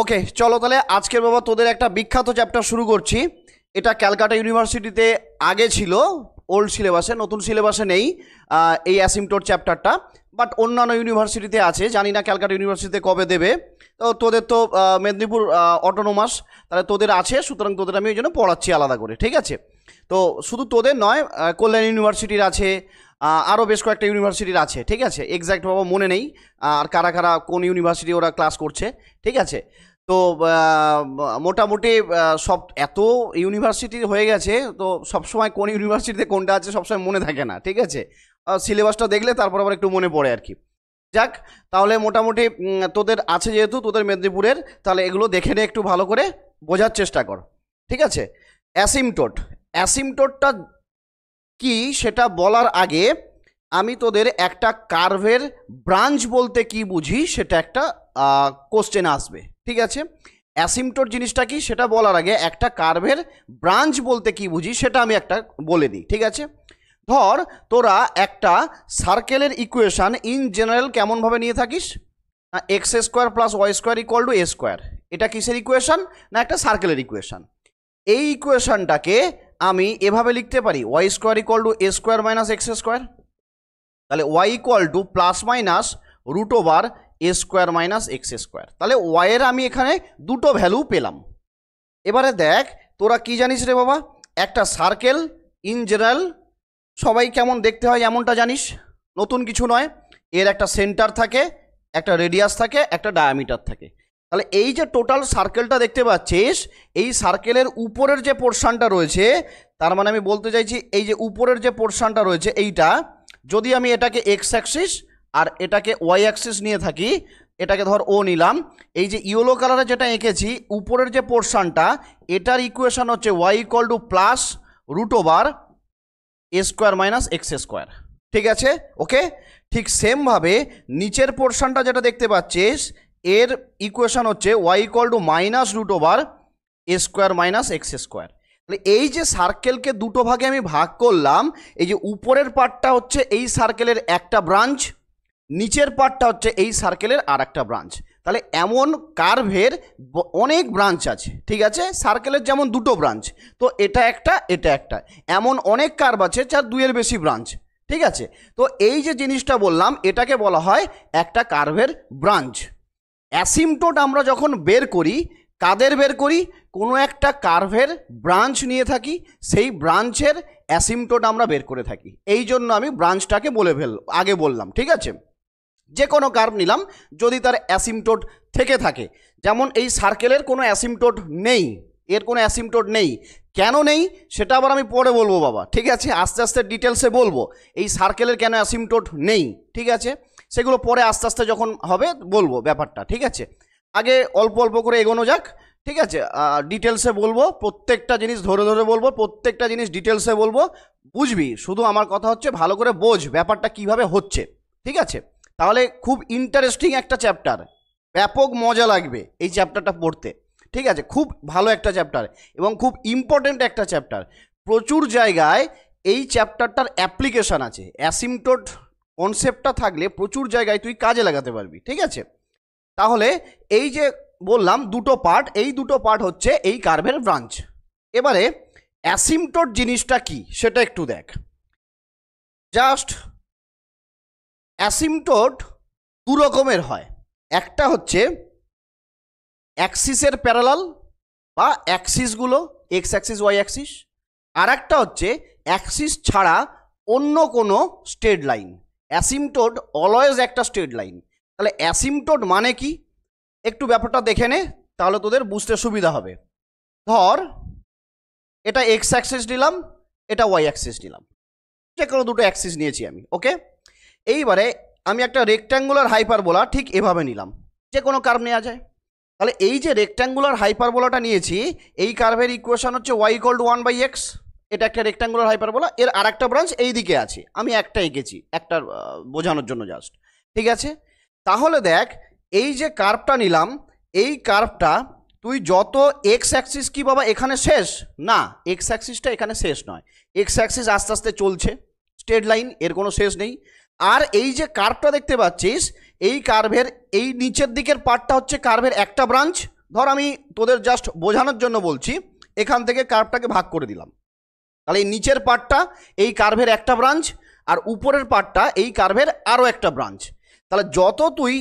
ওকে চলো তাহলে আজকের বাবা তোদের একটা বিখ্যাত চ্যাপ্টার শুরু করছি এটা ক্যালকাটা ইউনিভার্সিটিতে আগে ছিল ওল্ড সিলেবাসে নতুন সিলেবাসে নেই এই অ্যাসিমটোর চ্যাপ্টারটা বাট অন্যান্য ইউনিভার্সিটিতে আছে জানি না ক্যালকাটা ইউনিভার্সিটিতে কবে দেবে তো তোদের তো মেদিনীপুর অটোনোমাস তাহলে তোদের আছে সুতরাং তোদের আমি ওই জন্য পড়াচ্ছি আলাদা করে ঠিক আছে তো শুধু তোদের নয় কল্যাণ ইউনিভার্সিটির আছে আরও বেশ কয়েকটা ইউনিভার্সিটির আছে ঠিক আছে এক্স্যাক্ট বাবা মনে নেই আর কারা কারা কোন ইউনিভার্সিটি ওরা ক্লাস করছে ঠিক আছে তো মোটামুটি সব এত ইউনিভার্সিটি হয়ে গেছে তো সবসময় কোন ইউনিভার্সিটিতে কোনটা আছে সবসময় মনে থাকে না ঠিক আছে সিলেবাসটা দেখলে তারপর আবার একটু মনে পড়ে আর কি যাক তাহলে মোটামুটি তোদের আছে যেহেতু তোদের মেদিনীপুরের তাহলে এগুলো দেখে নে একটু ভালো করে বোঝার চেষ্টা কর ঠিক আছে অ্যাসিমটোট অ্যাসিমটোটটা কি সেটা বলার আগে আমি তোদের একটা কার্ভের ব্রাঞ্চ বলতে কি বুঝি সেটা একটা কোশ্চেন আসবে ঠিক আছে অ্যাসিমটোর জিনিসটা কি সেটা বলার আগে একটা কার্ভের ব্রাঞ্চ বলতে কি বুঝি সেটা আমি একটা বলে দিই ঠিক আছে ধর তোরা একটা সার্কেলের ইকুয়েশান ইন জেনারেল কেমনভাবে নিয়ে থাকিস X square plus Y square equal to A square এটা কিসের ইকুয়েশান না একটা সার্কেলের ইকুয়েশান এই ইকুয়েশানটাকে আমি এভাবে লিখতে পারি Y square equal to A square minus X square তাহলে Y equal to plus minus root over A square minus X square তাহলে ওয়াইয়ের আমি এখানে দুটো ভ্যালু পেলাম এবারে দেখ তোরা কি জানিস রে বাবা একটা সার্কেল ইন জেনারেল সবাই কেমন দেখতে হয় এমনটা জানিস নতুন কিছু নয় এর একটা সেন্টার থাকে একটা রেডিয়াস থাকে একটা ডায়ামিটার থাকে তাহলে এই যে টোটাল সার্কেলটা দেখতে পাচ্ছিস এই সার্কেলের উপরের যে পোর্শানটা রয়েছে তার মানে আমি বলতে চাইছি এই যে উপরের যে পোর্শানটা রয়েছে এইটা যদি আমি এটাকে এক্স অ্যাক্সিস আর এটাকে ওয়াই অ্যাক্সিস নিয়ে থাকি এটাকে ধর ও নিলাম এই যে ইয়েলো কালারে যেটা এঁকেছি উপরের যে পোর্শানটা এটার ইকুয়েশান হচ্ছে Y equal to plus root over A square minus X square ঠিক আছে ওকে ঠিক সেমভাবে নিচের পোর্শানটা যেটা দেখতে পাচ্ছিস এর ইকুয়েশান হচ্ছে Y equal to minus root over A square minus X square তাহলে এই যে সার্কেলকে দুটো ভাগে আমি ভাগ করলাম এই যে উপরের পার্টটা হচ্ছে এই সার্কেলের একটা ব্রাঞ্চ নিচের পার্টটা হচ্ছে এই সার্কেলের আর একটা ব্রাঞ্চ তাহলে এমন কার্ভের অনেক ব্রাঞ্চ আছে ঠিক আছে সার্কেলের যেমন দুটো ব্রাঞ্চ তো এটা একটা এটা একটা এমন অনেক কার্ভ আছে যার দুইয়ের বেশি ব্রাঞ্চ ঠিক আছে তো এই যে জিনিসটা বললাম এটাকে বলা হয় একটা কার্ভের ব্রাঞ্চ অ্যাসিমটোট আমরা যখন বের করি কাদের বের করি কোনো একটা কার্ভের ব্রাঞ্চ নিয়ে থাকি সেই ব্রাঞ্চের অ্যাসিমটোট আমরা বের করে থাকি এই জন্য আমি ব্রাঞ্চটাকে বলে ফেল আগে বললাম ঠিক আছে যে কোনো কার্ভ নিলাম যদি তার অ্যাসিমটোট থেকে থাকে যেমন এই সার্কেলের কোনো অ্যাসিমটোট নেই এর কোনো অ্যাসিমটোট নেই কেন নেই সেটা আবার আমি পরে বলবো বাবা ঠিক আছে আস্তে আস্তে ডিটেলসে বলবো এই সার্কেলের কেন অ্যাসিমটোট নেই ঠিক আছে সেগুলো পরে আস্তে আস্তে যখন হবে বলবো ব্যাপারটা ঠিক আছে আগে অল্প অল্প করে এগোনো যাক ঠিক আছে ডিটেলসে বলবো প্রত্যেকটা জিনিস ধরে ধরে বলবো প্রত্যেকটা জিনিস ডিটেলসে বলবো বুঝবি শুধু আমার কথা হচ্ছে ভালো করে বোঝ ব্যাপারটা কিভাবে হচ্ছে ঠিক আছে তাহলে খুব ইন্টারেস্টিং একটা চ্যাপ্টার ব্যাপক মজা লাগবে এই চ্যাপ্টারটা পড়তে ঠিক আছে খুব ভালো একটা চ্যাপ্টার এবং খুব ইম্পর্টেন্ট একটা চ্যাপ্টার প্রচুর জায়গায় এই চ্যাপ্টারটার অ্যাপ্লিকেশান আছে অ্যাসিমটোট কনসেপ্টটা থাকলে প্রচুর জায়গায় তুই কাজে লাগাতে পারবি ঠিক আছে তাহলে এই যে বললাম দুটো পার্ট এই দুটো পার্ট হচ্ছে এই কার্ভের ব্রাঞ্চ এবারে অ্যাসিমটোট জিনিসটা কি সেটা একটু দেখ জাস্ট অ্যাসিমটোট দু রকমের হয় একটা হচ্ছে অ্যাক্সিসের প্যারালাল বা অ্যাক্সিসগুলো এক্স অ্যাক্সিস ওয়াই অ্যাক্সিস আর একটা হচ্ছে অ্যাক্সিস ছাড়া অন্য কোনো স্টেট লাইন অ্যাসিমটোড অলওয়েজ একটা স্ট্রেট লাইন তাহলে অ্যাসিমটোড মানে কি একটু ব্যাপারটা দেখে নে তাহলে তোদের বুঝতে সুবিধা হবে ধর এটা এক্স অ্যাক্সিস দিলাম এটা ওয়াই অ্যাক্সিস দিলাম যে কোনো দুটো অ্যাক্সিস নিয়েছি আমি ওকে এইবারে আমি একটা রেক্ট্যাঙ্গুলার হাইপার বলা ঠিক এভাবে নিলাম যে কোনো কার্ভ নেওয়া যায় তাহলে এই যে রেক্ট্যাঙ্গুলার হাইপার বলাটা নিয়েছি এই কার্ভের ইকুয়েশন হচ্ছে Y equal to one by x এটা একটা রেক্টাঙ্গুলার হাইপারবোলা এর আর একটা ব্রাঞ্চ এই দিকে আছে আমি একটা এঁকেছি একটা বোঝানোর জন্য জাস্ট ঠিক আছে তাহলে দেখ এই যে কার্ভটা নিলাম এই কার্ভটা তুই যত এক্স অ্যাক্সিস কি বাবা এখানে শেষ না এক্স অ্যাক্সিসটা এখানে শেষ নয় এক্স অ্যাক্সিস আস্তে আস্তে চলছে স্টেট লাইন এর কোনো শেষ নেই আর এই যে কার্ভটা দেখতে পাচ্ছিস এই কার্ভের এই নিচের দিকের পার্টটা হচ্ছে কার্ভের একটা ব্রাঞ্চ ধর আমি তোদের জাস্ট বোঝানোর জন্য বলছি এখান থেকে কার্ভটাকে ভাগ করে দিলাম তাহলে এই নিচের পার্টটা এই কার্ভের একটা ব্রাঞ্চ আর উপরের পার্টটা এই কার্ভের আরও একটা ব্রাঞ্চ তাহলে যত তুই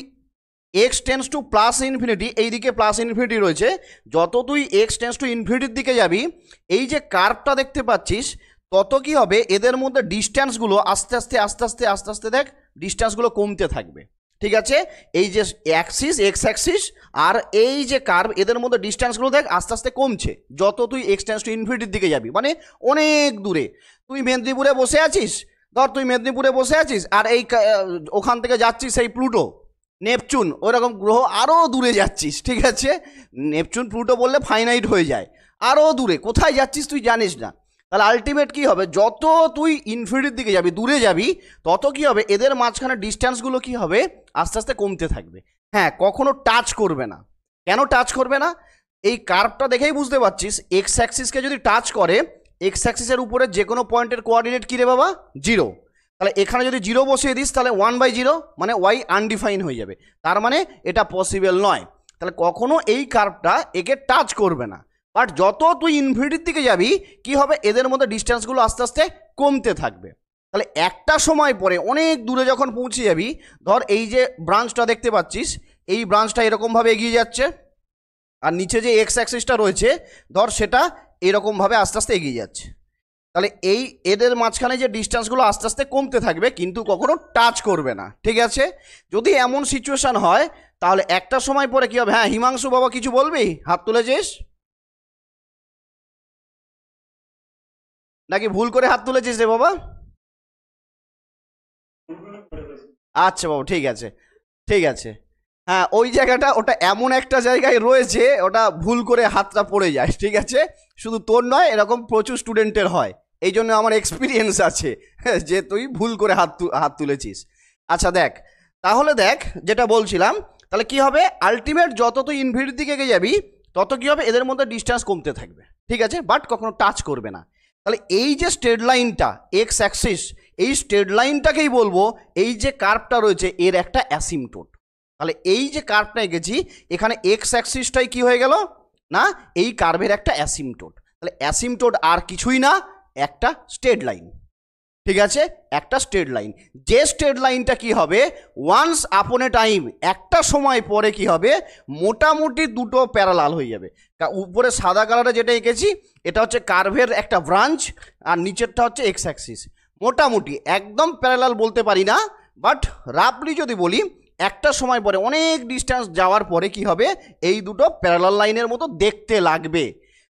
X tends to plus infinity দিকে প্লাস ইনফিনিটি রয়েছে যত তুই এক্স টেন্স টু ইনফিনিটির দিকে যাবি এই যে কার্ভটা দেখতে পাচ্ছিস তত কি হবে এদের মধ্যে ডিস্ট্যান্সগুলো আস্তে আস্তে আস্তে আস্তে আস্তে আস্তে দেখ ডিস্ট্যান্সগুলো কমতে থাকবে ঠিক আছে এই যে অ্যাক্সিস এক্স অ্যাক্সিস আর এই যে কার্ভ এদের মধ্যে ডিস্ট্যান্সগুলো দেখ আস্তে আস্তে কমছে যত তুই এক্সটেন্স টু ইনফিনিটির দিকে যাবি মানে অনেক দূরে তুই মেদিনীপুরে বসে আছিস ধর তুই মেদিনীপুরে বসে আছিস আর এই ওখান থেকে যাচ্ছিস সেই প্লুটো নেপচুন ওরকম গ্রহ আরও দূরে যাচ্ছিস ঠিক আছে নেপচুন প্লুটো বললে ফাইনাইট হয়ে যায় আরও দূরে কোথায় যাচ্ছিস তুই জানিস না তাহলে আলটিমেট কি হবে যত তুই ইনফিনিটির দিকে যাবি দূরে যাবি তত কি হবে এদের মাঝখানে ডিস্ট্যান্সগুলো কি হবে আস্তে আস্তে কমতে থাকবে হ্যাঁ কখনো টাচ করবে না কেন টাচ করবে না এই কার্ভটা দেখেই বুঝতে পারছিস এক্স অ্যাক্সিসকে যদি টাচ করে এক্স অ্যাক্সিসের উপরে যে কোনো পয়েন্টের কোয়ার্ডিনেট কী রে বাবা জিরো তাহলে এখানে যদি জিরো বসিয়ে দিস তাহলে ওয়ান বাই জিরো মানে ওয়াই আনডিফাইন হয়ে যাবে তার মানে এটা পসিবল নয় তাহলে কখনো এই কার্ভটা একে টাচ করবে না বাট যত তুই ইনফিনিটির দিকে যাবি কি হবে এদের মধ্যে ডিস্টেন্সগুলো আস্তে আস্তে কমতে থাকবে তাহলে একটা সময় পরে অনেক দূরে যখন পৌঁছে যাবি ধর এই যে ব্রাঞ্চটা দেখতে পাচ্ছিস এই ব্রাঞ্চটা এরকমভাবে এগিয়ে যাচ্ছে আর নিচে যে এক্স অ্যাক্সিসটা রয়েছে ধর সেটা এরকমভাবে আস্তে আস্তে এগিয়ে যাচ্ছে তাহলে এই এদের মাঝখানে যে ডিস্টেন্সগুলো আস্তে আস্তে কমতে থাকবে কিন্তু কখনো টাচ করবে না ঠিক আছে যদি এমন সিচুয়েশান হয় তাহলে একটা সময় পরে কী হবে হ্যাঁ হিমাংশু বাবা কিছু বলবি হাত তুলে যেস নাকি ভুল করে হাত তুলেছিস রে বাবা আচ্ছা বাবু ঠিক আছে ঠিক আছে হ্যাঁ ওই জায়গাটা ওটা এমন একটা জায়গায় রয়েছে ওটা ভুল করে হাতটা পড়ে যায় ঠিক আছে শুধু তোর নয় এরকম প্রচুর স্টুডেন্টের হয় এই জন্য আমার এক্সপিরিয়েন্স আছে হ্যাঁ, যে তুই ভুল করে হাত হাত তুলেছিস আচ্ছা দেখ তাহলে দেখ যেটা বলছিলাম তাহলে কি হবে আলটিমেট যত তুই ইনভিট দিকে যাবি তত কী হবে এদের মধ্যে ডিস্টেন্স কমতে থাকবে ঠিক আছে বাট কখনো টাচ করবে না তাহলে এই যে স্ট্রেট লাইনটা এক্স অ্যাক্সিস এই স্ট্রেট লাইনটাকেই বলবো এই যে কার্ভটা রয়েছে এর একটা অ্যাসিমটোট তাহলে এই যে কার্ভটা এঁকেছি এখানে এক্স অ্যাক্সিসটাই কি হয়ে গেল না এই কার্ভের একটা অ্যাসিমটোট তাহলে অ্যাসিমটোট আর কিছুই না একটা স্ট্রেট লাইন ঠিক আছে একটা স্ট্রেট লাইন যে স্ট্রেট লাইনটা কি হবে ওয়ান্স আপন এ টাইম একটা সময় পরে কি হবে মোটামুটি দুটো প্যারালাল হয়ে যাবে উপরে সাদা কালারে যেটা এঁকেছি এটা হচ্ছে কার্ভের একটা ব্রাঞ্চ আর নিচেরটা হচ্ছে এক্স অ্যাক্সিস মোটামুটি একদম প্যারালাল বলতে পারি না বাট রাপলি যদি বলি একটা সময় পরে অনেক ডিস্টেন্স যাওয়ার পরে কি হবে এই দুটো প্যারালাল লাইনের মতো দেখতে লাগবে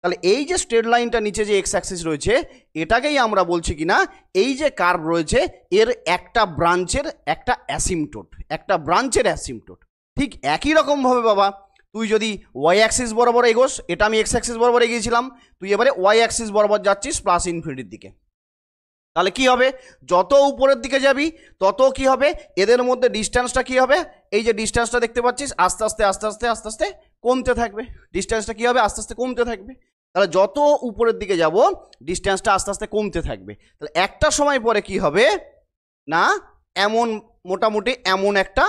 তাহলে এই যে স্ট্রেট লাইনটা নিচে যে এক্স অ্যাক্সিস রয়েছে এটাকেই আমরা বলছি কি না এই যে কার্ভ রয়েছে এর একটা ব্রাঞ্চের একটা অ্যাসিমটোট একটা ব্রাঞ্চের অ্যাসিমটোট ঠিক একই রকমভাবে বাবা তুই যদি ওয়াই অ্যাক্সিস বরাবর এগোস এটা আমি এক্স অ্যাক্সিস বরাবর এগিয়েছিলাম তুই এবারে ওয়াই অ্যাক্সিস বরাবর যাচ্ছিস প্লাস ইনফিনিটির দিকে তাহলে কি হবে যত উপরের দিকে যাবি তত কি হবে এদের মধ্যে ডিস্ট্যান্সটা কি হবে এই যে ডিস্ট্যান্সটা দেখতে পাচ্ছিস আস্তে আস্তে আস্তে আস্তে আস্তে আস্তে কমতে থাকবে ডিস্ট্যান্সটা কী হবে আস্তে আস্তে কমতে থাকবে তাহলে যত উপরের দিকে যাব ডিস্ট্যান্সটা আস্তে আস্তে কমতে থাকবে তাহলে একটা সময় পরে কি হবে না এমন মোটামুটি এমন একটা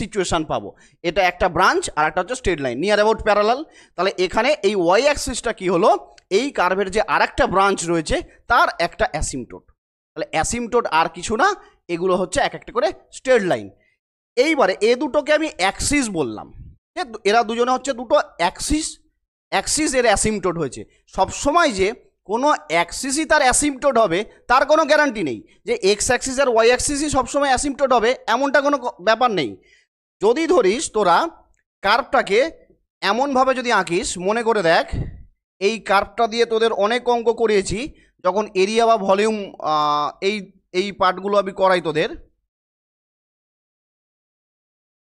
সিচুয়েশান পাবো এটা একটা ব্রাঞ্চ আর একটা হচ্ছে straight line near about parallel তাহলে এখানে এই ওয়াই অ্যাক্সিসটা কি হলো এই কার্ভের যে আর একটা ব্রাঞ্চ রয়েছে তার একটা অ্যাসিমটোট তাহলে অ্যাসিমটোট আর কিছু না এগুলো হচ্ছে এক একটা করে স্ট্রেট লাইন এইবারে এ দুটোকে আমি অ্যাক্সিস বললাম এরা দুজনে হচ্ছে দুটো অ্যাক্সিস অ্যাক্সিস এর অ্যাসিমটোড হয়েছে সবসময় যে কোনো অ্যাক্সিসই তার অ্যাসিমটোড হবে তার কোনো গ্যারান্টি নেই যে এক্স অ্যাক্সিস আর ওয়াই অ্যাক্সিসই সবসময় অ্যাসিমটোড হবে এমনটা কোনো ব্যাপার নেই যদি ধরিস তোরা কার্ভটাকে এমনভাবে যদি আঁকিস মনে করে দেখ এই কার্ভটা দিয়ে তোদের অনেক অঙ্ক করিয়েছি যখন এরিয়া বা ভলিউম এই এই পার্টগুলো আমি করাই তোদের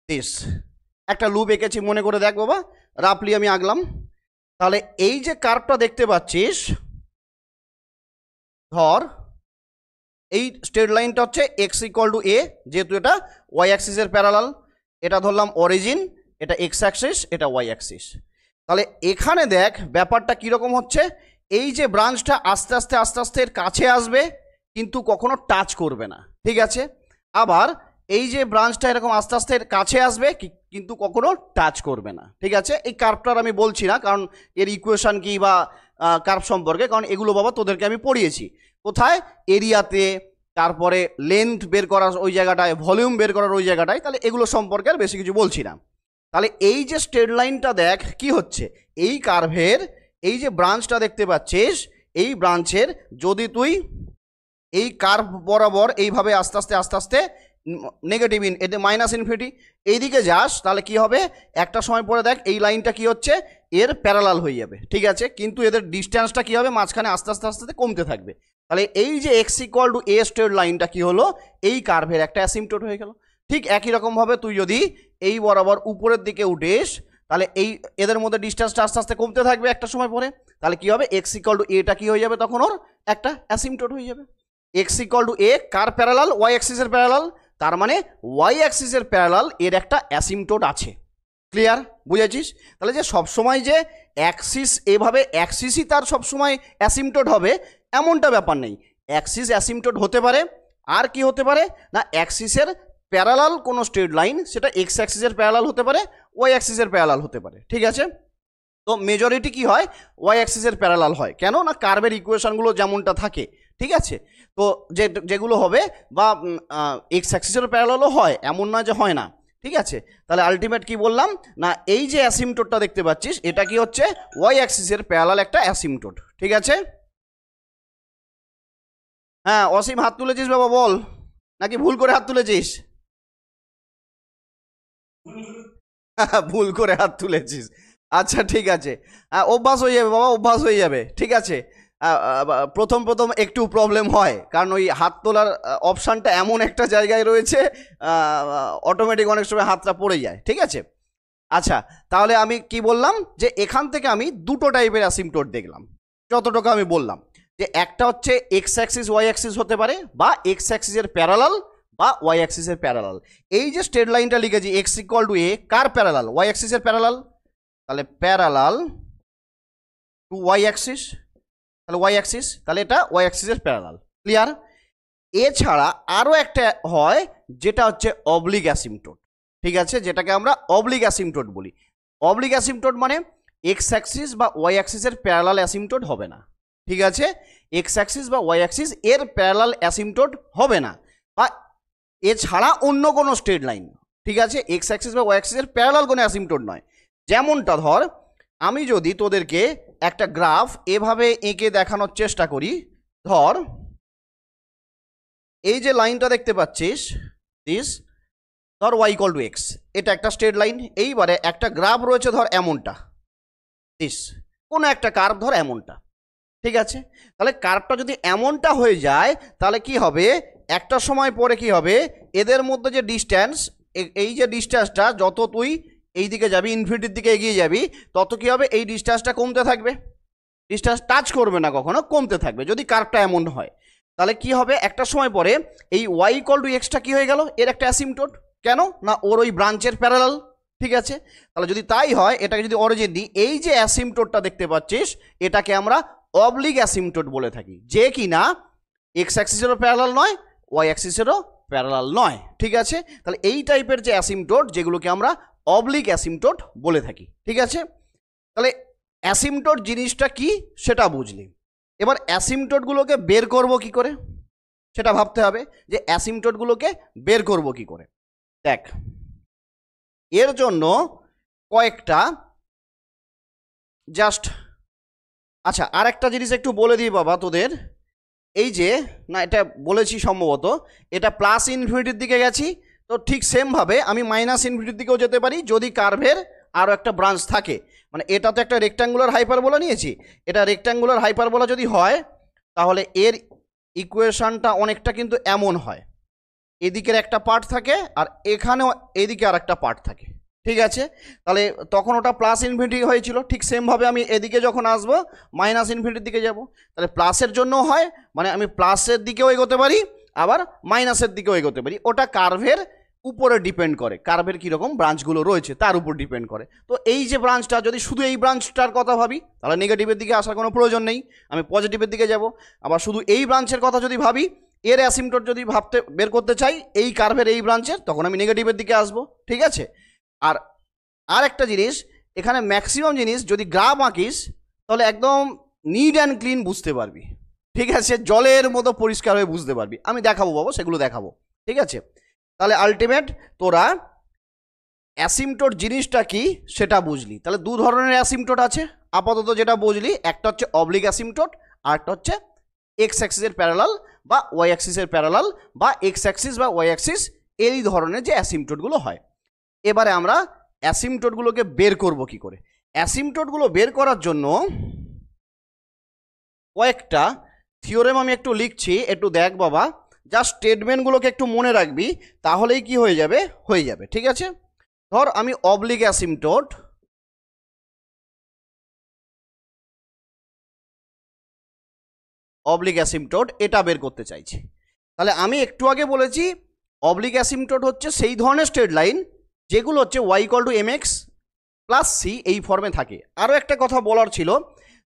দিস একটা লুপ এঁকেছি মনে করে দেখ বাবা রাফলি আমি আঁকলাম তাহলে এই যে কার্ভটা দেখতে পাচ্ছিস ধর এই স্ট্রেট লাইনটা হচ্ছে এক্স ইকুয়াল টু এ যেহেতু এটা ওয়াই অ্যাক্সিসের প্যারালাল এটা ধরলাম অরিজিন এটা এক্স অ্যাক্সিস এটা ওয়াই অ্যাক্সিস তাহলে এখানে দেখ ব্যাপারটা কীরকম হচ্ছে এই যে ব্রাঞ্চটা আস্তে আস্তে আস্তে আস্তে এর কাছে আসবে কিন্তু কখনো টাচ করবে না ঠিক আছে আবার এই যে ব্রাঞ্চটা এরকম আস্তে আস্তে এর কাছে আসবে কিন্তু কখনো টাচ করবে না ঠিক আছে এই কার্ভটার আমি বলছি না কারণ এর ইকুয়েশান কি বা কার্ভ সম্পর্কে কারণ এগুলো বাবা তোদেরকে আমি পড়িয়েছি কোথায় এরিয়াতে তারপরে লেন্থ বের করার ওই জায়গাটায় ভলিউম বের করার ওই জায়গাটায় তাহলে এগুলো সম্পর্কে আর বেশি কিছু বলছি না তাহলে এই যে স্ট্রেট লাইনটা দেখ কি হচ্ছে এই কার্ভের এই যে ব্রাঞ্চটা দেখতে পাচ্ছিস এই ব্রাঞ্চের যদি তুই এই কার্ভ বরাবর এইভাবে আস্তে আস্তে আস্তে আস্তে নেগেটিভ ইন এতে মাইনাস ইনফিনিটি দিকে যাস তাহলে কি হবে একটা সময় পরে দেখ এই লাইনটা কি হচ্ছে এর প্যারালাল হয়ে যাবে ঠিক আছে কিন্তু এদের ডিস্ট্যান্সটা কী হবে মাঝখানে আস্তে আস্তে আস্তে কমতে থাকবে তাহলে এই যে x equal to a straight লাইনটা কি হলো এই কার্ভের একটা অ্যাসিমটোট হয়ে গেল ঠিক একই রকমভাবে তুই যদি এই বরাবর উপরের দিকে উঠিস তাহলে এই এদের মধ্যে ডিস্টেন্সটা আস্তে আস্তে কমতে থাকবে একটা সময় পরে তাহলে কি হবে এক্স ইকোয়াল টু এটা কি হয়ে যাবে তখন ওর একটা অ্যাসিমটোট হয়ে যাবে এক্স ইকোয়াল টু এ কার প্যারালাল ওয়াই এক্সিসের প্যারালাল তার মানে ওয়াই অ্যাক্সিসের প্যারালাল এর একটা অ্যাসিমটোড আছে ক্লিয়ার বুঝেছিস তাহলে যে সবসময় যে অ্যাক্সিস এভাবে অ্যাক্সিসই তার সবসময় অ্যাসিমটোড হবে এমনটা ব্যাপার নেই অ্যাক্সিস অ্যাসিমটোড হতে পারে আর কি হতে পারে না অ্যাক্সিসের প্যারালাল কোনো স্ট্রেট লাইন সেটা এক্স অ্যাক্সিসের প্যারালাল হতে পারে ওয়াই অ্যাক্সিসের প্যারালাল হতে পারে ঠিক আছে তো মেজরিটি কি হয় ওয়াই অ্যাক্সিসের প্যারালাল হয় কেন না কার্ভের ইকুয়েশনগুলো যেমনটা থাকে ঠিক আছে তো যে যেগুলো হবে বা এক্স অ্যাক্সিসের প্যারালালও হয় এমন না যে হয় না ঠিক আছে তাহলে আলটিমেট কি বললাম না এই যে অ্যাসিমটোটটা দেখতে পাচ্ছিস এটা কি হচ্ছে ওয়াই অ্যাক্সিসের প্যারালাল একটা অ্যাসিমটোট ঠিক আছে হ্যাঁ অসীম হাত তুলেছিস বাবা বল নাকি ভুল করে হাত তুলেছিস ভুল করে হাত তুলেছিস আচ্ছা ঠিক আছে হ্যাঁ, অভ্যাস হয়ে যাবে বাবা অভ্যাস হয়ে যাবে ঠিক আছে প্রথম প্রথম একটু প্রবলেম হয় কারণ ওই হাত তোলার অপশানটা এমন একটা জায়গায় রয়েছে অটোমেটিক অনেক সময় হাতটা পড়ে যায় ঠিক আছে আচ্ছা তাহলে আমি কি বললাম যে এখান থেকে আমি দুটো টাইপের অ্যাসিমটোট দেখলাম যতটুকু আমি বললাম যে একটা হচ্ছে এক্স অ্যাক্সিস ওয়াই অ্যাক্সিস হতে পারে বা এক্স অ্যাক্সিসের প্যারালাল বা ওয়াই অ্যাক্সিসের প্যারালাল এই যে স্টেট লাইনটা লিখেছি এক্স ইকুয়াল টু এ কার প্যারালাল ওয়াই অ্যাক্সিসের প্যারালাল তাহলে প্যারালাল টু ওয়াই অ্যাক্সিস তাহলে ওয়াই অ্যাক্সিস তাহলে এটা ওয়াই অ্যাক্সিসের প্যারালাল ক্লিয়ার এছাড়া আরও একটা হয় যেটা হচ্ছে অবলিগ অ্যাসিমটোট ঠিক আছে যেটাকে আমরা অবলিগ অ্যাসিমটোট বলি অবলিগ অ্যাসিমটোট মানে এক্স অ্যাক্সিস বা ওয়াই অ্যাক্সিসের প্যারালাল অ্যাসিমটোট হবে না ঠিক আছে এক্স অ্যাক্সিস বা ওয়াই অ্যাক্সিস এর প্যারালাল অ্যাসিমটোট হবে না বা এছাড়া অন্য কোনো স্টেট লাইন ঠিক আছে এক্স অ্যাক্সিস বা ওয়াই অ্যাক্সিসের প্যারালাল কোনো অ্যাসিমটোট নয় যেমনটা ধর আমি যদি তোদেরকে একটা গ্রাফ এভাবে এঁকে দেখানোর চেষ্টা করি ধর এই যে লাইনটা দেখতে পাচ্ছিস দিস ধর ওয়াই কল টু এক্স এটা একটা স্ট্রেট লাইন এইবারে একটা গ্রাফ রয়েছে ধর এমনটা দিস কোনো একটা কার্ভ ধর এমনটা ঠিক আছে তাহলে কার্ভটা যদি এমনটা হয়ে যায় তাহলে কি হবে একটা সময় পরে কি হবে এদের মধ্যে যে ডিস্ট্যান্স এই যে ডিস্ট্যান্সটা যত তুই এই দিকে যাবি ইনফিনিটির দিকে এগিয়ে যাবি তত কী হবে এই ডিস্টান্সটা কমতে থাকবে ডিস্টান্স টাচ করবে না কখনো কমতে থাকবে যদি কার্ভটা এমন হয় তাহলে কি হবে একটা সময় পরে এই ওয়াই ইকল টু এক্সটা কী হয়ে গেল এর একটা অ্যাসিমটোট কেন না ওর ওই ব্রাঞ্চের প্যারালাল ঠিক আছে তাহলে যদি তাই হয় এটাকে যদি অরিজিন দিই এই যে অ্যাসিমটোটটা দেখতে পাচ্ছিস এটাকে আমরা অবলিক অ্যাসিমটোট বলে থাকি যে কি না এক্স অ্যাক্সিসেরও প্যারালাল নয় ওয়াই অ্যাক্সিসেরও প্যারালাল নয় ঠিক আছে তাহলে এই টাইপের যে অ্যাসিমটোট যেগুলোকে আমরা অবলিক অ্যাসিমটোট বলে থাকি ঠিক আছে তাহলে অ্যাসিমটোট জিনিসটা কি সেটা বুঝলি এবার অ্যাসিমটোটগুলোকে বের করব কি করে সেটা ভাবতে হবে যে অ্যাসিমটোটগুলোকে বের করব কি করে দেখ এর জন্য কয়েকটা জাস্ট আচ্ছা আর একটা জিনিস একটু বলে দিই বাবা তোদের এই যে না এটা বলেছি সম্ভবত এটা প্লাস ইনফিনিটির দিকে গেছি তো ঠিক সেমভাবে আমি মাইনাস ইনফিনিটির দিকেও যেতে পারি যদি কার্ভের আরও একটা ব্রাঞ্চ থাকে মানে এটা তো একটা রেক্ট্যাঙ্গুলার হাইপারবোলা নিয়েছি এটা রেক্ট্যাঙ্গুলার হাইপারবোলা যদি হয় তাহলে এর ইকুয়েশানটা অনেকটা কিন্তু এমন হয় এদিকের একটা পার্ট থাকে আর এখানেও এদিকে আর একটা পার্ট থাকে ঠিক আছে তাহলে তখন ওটা প্লাস ইনফিনিটি হয়েছিল ঠিক সেমভাবে আমি এদিকে যখন আসবো মাইনাস ইনফিনিটির দিকে যাব তাহলে প্লাসের জন্য হয় মানে আমি প্লাসের দিকেও এগোতে পারি আবার মাইনাসের দিকেও এগোতে পারি ওটা কার্ভের উপরে ডিপেন্ড করে কার্ভের কীরকম ব্রাঞ্চগুলো রয়েছে তার উপর ডিপেন্ড করে তো এই যে ব্রাঞ্চটা যদি শুধু এই ব্রাঞ্চটার কথা ভাবি তাহলে নেগেটিভের দিকে আসার কোনো প্রয়োজন নেই আমি পজিটিভের দিকে যাব আবার শুধু এই ব্রাঞ্চের কথা যদি ভাবি এর অ্যাসিমটোট যদি ভাবতে বের করতে চাই এই কার্ভের এই ব্রাঞ্চের তখন আমি নেগেটিভের দিকে আসব ঠিক আছে আর আর একটা জিনিস এখানে ম্যাক্সিমাম জিনিস যদি গ্রাম আঁকিস তাহলে একদম নিট অ্যান্ড ক্লিন বুঝতে পারবি ঠিক আছে জলের মতো পরিষ্কার হয়ে বুঝতে পারবি আমি দেখাবো বাবু সেগুলো দেখাবো ঠিক আছে তাহলে আলটিমেট তোরা অ্যাসিমটোর জিনিসটা কি সেটা বুঝলি তাহলে দু ধরনের অ্যাসিমটোট আছে আপাতত যেটা বুঝলি একটা হচ্ছে অবলিক অ্যাসিমটোট আর একটা হচ্ছে এক্স অ্যাক্সিসের প্যারালাল বা ওয়াই অ্যাক্সিসের প্যারালাল বা এক্স অ্যাক্সিস বা ওয়াই অ্যাক্সিস এই ধরনের যে অ্যাসিমটোটগুলো হয় এবারে আমরা অ্যাসিমটোটগুলোকে বের করব কি করে অ্যাসিমটোটগুলো বের করার জন্য কয়েকটা থিওরেম আমি একটু লিখছি একটু দেখ বাবা জাস্ট স্টেটমেন্টগুলোকে একটু মনে রাখবি তাহলেই কি হয়ে যাবে হয়ে যাবে ঠিক আছে ধর আমি অবলিক অ্যাসিমটোট অবলিক অ্যাসিমটোট এটা বের করতে চাইছি তাহলে আমি একটু আগে বলেছি অবলিক অ্যাসিমটোট হচ্ছে সেই ধরনের স্টেট লাইন যেগুলো হচ্ছে y equal to m x plus c এই ফর্মে থাকে আরও একটা কথা বলার ছিল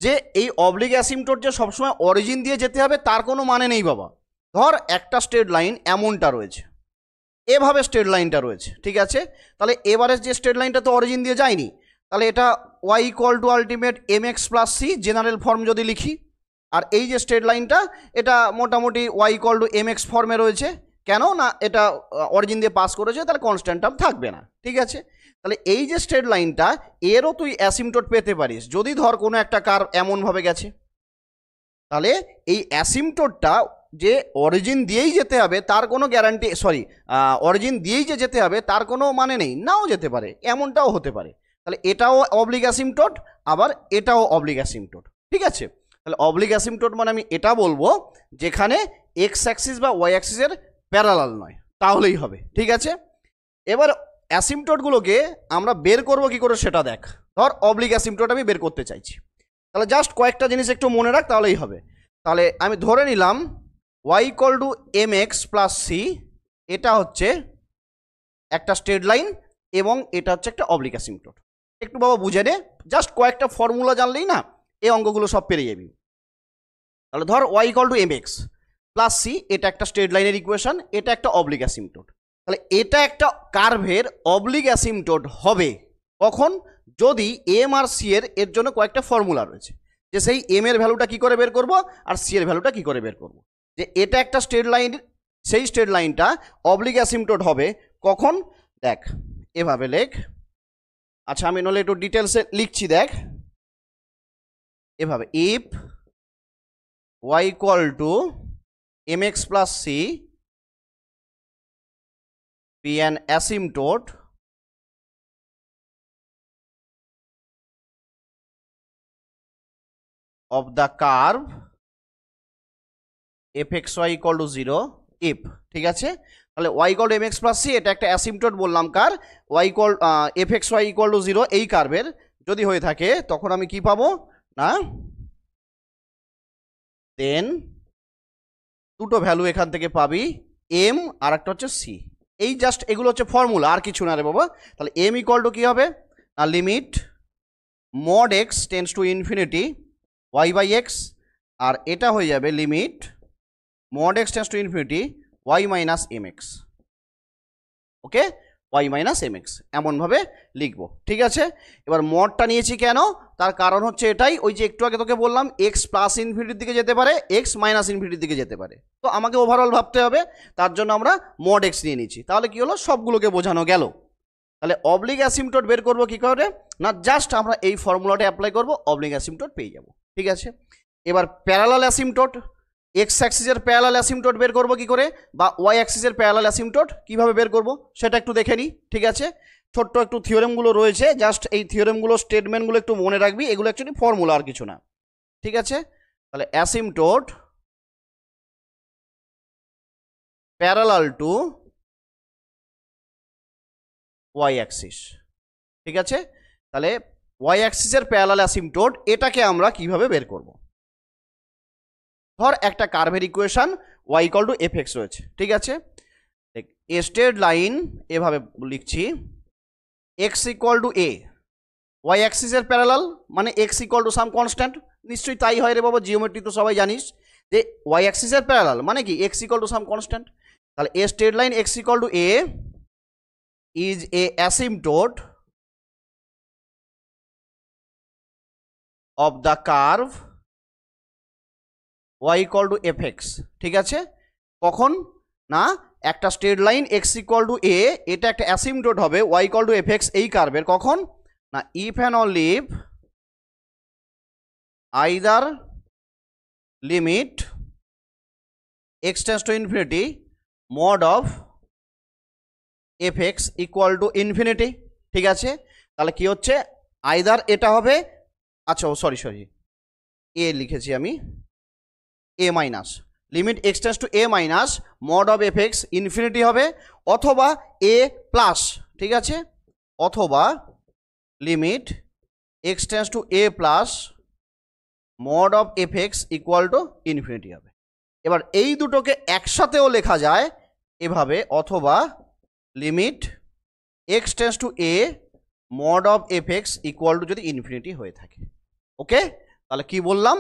যে এই অবলিক অ্যাসিমটোট যে সবসময় অরিজিন দিয়ে যেতে হবে তার কোনো মানে নেই বাবা ধর একটা স্ট্রেট লাইন এমনটা রয়েছে এভাবে স্ট্রেট লাইনটা রয়েছে ঠিক আছে তাহলে এবারে যে স্ট্রেট লাইনটা তো অরিজিন দিয়ে যায়নি তাহলে এটা y equal to ultimate m x plus c general form যদি লিখি আর এই যে স্ট্রেট লাইনটা এটা মোটামুটি y equal to m x ফর্মে রয়েছে কেন না এটা অরিজিন দিয়ে পাস করেছে তাহলে কনস্ট্যান্ট টার্ম থাকবে না ঠিক আছে তাহলে এই যে স্ট্রেট লাইনটা এরও তুই অ্যাসিমটোট পেতে পারিস যদি ধর কোনো একটা কার এমনভাবে গেছে তাহলে এই অ্যাসিমটোটটা যে অরিজিন দিয়েই যেতে হবে তার কোনো গ্যারান্টি সরি অরিজিন দিয়েই যে যেতে হবে তার কোনো মানে নেই নাও যেতে পারে এমনটাও হতে পারে তাহলে এটাও অব্লিগাসিমটোট আবার এটাও অব্লিগাসিমটোট ঠিক আছে তাহলে অব্লিগাসিমটোট মানে আমি এটা বলবো যেখানে এক্স অ্যাক্সিস বা ওয়াই অ্যাক্সিসের প্যারালাল নয় তাহলেই হবে ঠিক আছে এবার অ্যাসিমটোটগুলোকে আমরা বের করব কি করে সেটা দেখ ধর অবলিক আমি বের করতে চাইছি তাহলে জাস্ট কয়েকটা জিনিস একটু মনে রাখ তাহলেই হবে তাহলে আমি ধরে নিলাম y equal to m x plus c এটা হচ্ছে একটা স্টেট লাইন এবং এটা হচ্ছে একটা অবলিকা সিমটোট একটু বাবা বুঝে নে জাস্ট কয়েকটা ফর্মুলা জানলেই না এই অঙ্কগুলো সব পেরে যাবি তাহলে ধর y equal to m x plus c এটা একটা স্টেট লাইনের ইকুয়েশন এটা একটা অবলিক অ্যাসিমটোট তাহলে এটা একটা কার্ভের অবলিক অ্যাসিমটোট হবে কখন যদি এম আর সি এর এর জন্য কয়েকটা ফর্মুলা রয়েছে যে সেই এম এর ভ্যালুটা কী করে বের করব আর সি এর ভ্যালুটা কী করে বের করবো যে এটা একটা স্ট্রেট লাইন সেই স্ট্রেট লাইনটা অবলিক অ্যাসিমটোট হবে কখন দেখ এভাবে লেখ আচ্ছা আমি নলে একটু ডিটেলসে লিখছি দেখ এভাবে if y equal to m x plus c be an asymptote of the curve f x y equal to zero if ঠিক আছে তাহলে y equal m x plus c এটা একটা অ্যাসিমটোট বললাম কার y equal f x y equal to zero এই কার্ভের যদি হয়ে থাকে তখন আমি কি পাবো না দেন দুটো ভ্যালু এখান থেকে পাবি এম আর একটা হচ্ছে সি এই জাস্ট এগুলো হচ্ছে ফর্মুলা আর কিছু না রে বাবা তাহলে এম ইকল টু কী হবে না limit mod x tends to infinity y by x আর এটা হয়ে যাবে limit mod x tends to infinity y minus mx okay y minus mx এমনভাবে লিখব ঠিক আছে এবার মডটা নিয়েছি কেন তার কারণ হচ্ছে এটাই ওই যে একটু আগে তোকে বললাম এক্স প্লাস ইনফিনিটির দিকে যেতে পারে এক্স মাইনাস ইনফিনিটির দিকে যেতে পারে তো আমাকে ওভারঅল ভাবতে হবে তার জন্য আমরা মড এক্স নিয়ে নিচ্ছি তাহলে কি হলো সবগুলোকে বোঝানো গেল তাহলে অবলিক অ্যাসিমটোট বের করব কি করে না জাস্ট আমরা এই ফর্মুলাটা অ্যাপ্লাই করব অবলিক অ্যাসিমটোট পেয়ে যাব ঠিক আছে এবার প্যারালাল অ্যাসিমটোট এক্স অ্যাক্সিসের প্যারালাল অ্যাসিমটোট বের করব কি করে বা ওয়াই অ্যাক্সিসের প্যারালাল অ্যাসিমটোট কীভাবে বের করব সেটা একটু দেখে নিই ঠিক আছে ছোট্ট একটু থিওরেমগুলো রয়েছে জাস্ট এই থিওরেমগুলো স্টেটমেন্টগুলো একটু মনে রাখবি এগুলো অ্যাকচুয়ালি ফর্মুলা আর কিছু না ঠিক আছে তাহলে asymptote parallel to y axis ঠিক আছে তাহলে ওয়াই অ্যাক্সিসের প্যারালাল অ্যাসিমটোট এটাকে আমরা কিভাবে বের করবো ধর একটা কার্ভের equation y equal to f x রয়েছে ঠিক আছে এ স্টেট লাইন এভাবে লিখছি x equal to a y অ্যাক্সিসের প্যারালাল মানে x equal to some constant নিশ্চয়ই তাই হয় রে বাবা জিওমেট্রি তো সবাই জানিস যে ওয়াই অ্যাক্সিসের প্যারালাল মানে কি x equal to some constant তাহলে a straight line x equal to a is a asymptote of the curve y equal to f x ঠিক আছে কখন না একটা straight line x equal to a এটা একটা অ্যাসিমডোট হবে ওয়াই ইকল টু এফ এই কার্ভের কখন না if and only if either limit x to infinity mod of f x equal to infinity ঠিক আছে তাহলে কি হচ্ছে আইদার এটা হবে আচ্ছা ও সরি সরি এ লিখেছি আমি a minus limit x tends to a minus mod of f infinity হবে অথবা এ প্লাস ঠিক আছে অথবা limit x tends to a plus mod of f equal to infinity হবে এবার এই দুটোকে একসাথেও লেখা যায় এভাবে অথবা limit x to a mod of f equal to যদি ইনফিনিটি হয়ে থাকে ওকে তাহলে কি বললাম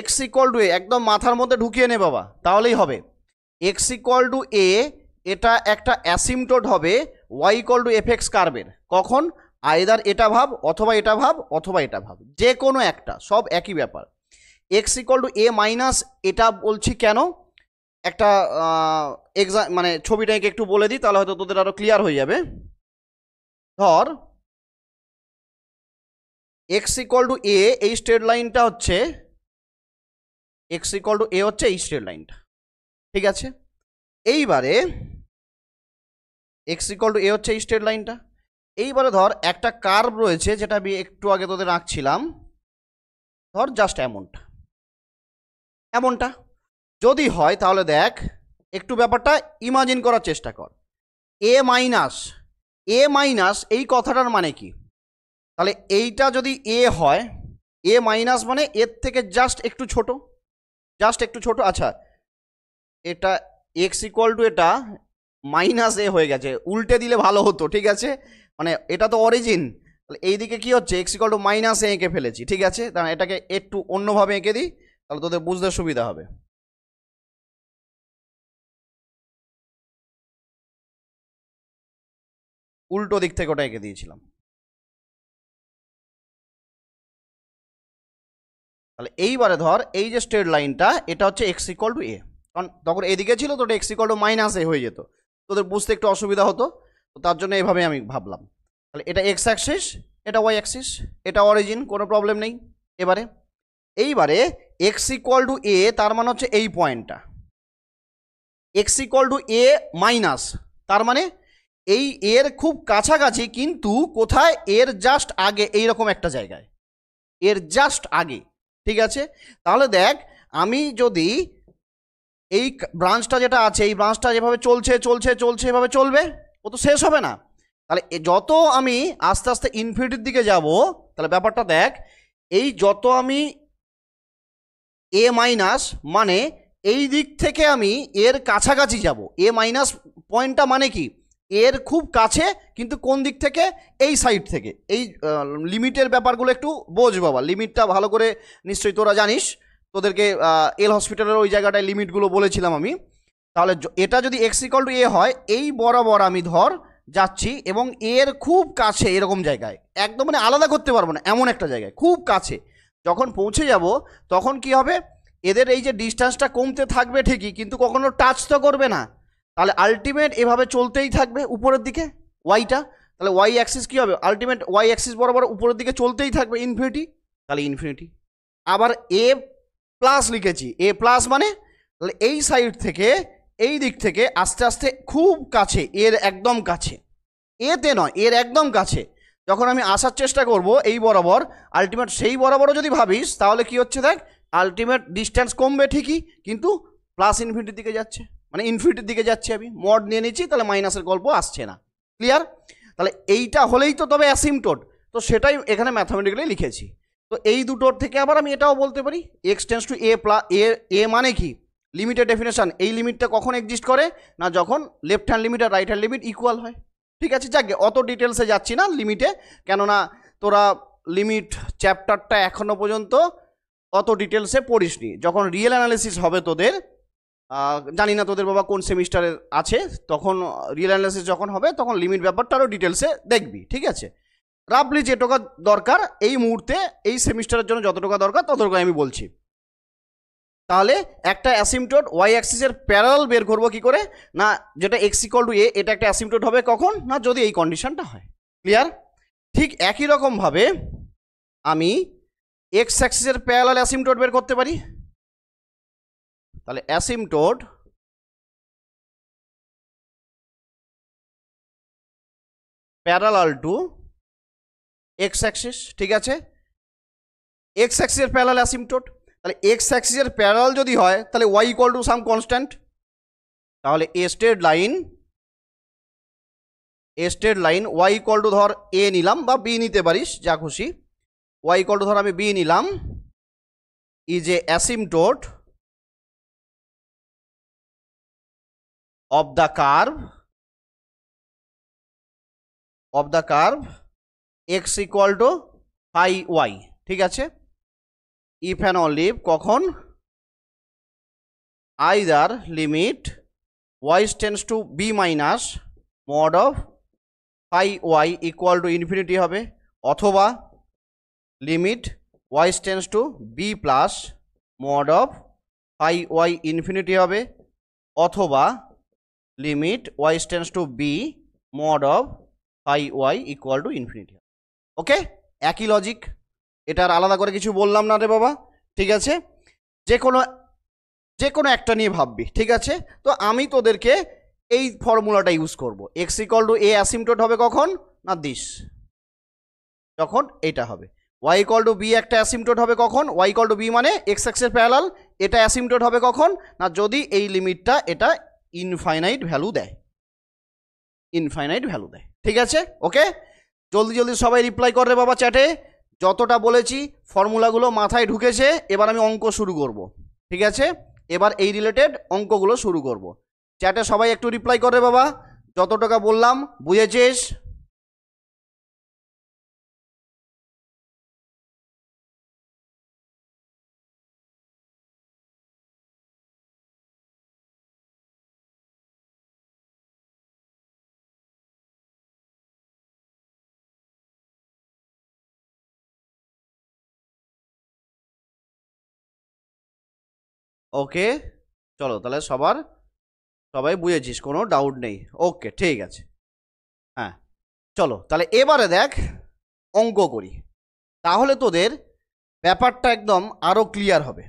এক্স ইকল টু এ একদম মাথার মধ্যে ঢুকিয়ে নে বাবা তাহলেই হবে এক্স ইকুয়াল টু এ এটা একটা অ্যাসিমটোড হবে y equal to f x কার্বের কখন আয়দার এটা ভাব অথবা এটা ভাব অথবা এটা ভাব যে কোনো একটা সব একই ব্যাপার x equal to a minus এটা বলছি কেন একটা এক্সাম মানে ছবিটাকে একটু বলে দিই তাহলে হয়তো তোদের আরও ক্লিয়ার হয়ে যাবে ধর এক্স ইকল টু এ এই স্ট্রেট লাইনটা হচ্ছে এক্স ইকল টু এ হচ্ছে এই স্ট্রেট লাইনটা ঠিক আছে এইবারে এক্স ইকল টু এ হচ্ছে এই স্ট্রেট লাইনটা এইবারে ধর একটা কার্ভ রয়েছে যেটা আমি একটু আগে তোদের আঁকছিলাম ধর জাস্ট এমনটা এমনটা যদি হয় তাহলে দেখ একটু ব্যাপারটা ইমাজিন করার চেষ্টা কর এ মাইনাস এ মাইনাস এই কথাটার মানে কি তাহলে এইটা যদি এ হয় এ মাইনাস মানে এর থেকে জাস্ট একটু ছোট জাস্ট একটু ছোট আচ্ছা এটা এক্স ইকুয়াল টু এটা মাইনাস এ হয়ে গেছে উল্টে দিলে ভালো হতো ঠিক আছে মানে এটা তো অরিজিন তাহলে এইদিকে কী হচ্ছে x equal to minus a এঁকে ফেলেছি ঠিক আছে তাহলে এটাকে একটু অন্যভাবে এঁকে দিই তাহলে তোদের বুঝতে সুবিধা হবে উল্টো দিক থেকে ওটা এঁকে দিয়েছিলাম তাহলে এইবারে ধর এই যে স্ট্রেট লাইনটা এটা হচ্ছে এক্স ইকল টু এ কারণ তখন এদিকে ছিল তো x equal to minus a হয়ে যেত তোদের বুঝতে একটু অসুবিধা হতো তো তার জন্য এভাবে আমি ভাবলাম তাহলে এটা এক্স অ্যাক্সিস এটা ওয়াই অ্যাক্সিস এটা অরিজিন কোনো প্রবলেম নেই এবারে এইবারে এক্স ইকল টু এ তার মানে হচ্ছে এই পয়েন্টটা x equal to a minus তার মানে এই এর খুব কাছাকাছি কিন্তু কোথায় এর জাস্ট আগে এই রকম একটা জায়গায় এর জাস্ট আগে ঠিক আছে তাহলে দেখ আমি যদি এই ব্রাঞ্চটা যেটা আছে এই ব্রাঞ্চটা যেভাবে চলছে চলছে চলছে এভাবে চলবে ও তো শেষ হবে না তাহলে যত আমি আস্তে আস্তে ইনফিনিটির দিকে যাব তাহলে ব্যাপারটা দেখ এই যত আমি এ মাইনাস মানে এই দিক থেকে আমি এর কাছাকাছি যাব এ মাইনাস পয়েন্টটা মানে কি এর খুব কাছে কিন্তু কোন দিক থেকে এই সাইড থেকে এই লিমিটের ব্যাপারগুলো একটু বোঝ বাবা লিমিটটা ভালো করে নিশ্চয়ই তোরা জানিস তোদেরকে এল হসপিটালের ওই জায়গাটায় লিমিটগুলো বলেছিলাম আমি তাহলে এটা যদি এক্স ইকল টু এ হয় এই বরাবর আমি ধর যাচ্ছি এবং এর খুব কাছে এরকম জায়গায় একদম মানে আলাদা করতে পারবো না এমন একটা জায়গায় খুব কাছে যখন পৌঁছে যাব তখন কি হবে এদের এই যে ডিস্টেন্সটা কমতে থাকবে ঠিকই কিন্তু কখনো টাচ তো করবে না তাহলে আলটিমেট এভাবে চলতেই থাকবে উপরের দিকে ওয়াইটা তাহলে ওয়াই অ্যাক্সিস কী হবে আলটিমেট ওয়াই অ্যাক্সিস বরাবর উপরের দিকে চলতেই থাকবে ইনফিনিটি তাহলে ইনফিনিটি আবার এ প্লাস লিখেছি এ প্লাস মানে তাহলে এই সাইড থেকে এই দিক থেকে আস্তে আস্তে খুব কাছে এর একদম কাছে এতে নয় এর একদম কাছে যখন আমি আসার চেষ্টা করব এই বরাবর আলটিমেট সেই বরাবরও যদি ভাবিস তাহলে কি হচ্ছে দেখ আলটিমেট ডিস্ট্যান্স কমবে ঠিকই কিন্তু প্লাস ইনফিনিটির দিকে যাচ্ছে মানে ইনফিনিটির দিকে যাচ্ছি আমি মড নিয়ে নিচ্ছি তাহলে মাইনাসের গল্প আসছে না ক্লিয়ার তাহলে এইটা হলেই তো তবে অ্যাসিমটোট তো সেটাই এখানে ম্যাথামেটিক্যালি লিখেছি তো এই দুটোর থেকে আবার আমি এটাও বলতে পারি x tends to a plus a a মানে কি লিমিটের ডেফিনেশান এই লিমিটটা কখন এক্সিস্ট করে না যখন লেফট হ্যান্ড লিমিট আর রাইট হ্যান্ড লিমিট ইকুয়াল হয় ঠিক আছে যাকে অত ডিটেলসে যাচ্ছি না লিমিটে কেননা তোরা লিমিট চ্যাপ্টারটা এখনও পর্যন্ত অত ডিটেলসে পড়িসনি যখন রিয়েল অ্যানালিসিস হবে তোদের জানি না তোদের বাবা কোন সেমিস্টারে আছে তখন রিয়েল অ্যানালাইসিস যখন হবে তখন লিমিট ব্যাপারটা আরও ডিটেলসে দেখবি ঠিক আছে রাফলি যে টাকা দরকার এই মুহূর্তে এই সেমিস্টারের জন্য যত টাকা দরকার তত টাকা আমি বলছি তাহলে একটা অ্যাসিমটোড ওয়াই অ্যাক্সিসের প্যারাল বের করব কী করে না যেটা এক্স ইকল টু এ এটা একটা অ্যাসিমটোড হবে কখন না যদি এই কন্ডিশনটা হয় ক্লিয়ার ঠিক একই রকমভাবে আমি এক্স অ্যাক্সিসের প্যারাল অ্যাসিমটোট বের করতে পারি তাহলে asymptote parallel to x axis ঠিক আছে এক্স অ্যাক্সিসের প্যারাল অ্যাসিমটোড তাহলে এক্স অ্যাক্সিসের প্যারাল যদি হয় তাহলে Y equal to some constant তাহলে a line a straight line y equal to ধর এ নিলাম বা বি নিতে পারিস যা খুশি ওয়াই ইকোয়াল টু ধর আমি বি নিলাম is a asymptote of the curve of the curve x equal to phi y ঠিক আছে if and only if কখন either limit y tends to b minus mod of phi y equal to infinity হবে অথবা limit y tends to b plus mod of phi y infinity হবে অথবা limit y tends to b mod of phi y equal to infinity okay একই logic এটার আলাদা করে কিছু বললাম না রে বাবা ঠিক আছে যে কোনো যে কোনো একটা নিয়ে ভাববি ঠিক আছে তো আমি তোদেরকে এই ফর্মুলাটা ইউজ করব x equal to a asymptote হবে কখন না দিস যখন এটা হবে ওয়াই ইকল টু বি একটা অ্যাসিমটোট হবে কখন ওয়াই ইকল টু বি মানে এক্স এক্সের প্যারাল এটা অ্যাসিমটোট হবে কখন না যদি এই লিমিটটা এটা ইনফাইনাইট ভ্যালু দেয় ইনফাইনাইট ভ্যালু দেয় ঠিক আছে ওকে জলদি জলদি সবাই রিপ্লাই করে বাবা চ্যাটে যতটা বলেছি ফর্মুলাগুলো মাথায় ঢুকেছে এবার আমি অঙ্ক শুরু করব ঠিক আছে এবার এই রিলেটেড অঙ্কগুলো শুরু করব চ্যাটে সবাই একটু রিপ্লাই করে বাবা যত টাকা বললাম বুঝেছিস ওকে চলো তাহলে সবার সবাই বুঝেছিস কোনো ডাউট নেই ওকে ঠিক আছে হ্যাঁ চলো তাহলে এবারে দেখ অঙ্ক করি তাহলে তোদের ব্যাপারটা একদম আরও ক্লিয়ার হবে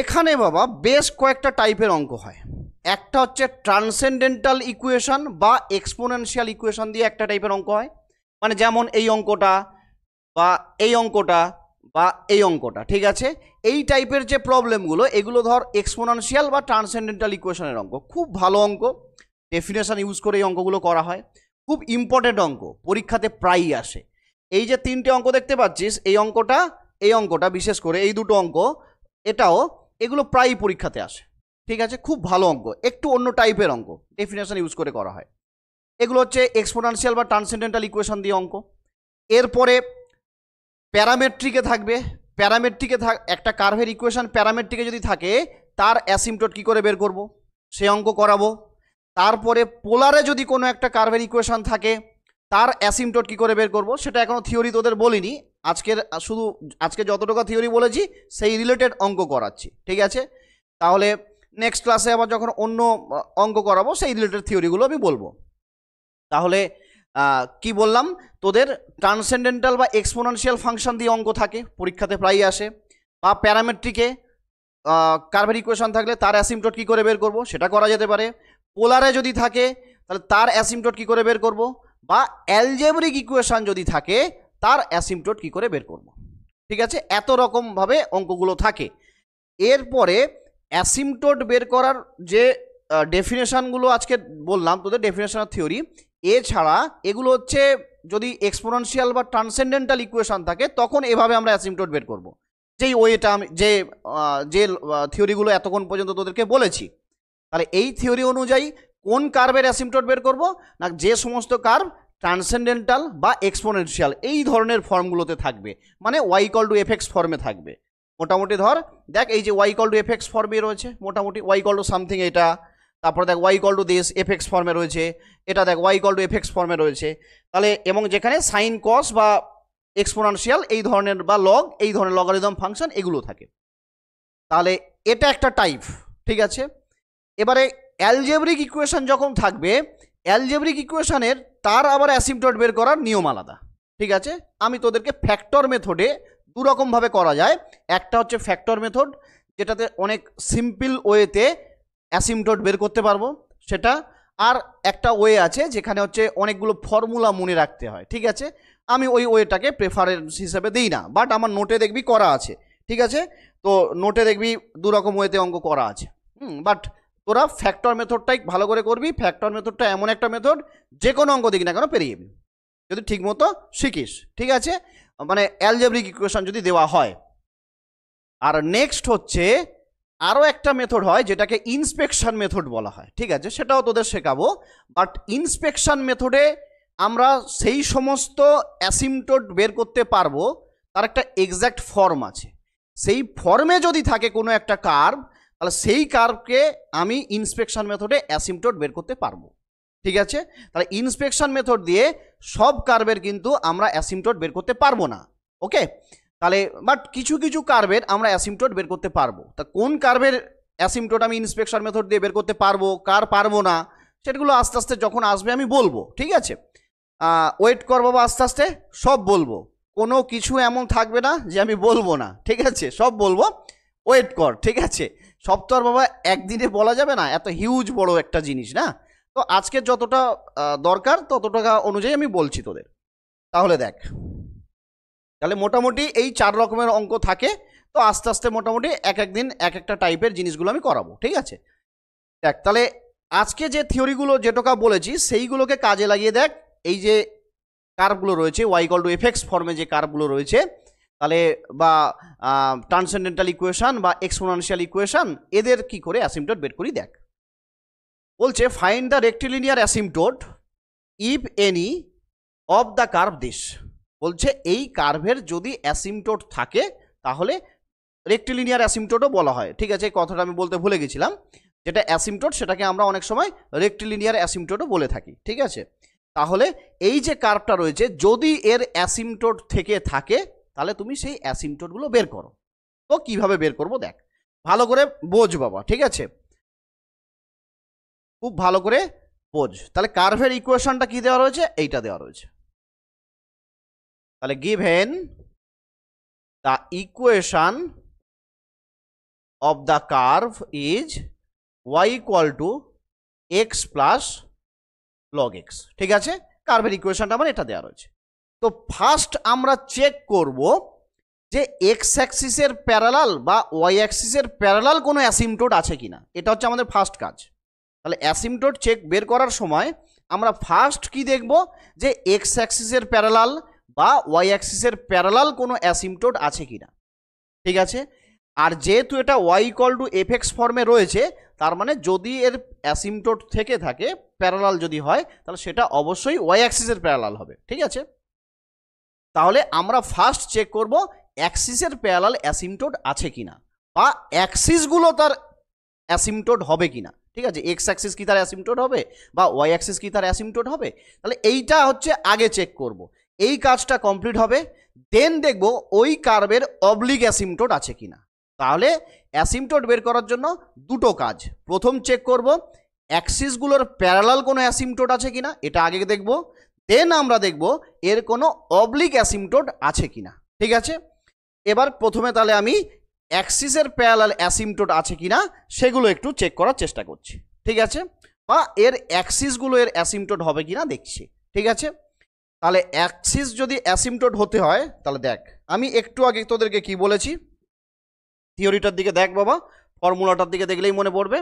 এখানে বাবা বেশ কয়েকটা টাইপের অঙ্ক হয় একটা হচ্ছে ট্রান্সেন্ডেন্টাল ইকুয়েশন বা এক্সপোনেনশিয়াল ইকুয়েশন দিয়ে একটা টাইপের অঙ্ক হয় মানে যেমন এই অঙ্কটা বা এই অঙ্কটা বা এই অঙ্কটা ঠিক আছে এই টাইপের যে প্রবলেমগুলো এগুলো ধর এক্সপোনান্সিয়াল বা ট্রান্সেন্ডেন্টাল ইকুয়েশনের অঙ্ক খুব ভালো অঙ্ক ডেফিনেশান ইউজ করে এই অঙ্কগুলো করা হয় খুব ইম্পর্টেন্ট অঙ্ক পরীক্ষাতে প্রায়ই আসে এই যে তিনটে অঙ্ক দেখতে পাচ্ছিস এই অঙ্কটা এই অঙ্কটা বিশেষ করে এই দুটো অঙ্ক এটাও এগুলো প্রায়ই পরীক্ষাতে আসে ঠিক আছে খুব ভালো অঙ্ক একটু অন্য টাইপের অঙ্ক ডেফিনেশান ইউজ করে করা হয় এগুলো হচ্ছে এক্সপোনান্সিয়াল বা ট্রান্সেন্ডেন্টাল ইকুয়েশন দিয়ে অঙ্ক এরপরে প্যারামেট্রিকে থাকবে প্যারামেট্রিকে থাক একটা কার্ভের ইকুয়েশান প্যারামেট্রিকে যদি থাকে তার অ্যাসিমটোট কী করে বের করব। সে অঙ্ক করাবো তারপরে পোলারে যদি কোনো একটা কার্ভের ইকুয়েশান থাকে তার অ্যাসিমটোট কী করে বের করব সেটা এখনও থিওরি তোদের বলিনি আজকের শুধু আজকে যতটুকু থিওরি বলেছি সেই রিলেটেড অঙ্ক করাচ্ছি ঠিক আছে তাহলে নেক্সট ক্লাসে আবার যখন অন্য অঙ্ক করাবো সেই রিলেটেড থিওরিগুলো আমি বলবো তাহলে কি বললাম তোদের ট্রান্সেন্ডেন্টাল বা এক্সপোনেনশিয়াল ফাংশন দিয়ে অঙ্ক থাকে পরীক্ষাতে প্রায়ই আসে বা প্যারামেট্রিকে কার্ভের ইকুয়েশন থাকলে তার অ্যাসিমটোট কী করে বের করব সেটা করা যেতে পারে পোলারে যদি থাকে তাহলে তার অ্যাসিমটোট কী করে বের করব বা অ্যালজেবরিক ইকুয়েশান যদি থাকে তার অ্যাসিমটোট কী করে বের করব ঠিক আছে এত রকমভাবে অঙ্কগুলো থাকে এরপরে অ্যাসিমটোট বের করার যে ডেফিনেশানগুলো আজকে বললাম তোদের ডেফিনেশন অফ থিওরি এছাড়া এগুলো হচ্ছে যদি এক্সপোরেন্সিয়াল বা ট্রান্সেন্ডেন্টাল ইকুয়েশন থাকে তখন এভাবে আমরা অ্যাসিমটোট বের করব যেই ওয়েটা আমি যে যে থিওরিগুলো এতক্ষণ পর্যন্ত তোদেরকে বলেছি তাহলে এই থিওরি অনুযায়ী কোন কার্ভের অ্যাসিমটোট বের করব না যে সমস্ত কার্ভ ট্রান্সেন্ডেন্টাল বা এক্সপোনেন্সিয়াল এই ধরনের ফর্মগুলোতে থাকবে মানে ওয়াইকল টু এফেক্স ফর্মে থাকবে মোটামুটি ধর দেখ এই যে ওয়াইকল টু এফেক্স ফর্মে রয়েছে মোটামুটি ওয়াইকল টু সামথিং এটা তারপরে দেখ y equal to this f x ফর্মে রয়েছে এটা দেখ y equal to f x ফর্মে রয়েছে তাহলে এবং যেখানে সাইন কস বা এক্সপোনান্সিয়াল এই ধরনের বা লগ এই ধরনের লগারিদম ফাংশন এগুলো থাকে তাহলে এটা একটা টাইপ ঠিক আছে এবারে অ্যালজেব্রিক ইকুয়েশান যখন থাকবে অ্যালজেব্রিক ইকুয়েশানের তার আবার অ্যাসিমটোট বের করার নিয়ম আলাদা ঠিক আছে আমি তোদেরকে ফ্যাক্টর মেথডে দুরকমভাবে করা যায় একটা হচ্ছে ফ্যাক্টর মেথড যেটাতে অনেক সিম্পল ওয়েতে অ্যাসিমটোট বের করতে পারবো সেটা আর একটা ওয়ে আছে যেখানে হচ্ছে অনেকগুলো ফর্মুলা মনে রাখতে হয় ঠিক আছে আমি ওই ওয়েটাকে প্রেফারেন্স হিসেবে দিই না বাট আমার নোটে দেখবি করা আছে ঠিক আছে তো নোটে দেখবি দুরকম ওয়েতে অঙ্ক করা আছে হুম বাট তোরা ফ্যাক্টর মেথডটাই ভালো করে করবি ফ্যাক্টর মেথডটা এমন একটা মেথড যে কোনো অঙ্ক দিক না কেন পেরিয়ে যাবি যদি ঠিকমতো শিখিস ঠিক আছে মানে অ্যালজেব্রিক ইকুয়েশন যদি দেওয়া হয় আর নেক্সট হচ্ছে আরও একটা মেথড হয় যেটাকে ইন্সপেকশান মেথড বলা হয় ঠিক আছে সেটাও তোদের শেখাবো বাট ইন্সপেকশান মেথডে আমরা সেই সমস্ত অ্যাসিমটোড বের করতে পারবো তার একটা এক্স্যাক্ট ফর্ম আছে সেই ফর্মে যদি থাকে কোনো একটা কার্ভ তাহলে সেই কার্ভকে আমি ইন্সপেকশান মেথডে অ্যাসিমটোট বের করতে পারবো ঠিক আছে তাহলে ইন্সপেকশান মেথড দিয়ে সব কার্ভের কিন্তু আমরা অ্যাসিমটোট বের করতে পারবো না ওকে তাহলে বাট কিছু কিছু কার্ভের আমরা অ্যাসিমটোট বের করতে পারবো তা কোন কার্ভের অ্যাসিমটোট আমি ইন্সপেকশন মেথড দিয়ে বের করতে পারবো কার পারবো না সেগুলো আস্তে আস্তে যখন আসবে আমি বলবো ঠিক আছে ওয়েট করবো বা আস্তে আস্তে সব বলবো কোনো কিছু এমন থাকবে না যে আমি বলবো না ঠিক আছে সব বলবো ওয়েট কর ঠিক আছে সব তো আর বাবা একদিনে বলা যাবে না এত হিউজ বড় একটা জিনিস না তো আজকে যতটা দরকার ততটা অনুযায়ী আমি বলছি তোদের তাহলে দেখ তাহলে মোটামুটি এই চার রকমের অঙ্ক থাকে তো আস্তে আস্তে মোটামুটি এক একদিন এক একটা টাইপের জিনিসগুলো আমি করাবো ঠিক আছে দেখ তাহলে আজকে যে থিওরিগুলো যেটকা বলেছি সেইগুলোকে কাজে লাগিয়ে দেখ এই যে কার্ভগুলো রয়েছে ওয়াইকল টু এফেক্স ফর্মে যে কার্ভগুলো রয়েছে তাহলে বা ট্রান্সেন্ডেন্টাল ইকুয়েশান বা এক্সপোনান্সিয়াল ইকুয়েশান এদের কি করে অ্যাসিমটোট বের করি দেখ বলছে find the rectilinear asymptote if any of the curve this বলছে এই কার্ভের যদি অ্যাসিমটোট থাকে তাহলে রেক্টিলিনিয়ার অ্যাসিমটোটও বলা হয় ঠিক আছে এই কথাটা আমি বলতে ভুলে গেছিলাম যেটা অ্যাসিমটোট সেটাকে আমরা অনেক সময় রেক্টিলিনিয়ার অ্যাসিমটোটও বলে থাকি ঠিক আছে তাহলে এই যে কার্ভটা রয়েছে যদি এর অ্যাসিমটোট থেকে থাকে তাহলে তুমি সেই অ্যাসিমটোটগুলো বের করো তো কিভাবে বের করব দেখ ভালো করে বোঝ বাবা ঠিক আছে খুব ভালো করে বোঝ তাহলে কার্ভের ইকুয়েশনটা কি দেওয়া রয়েছে এইটা দেওয়া রয়েছে তাহলে given the equation of the curve is y equal to x plus log x ঠিক আছে কার্ভের ইকুয়েশানটা আমার এটা দেওয়া রয়েছে তো ফার্স্ট আমরা চেক করব যে এক্স অ্যাক্সিসের প্যারালাল বা ওয়াই অ্যাক্সিসের প্যারালাল কোনো অ্যাসিমটোড আছে কি না এটা হচ্ছে আমাদের ফার্স্ট কাজ তাহলে অ্যাসিমটোড চেক বের করার সময় আমরা ফার্স্ট কি দেখব যে এক্স অ্যাক্সিসের প্যারালাল বা ওয়াই অ্যাক্সিসের প্যারালাল কোনো অ্যাসিমটোড আছে কি না ঠিক আছে আর যেহেতু এটা y equal to f x ফর্মে রয়েছে তার মানে যদি এর অ্যাসিমটোড থেকে থাকে প্যারালাল যদি হয় তাহলে সেটা অবশ্যই ওয়াই অ্যাক্সিসের প্যারালাল হবে ঠিক আছে তাহলে আমরা ফার্স্ট চেক করব অ্যাক্সিসের প্যারালাল অ্যাসিমটোড আছে কি না বা অ্যাক্সিসগুলো তার অ্যাসিমটোড হবে কি না ঠিক আছে এক্স অ্যাক্সিস কি তার অ্যাসিমটোড হবে বা ওয়াই অ্যাক্সিস কি তার অ্যাসিমটোড হবে তাহলে এইটা হচ্ছে আগে চেক করবো এই কাজটা কমপ্লিট হবে দেন দেখব ওই কার্ভের অবলিক অ্যাসিমটোট আছে কি না তাহলে অ্যাসিমটোট বের করার জন্য দুটো কাজ প্রথম চেক করব অ্যাক্সিসগুলোর প্যারালাল কোনো অ্যাসিমটোট আছে কি না এটা আগে দেখব দেন আমরা দেখব এর কোনো অবলিক অ্যাসিমটোট আছে কি না ঠিক আছে এবার প্রথমে তাহলে আমি অ্যাক্সিসের প্যারালাল অ্যাসিমটোট আছে কি না সেগুলো একটু চেক করার চেষ্টা করছি ঠিক আছে বা এর অ্যাক্সিসগুলো এর অ্যাসিমটোট হবে কি না দেখছি ঠিক আছে তাহলে অ্যাক্সিস যদি অ্যাসিমটোড হতে হয় তাহলে দেখ আমি একটু আগে তোদেরকে কি বলেছি থিওরিটার দিকে দেখ বাবা ফর্মুলাটার দিকে দেখলেই মনে পড়বে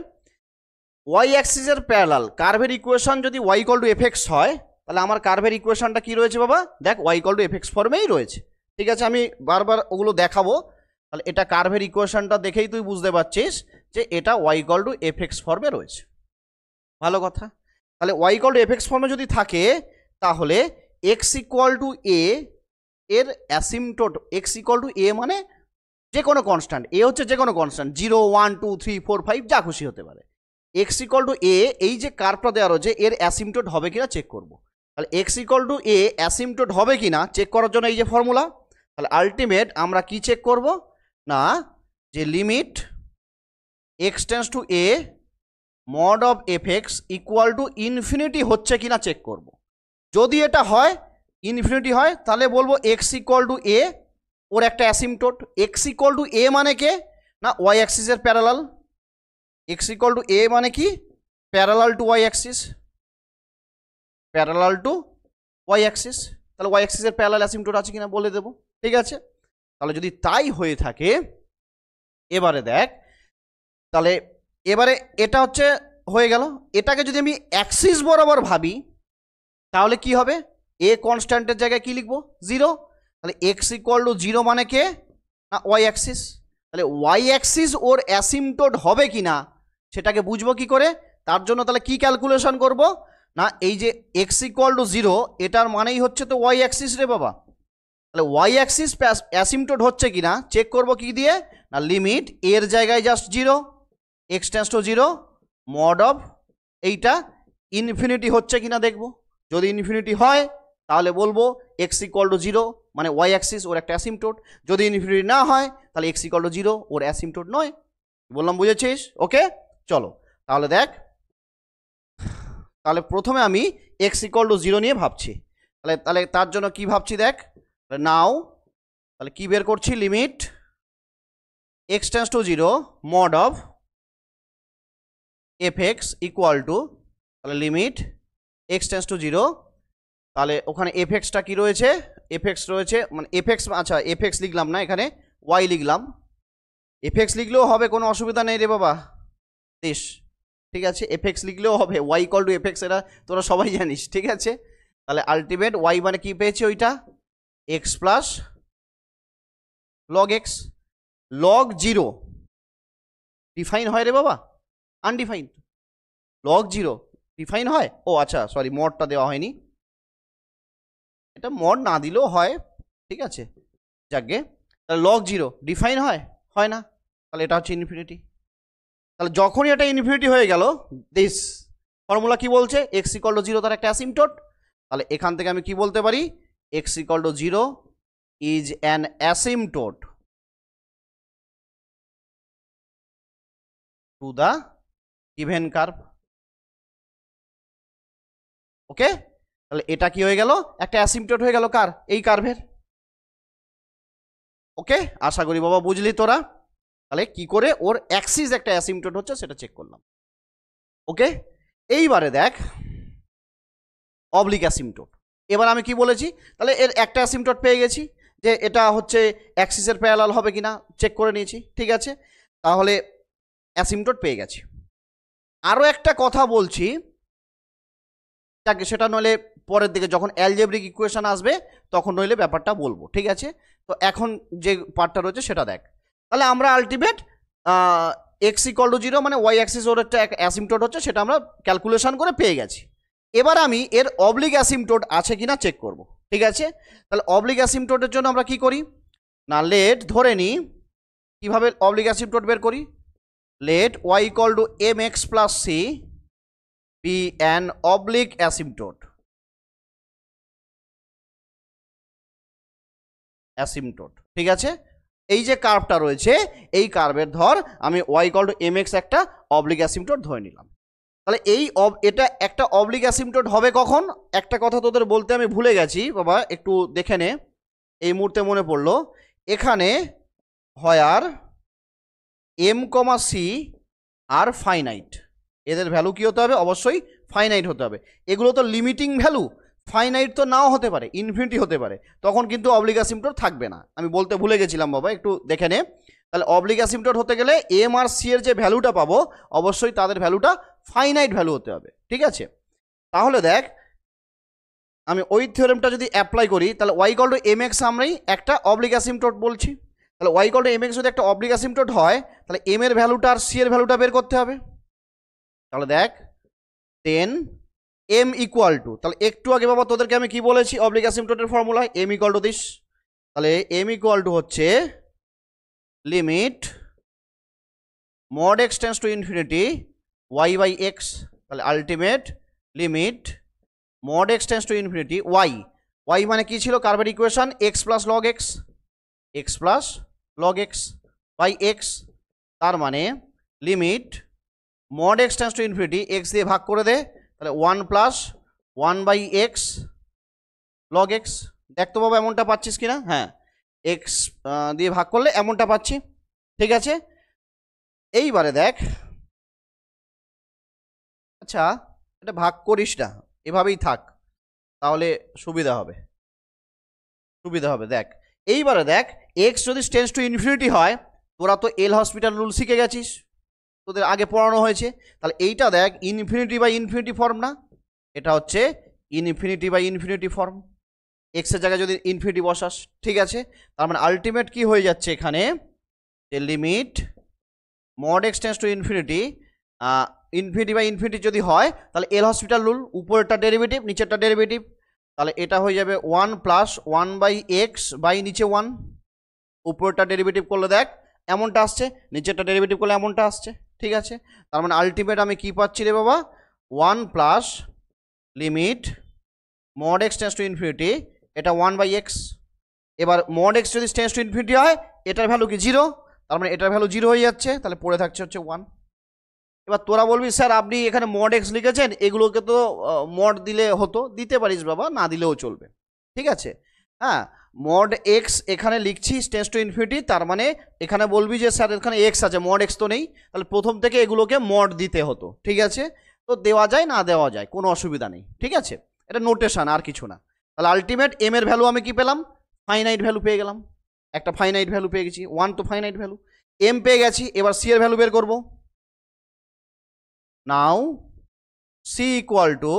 ওয়াই অ্যাক্সিসের প্যারাল কার্ভের ইকুয়েশন যদি ওয়াই কল টু এফেক্টস হয় তাহলে আমার কার্ভের ইকুয়েশনটা কি রয়েছে বাবা দেখ ওয়াই কল টু এফেক্টস ফর্মেই রয়েছে ঠিক আছে আমি বারবার ওগুলো দেখাবো তাহলে এটা কার্ভের ইকুয়েশনটা দেখেই তুই বুঝতে পারছিস যে এটা ওয়াই কল টু এফেক্টস ফর্মে রয়েছে ভালো কথা তাহলে ওয়াই কল টু এফেক্টস ফর্মে যদি থাকে তাহলে এক্স ইকুয়াল টু এ এর asymptote x equal to a মানে যে কোনো কনস্ট্যান্ট এ হচ্ছে যে কোনো constant zero one two three four five যা খুশি হতে পারে এক্স ইকুয়াল টু এ এই যে কার্ভটা দেওয়া রয়েছে এর অ্যাসিমটোট হবে কিনা চেক করব তাহলে x equal to a asymptote হবে কিনা চেক করার জন্য এই যে ফর্মুলা তাহলে আলটিমেট আমরা কি চেক করব না যে limit x tends to a mod of f x equal to infinity হচ্ছে কিনা চেক করবো যদি এটা হয় ইনফিনিটি হয় তাহলে বলবো এক্স ইকোয়াল টু এ ওর একটা asymptote x equal to a মানে কে না ওয়াই অ্যাক্সিসের parallel x equal to a মানে কি parallel to y axis parallel to y axis তাহলে ওয়াই অ্যাক্সিসের প্যারালাল অ্যাসিমটোট আছে কিনা বলে দেবো ঠিক আছে তাহলে যদি তাই হয়ে থাকে এবারে দেখ তাহলে এবারে এটা হচ্ছে হয়ে গেল এটাকে যদি আমি অ্যাক্সিস বরাবর ভাবি তাহলে কি হবে এ কনস্ট্যান্টের জায়গায় কি লিখবো জিরো তাহলে এক্স ইকুয়াল টু জিরো মানে কে না ওয়াই অ্যাক্সিস তাহলে ওয়াই অ্যাক্সিস ওর অ্যাসিমটোড হবে কি না সেটাকে বুঝবো কি করে তার জন্য তাহলে কি ক্যালকুলেশন করব না এই যে এক্স ইকুয়াল টু জিরো এটার মানেই হচ্ছে তো ওয়াই অ্যাক্সিস রে বাবা তাহলে ওয়াই অ্যাক্সিস অ্যাসিমটোড হচ্ছে কি না চেক করব কি দিয়ে না লিমিট এর জায়গায় just zero x tends to zero mod of এইটা ইনফিনিটি হচ্ছে কি না দেখবো যদি ইনফিনিটি হয় তাহলে বলবো এক্স ইকল টু জিরো মানে ওয়াই অ্যাক্সিস ওর একটা অ্যাসিমটোট যদি ইনফিনিটি না হয় তাহলে এক্স ইকল টু জিরো ওর অ্যাসিমটোট নয় বললাম বুঝেছিস ওকে চলো তাহলে দেখ তাহলে প্রথমে আমি এক্স ইকল টু জিরো নিয়ে ভাবছি তাহলে তাহলে তার জন্য কি ভাবছি দেখ নাও তাহলে কি বের করছি limit x tends to zero mod of f x equal to তাহলে limit x tends to zero তাহলে ওখানে এফেক্সটা কী রয়েছে এফেক্স রয়েছে মানে এফেক্স আচ্ছা এফেক্স লিখলাম না এখানে ওয়াই লিখলাম এফেক্স লিখলেও হবে কোনো অসুবিধা নেই রে বাবা দেশ ঠিক আছে এফেক্স লিখলেও হবে ওয়াই কল টু এফেক্স এরা তোরা সবাই জানিস ঠিক আছে তাহলে আলটিমেট ওয়াই মানে কি পেয়েছি ওইটা x plus log x log zero define হয় রে বাবা আনডিফাইন লগ জিরো ডিফাইন হয় ও আচ্ছা সরি মডটা দেওয়া হয়নি এটা মড না দিলেও হয় ঠিক আছে যাকে তাহলে লক জিরো ডিফাইন হয় হয় না তাহলে এটা হচ্ছে ইনফিনিটি তাহলে যখনই এটা ইনফিনিটি হয়ে গেল দিস ফর্মুলা কি বলছে এক্স ইকল টু জিরো তার একটা অ্যাসিমটোট তাহলে এখান থেকে আমি কি বলতে পারি x equal to zero is an asymptote to the even curve okay তাহলে এটা কি হয়ে গেল একটা অ্যাসিমটোট হয়ে গেল কার এই কার্ভের ওকে আশা করি বাবা বুঝলি তোরা তাহলে কি করে ওর অ্যাক্সিস একটা অ্যাসিমটোট হচ্ছে সেটা চেক করলাম ওকে এইবারে দেখ অবলিক অ্যাসিমটোট এবার আমি কি বলেছি তাহলে এর একটা অ্যাসিমটোট পেয়ে গেছি যে এটা হচ্ছে অ্যাক্সিসের প্যারালাল হবে কিনা চেক করে নিয়েছি ঠিক আছে তাহলে অ্যাসিমটোট পেয়ে গেছি আরও একটা কথা বলছি যাকে সেটা নইলে পরের দিকে যখন অ্যালজেব্রিক ইকুয়েশান আসবে তখন নইলে ব্যাপারটা বলবো ঠিক আছে তো এখন যে পার্টটা রয়েছে সেটা দেখ তাহলে আমরা ultimate x equal to zero মানে ওয়াই অ্যাক্সিস ওর একটা অ্যাসিমটোট হচ্ছে সেটা আমরা ক্যালকুলেশান করে পেয়ে গেছি এবার আমি এর অবলিক অ্যাসিমটোড আছে কি না চেক করব ঠিক আছে তাহলে অবলিক অ্যাসিমটোটের জন্য আমরা কি করি না লেট ধরে নিই কীভাবে অবলিক অ্যাসিমটোড বের করি late Y equal to m x plus C be an oblique asymptote অ্যাসিমটোট ঠিক আছে এই যে কার্ভটা রয়েছে এই কার্ভের ধর আমি y equal to m x একটা অবলিক অ্যাসিমটোট ধরে নিলাম তাহলে এই এটা একটা অবলিক অ্যাসিমটোট হবে কখন একটা কথা তোদের বলতে আমি ভুলে গেছি বাবা একটু দেখে নে এই মুহূর্তে মনে পড়লো এখানে হয় আর এম কমা সি আর ফাইনাইট এদের ভ্যালু কী হতে হবে অবশ্যই ফাইনাইট হতে হবে এগুলো তো লিমিটিং ভ্যালু ফাইনাইট তো নাও হতে পারে ইনফিনিটি হতে পারে তখন কিন্তু অবলিগা সিমটোর থাকবে না আমি বলতে ভুলে গেছিলাম বাবা একটু দেখে নে তাহলে অবলিগা সিমটোর হতে গেলে এম আর সি এর যে ভ্যালুটা পাবো অবশ্যই তাদের ভ্যালুটা ফাইনাইট ভ্যালু হতে হবে ঠিক আছে তাহলে দেখ আমি ওই থিওরেমটা যদি অ্যাপ্লাই করি তাহলে y equal to m x আমরাই একটা অবলিগা বলছি তাহলে y equal to m x যদি একটা অবলিগা সিমটোট হয় তাহলে এম এর ভ্যালুটা আর সি এর ভ্যালুটা বের করতে হবে তাহলে দেখ টেন এম ইকুয়াল টু তাহলে একটু আগে বাবা তোদেরকে আমি কি বলেছি অবলিক অ্যাসিমটোটের formula m equal to this তাহলে এম ইকুয়াল টু হচ্ছে limit mod x tends to infinity y by x তাহলে ultimate limit mod x tends to infinity y y মানে কি ছিল কার্বের equation x plus log x x plus log x by x তার মানে limit mod x tends to infinity x দিয়ে ভাগ করে দে তাহলে one plus one by x log x দেখতে পাবো এমনটা পাচ্ছিস কি না হ্যাঁ এক্স দিয়ে ভাগ করলে এমনটা পাচ্ছি ঠিক আছে এইবারে দেখ আচ্ছা এটা ভাগ করিস না এভাবেই থাক তাহলে সুবিধা হবে সুবিধা হবে দেখ এইবারে দেখ এক্স যদি টেন্স টু ইনফিনিটি হয় তোরা তো এল হসপিটাল রুল শিখে গেছিস তোদের আগে পড়ানো হয়েছে তাহলে এইটা দেখ ইনফিনিটি বাই ইনফিনিটি ফর্ম না এটা হচ্ছে ইনফিনিটি বাই ইনফিনিটি ফর্ম এক্সের জায়গায় যদি ইনফিনিটি বসাস ঠিক আছে তার মানে আলটিমেট কি হয়ে যাচ্ছে এখানে যে limit mod x tends to infinity infinity বা ইনফিনিটি যদি হয় তাহলে এল হসপিটাল রুল উপরেরটা ডেরিভেটিভ নিচেরটা ডেরিভেটিভ তাহলে এটা হয়ে যাবে one plus one by x by নিচে ওয়ান উপরেরটা ডেরিভেটিভ করলে দেখ এমনটা আসছে নিচেরটা ডেরিভেটিভ করলে এমনটা আসছে ঠিক আছে তার মানে আলটিমেট আমি কি পাচ্ছি রে বাবা one plus limit mod x tends to infinity এটা ওয়ান বাই এক্স এবার মড এক্স যদি টেন্স টু ইনফিনিটি হয় এটার ভ্যালু কি জিরো তার মানে এটার ভ্যালু জিরো হয়ে যাচ্ছে তাহলে পড়ে থাকছে হচ্ছে ওয়ান এবার তোরা বলবি স্যার আপনি এখানে মড এক্স লিখেছেন এগুলোকে তো মড দিলে হতো দিতে পারিস বাবা না দিলেও চলবে ঠিক আছে হ্যাঁ মড এক্স এখানে লিখছি টেন্স টু ইনফিনিটি তার মানে এখানে বলবি যে স্যার এখানে এক্স আছে মড এক্স তো নেই তাহলে প্রথম থেকে এগুলোকে মড দিতে হতো ঠিক আছে তো দেওয়া যায় না দেওয়া যায় কোনো অসুবিধা নেই ঠিক আছে এটা নোটেশান আর কিছু না তাহলে আলটিমেট এম এর ভ্যালু আমি কি পেলাম ফাইনাইট ভ্যালু পেয়ে গেলাম একটা ফাইনাইট ভ্যালু পেয়ে গেছি ওয়ান তো ফাইনাইট ভ্যালু এম পেয়ে গেছি এবার সি এর ভ্যালু বের করব now c equal to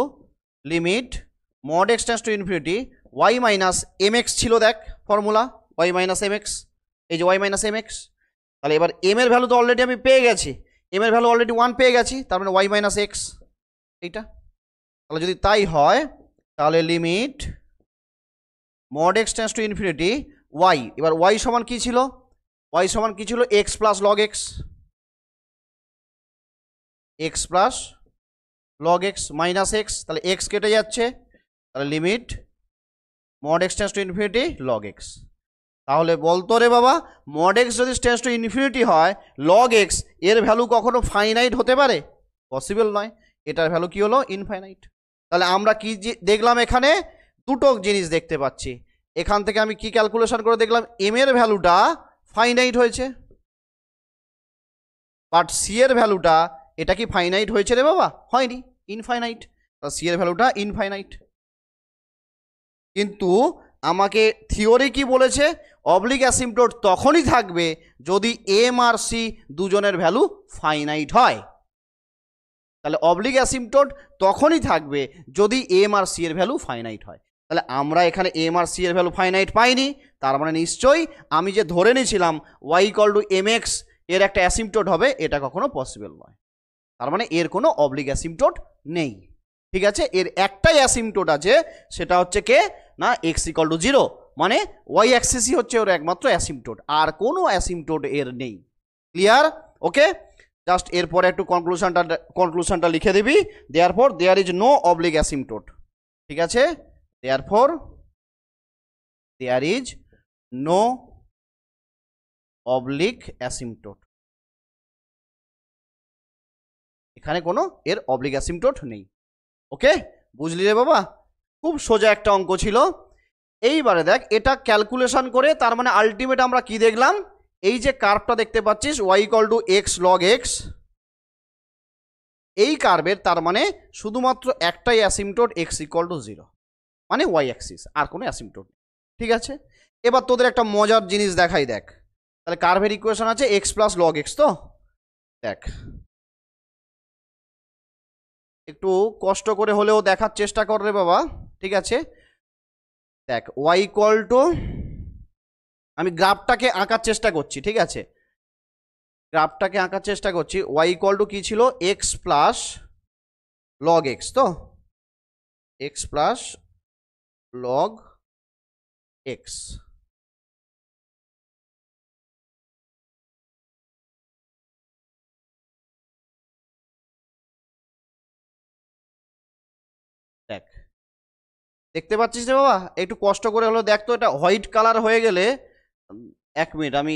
limit mod x tends to infinity y minus m ছিল দেখ formula y minus m x এই যে ওয়াই মাইনাস এম এক্স তাহলে এবার এম এর ভ্যালু তো অলরেডি আমি পেয়ে গেছি এম এর ভ্যালু অলরেডি ওয়ান পেয়ে গেছি তার মানে ওয়াই মাইনাস এক্স এইটা তাহলে যদি তাই হয় তাহলে limit mod x tends to infinity y এবার ওয়াই সমান কী ছিল ওয়াই সমান কী ছিল x plus log x x plus log x minus x তাহলে এক্স কেটে যাচ্ছে তাহলে limit mod x tends to infinity log x তাহলে বলতো রে বাবা মড এক্স যদি টেন্স টু ইনফিনিটি হয় লগ এক্স এর ভ্যালু কখনো ফাইনাইট হতে পারে পসিবল নয় এটার ভ্যালু কি হলো ইনফাইনাইট তাহলে আমরা কি দেখলাম এখানে দুটো জিনিস দেখতে পাচ্ছি এখান থেকে আমি কি ক্যালকুলেশন করে দেখলাম এম এর ভ্যালুটা ফাইনাইট হয়েছে বাট সি এর ভ্যালুটা এটা কি ফাইনাইট হয়েছে রে বাবা হয়নি ইনফাইনাইট সি এর ভ্যালুটা ইনফাইনাইট কিন্তু আমাকে থিওরি কি বলেছে অবলিক অ্যাসিমটোট তখনই থাকবে যদি এম আর সি দুজনের ভ্যালু ফাইনাইট হয় তাহলে অবলিক অ্যাসিমটোট তখনই থাকবে যদি এম আর সি এর ভ্যালু ফাইনাইট হয় তাহলে আমরা এখানে এম আর সি এর ভ্যালু ফাইনাইট পাইনি তার মানে নিশ্চয়ই আমি যে ধরে নিয়েছিলাম y equal to m x এর একটা অ্যাসিমটোট হবে এটা কখনো পসিবল নয় তার মানে এর কোনো অবলিক অ্যাসিমটোট নেই ঠিক আছে এর একটাই অ্যাসিমটোট আছে সেটা হচ্ছে কে না এক্স ইকল টু জিরো মানে ওয়াই অ্যাক্সিসই হচ্ছে ওর একমাত্র অ্যাসিমটোট আর কোনো অ্যাসিমটোট এর নেই ক্লিয়ার ওকে জাস্ট এরপরে একটু কনক্লুশনটা কনক্লুশনটা লিখে দিবি therefore there is no oblique asymptote ঠিক আছে therefore there is no oblique asymptote এখানে কোনো এর অবলিক অ্যাসিমটোট নেই ওকে বুঝলি রে বাবা খুব সোজা একটা অঙ্ক ছিল এইবারে দেখ এটা ক্যালকুলেশন করে তার মানে আলটিমেট আমরা কি দেখলাম এই যে কার্ভটা দেখতে পাচ্ছিস y equal to x log x এই কার্ভের তার মানে শুধুমাত্র একটাই asymptote x equal to zero মানে ওয়াই অ্যাক্সিস আর কোনো অ্যাসিমটোট ঠিক আছে এবার তোদের একটা মজার জিনিস দেখাই দেখ তাহলে কার্ভের ইকুয়েশন আছে এক্স প্লাস লগ এক্স তো দেখ একটু কষ্ট করে হলেও দেখার চেষ্টা কর রে বাবা ঠিক আছে দেখ ওয়াই কল টু আমি গ্রাফটাকে আঁকার চেষ্টা করছি ঠিক আছে গ্রাফটাকে আঁকার চেষ্টা করছি ওয়াই কল টু কী ছিল এক্স প্লাস লগ এক্স তো এক্স প্লাস লগ এক্স দেখতে পাচ্ছিস রে বাবা একটু কষ্ট করে হলো দেখ তো এটা হোয়াইট কালার হয়ে গেলে এক মিনিট আমি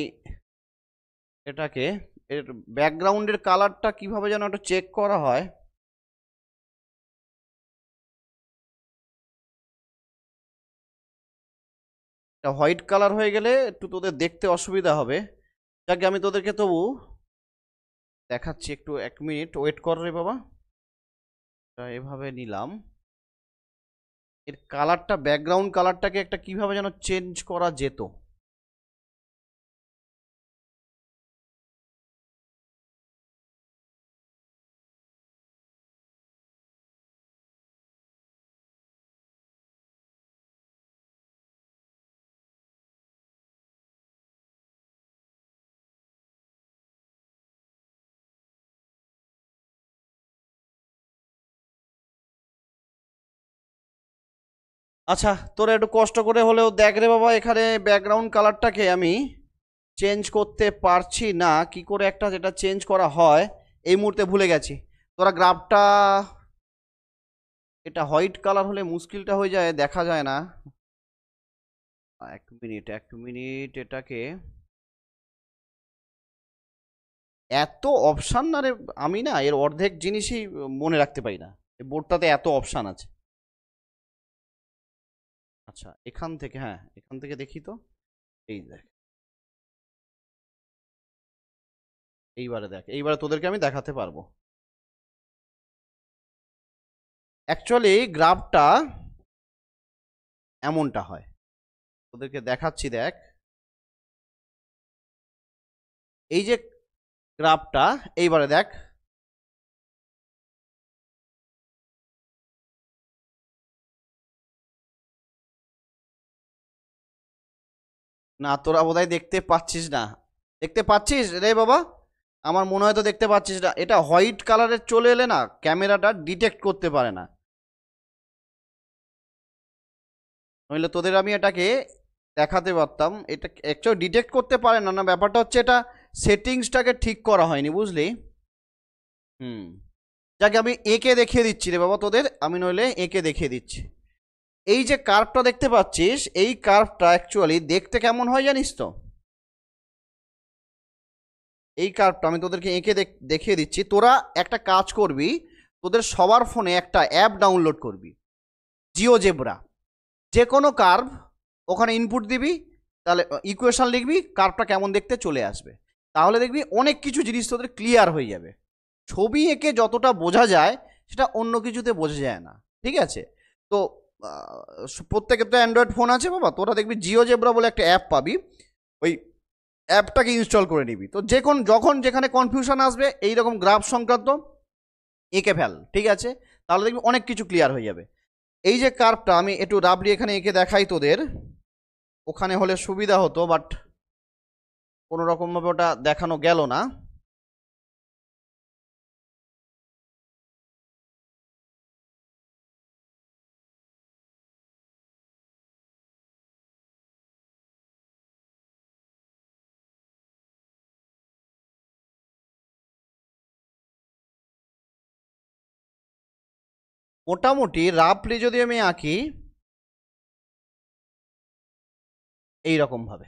এটাকে এর ব্যাকগ্রাউন্ডের কালারটা কিভাবে যেন একটু চেক করা হয় এটা হোয়াইট কালার হয়ে গেলে একটু তোদের দেখতে অসুবিধা হবে যাকে আমি তোদেরকে তবু দেখাচ্ছি একটু এক মিনিট ওয়েট কর রে বাবা এভাবে নিলাম এর কালারটা ব্যাকগ্রাউন্ড কালারটাকে একটা কীভাবে যেন চেঞ্জ করা যেত আচ্ছা তোরা একটু কষ্ট করে হলেও দেখ রে বাবা এখানে ব্যাকগ্রাউন্ড কালারটাকে আমি চেঞ্জ করতে পারছি না কি করে একটা যেটা চেঞ্জ করা হয় এই মুহূর্তে ভুলে গেছি তোরা গ্রাফটা এটা হোয়াইট কালার হলে মুশকিলটা হয়ে যায় দেখা যায় না এক মিনিট এক মিনিট এটাকে এত অপশান না রে আমি না এর অর্ধেক জিনিসই মনে রাখতে পারি না বোর্ডটাতে এত অপশান আছে আচ্ছা এখান থেকে হ্যাঁ এখান থেকে দেখি তো এই দেখ এইবারে দেখ এইবারে তোদেরকে আমি দেখাতে পারবো অ্যাকচুয়ালি গ্রাফটা এমনটা হয় তোদেরকে দেখাচ্ছি দেখ এই যে গ্রাফটা এইবারে দেখ না তোরা বোধ দেখতে পাচ্ছিস না দেখতে পাচ্ছিস রে বাবা আমার মনে হয় তো দেখতে পাচ্ছিস না এটা হোয়াইট কালারের চলে এলে না ক্যামেরাটা ডিটেক্ট করতে পারে না নইলে তোদের আমি এটাকে দেখাতে পারতাম এটা অ্যাকচুয়ালি ডিটেক্ট করতে পারে না না ব্যাপারটা হচ্ছে এটা সেটিংসটাকে ঠিক করা হয়নি বুঝলি হুম যাকে আমি এঁকে দেখিয়ে দিচ্ছি রে বাবা তোদের আমি নইলে এঁকে দেখিয়ে দিচ্ছি এই যে কার্ভটা দেখতে পাচ্ছিস এই কার্ভটা অ্যাকচুয়ালি দেখতে কেমন হয় জানিস তো এই কার্ভটা আমি তোদেরকে এঁকে দেখিয়ে দিচ্ছি তোরা একটা কাজ করবি তোদের সবার ফোনে একটা অ্যাপ ডাউনলোড করবি জিও জেবরা যে কোনো কার্ভ ওখানে ইনপুট দিবি তাহলে ইকুয়েশন লিখবি কার্ভটা কেমন দেখতে চলে আসবে তাহলে দেখবি অনেক কিছু জিনিস তোদের ক্লিয়ার হয়ে যাবে ছবি এঁকে যতটা বোঝা যায় সেটা অন্য কিছুতে বোঝা যায় না ঠিক আছে তো প্রত্যেকের তো অ্যান্ড্রয়েড ফোন আছে বাবা তোরা দেখবি জিও জেব্রা বলে একটা অ্যাপ পাবি ওই অ্যাপটাকে ইনস্টল করে নিবি তো যে কোন যখন যেখানে কনফিউশন আসবে এই রকম গ্রাফ সংক্রান্ত এঁকে ফেল ঠিক আছে তাহলে দেখবি অনেক কিছু ক্লিয়ার হয়ে যাবে এই যে কার্ভটা আমি একটু রাবড়ি এখানে এঁকে দেখাই তোদের ওখানে হলে সুবিধা হতো বাট কোনো রকমভাবে ওটা দেখানো গেল না মোটামুটি রাফলি যদি আমি আঁকি এইরকমভাবে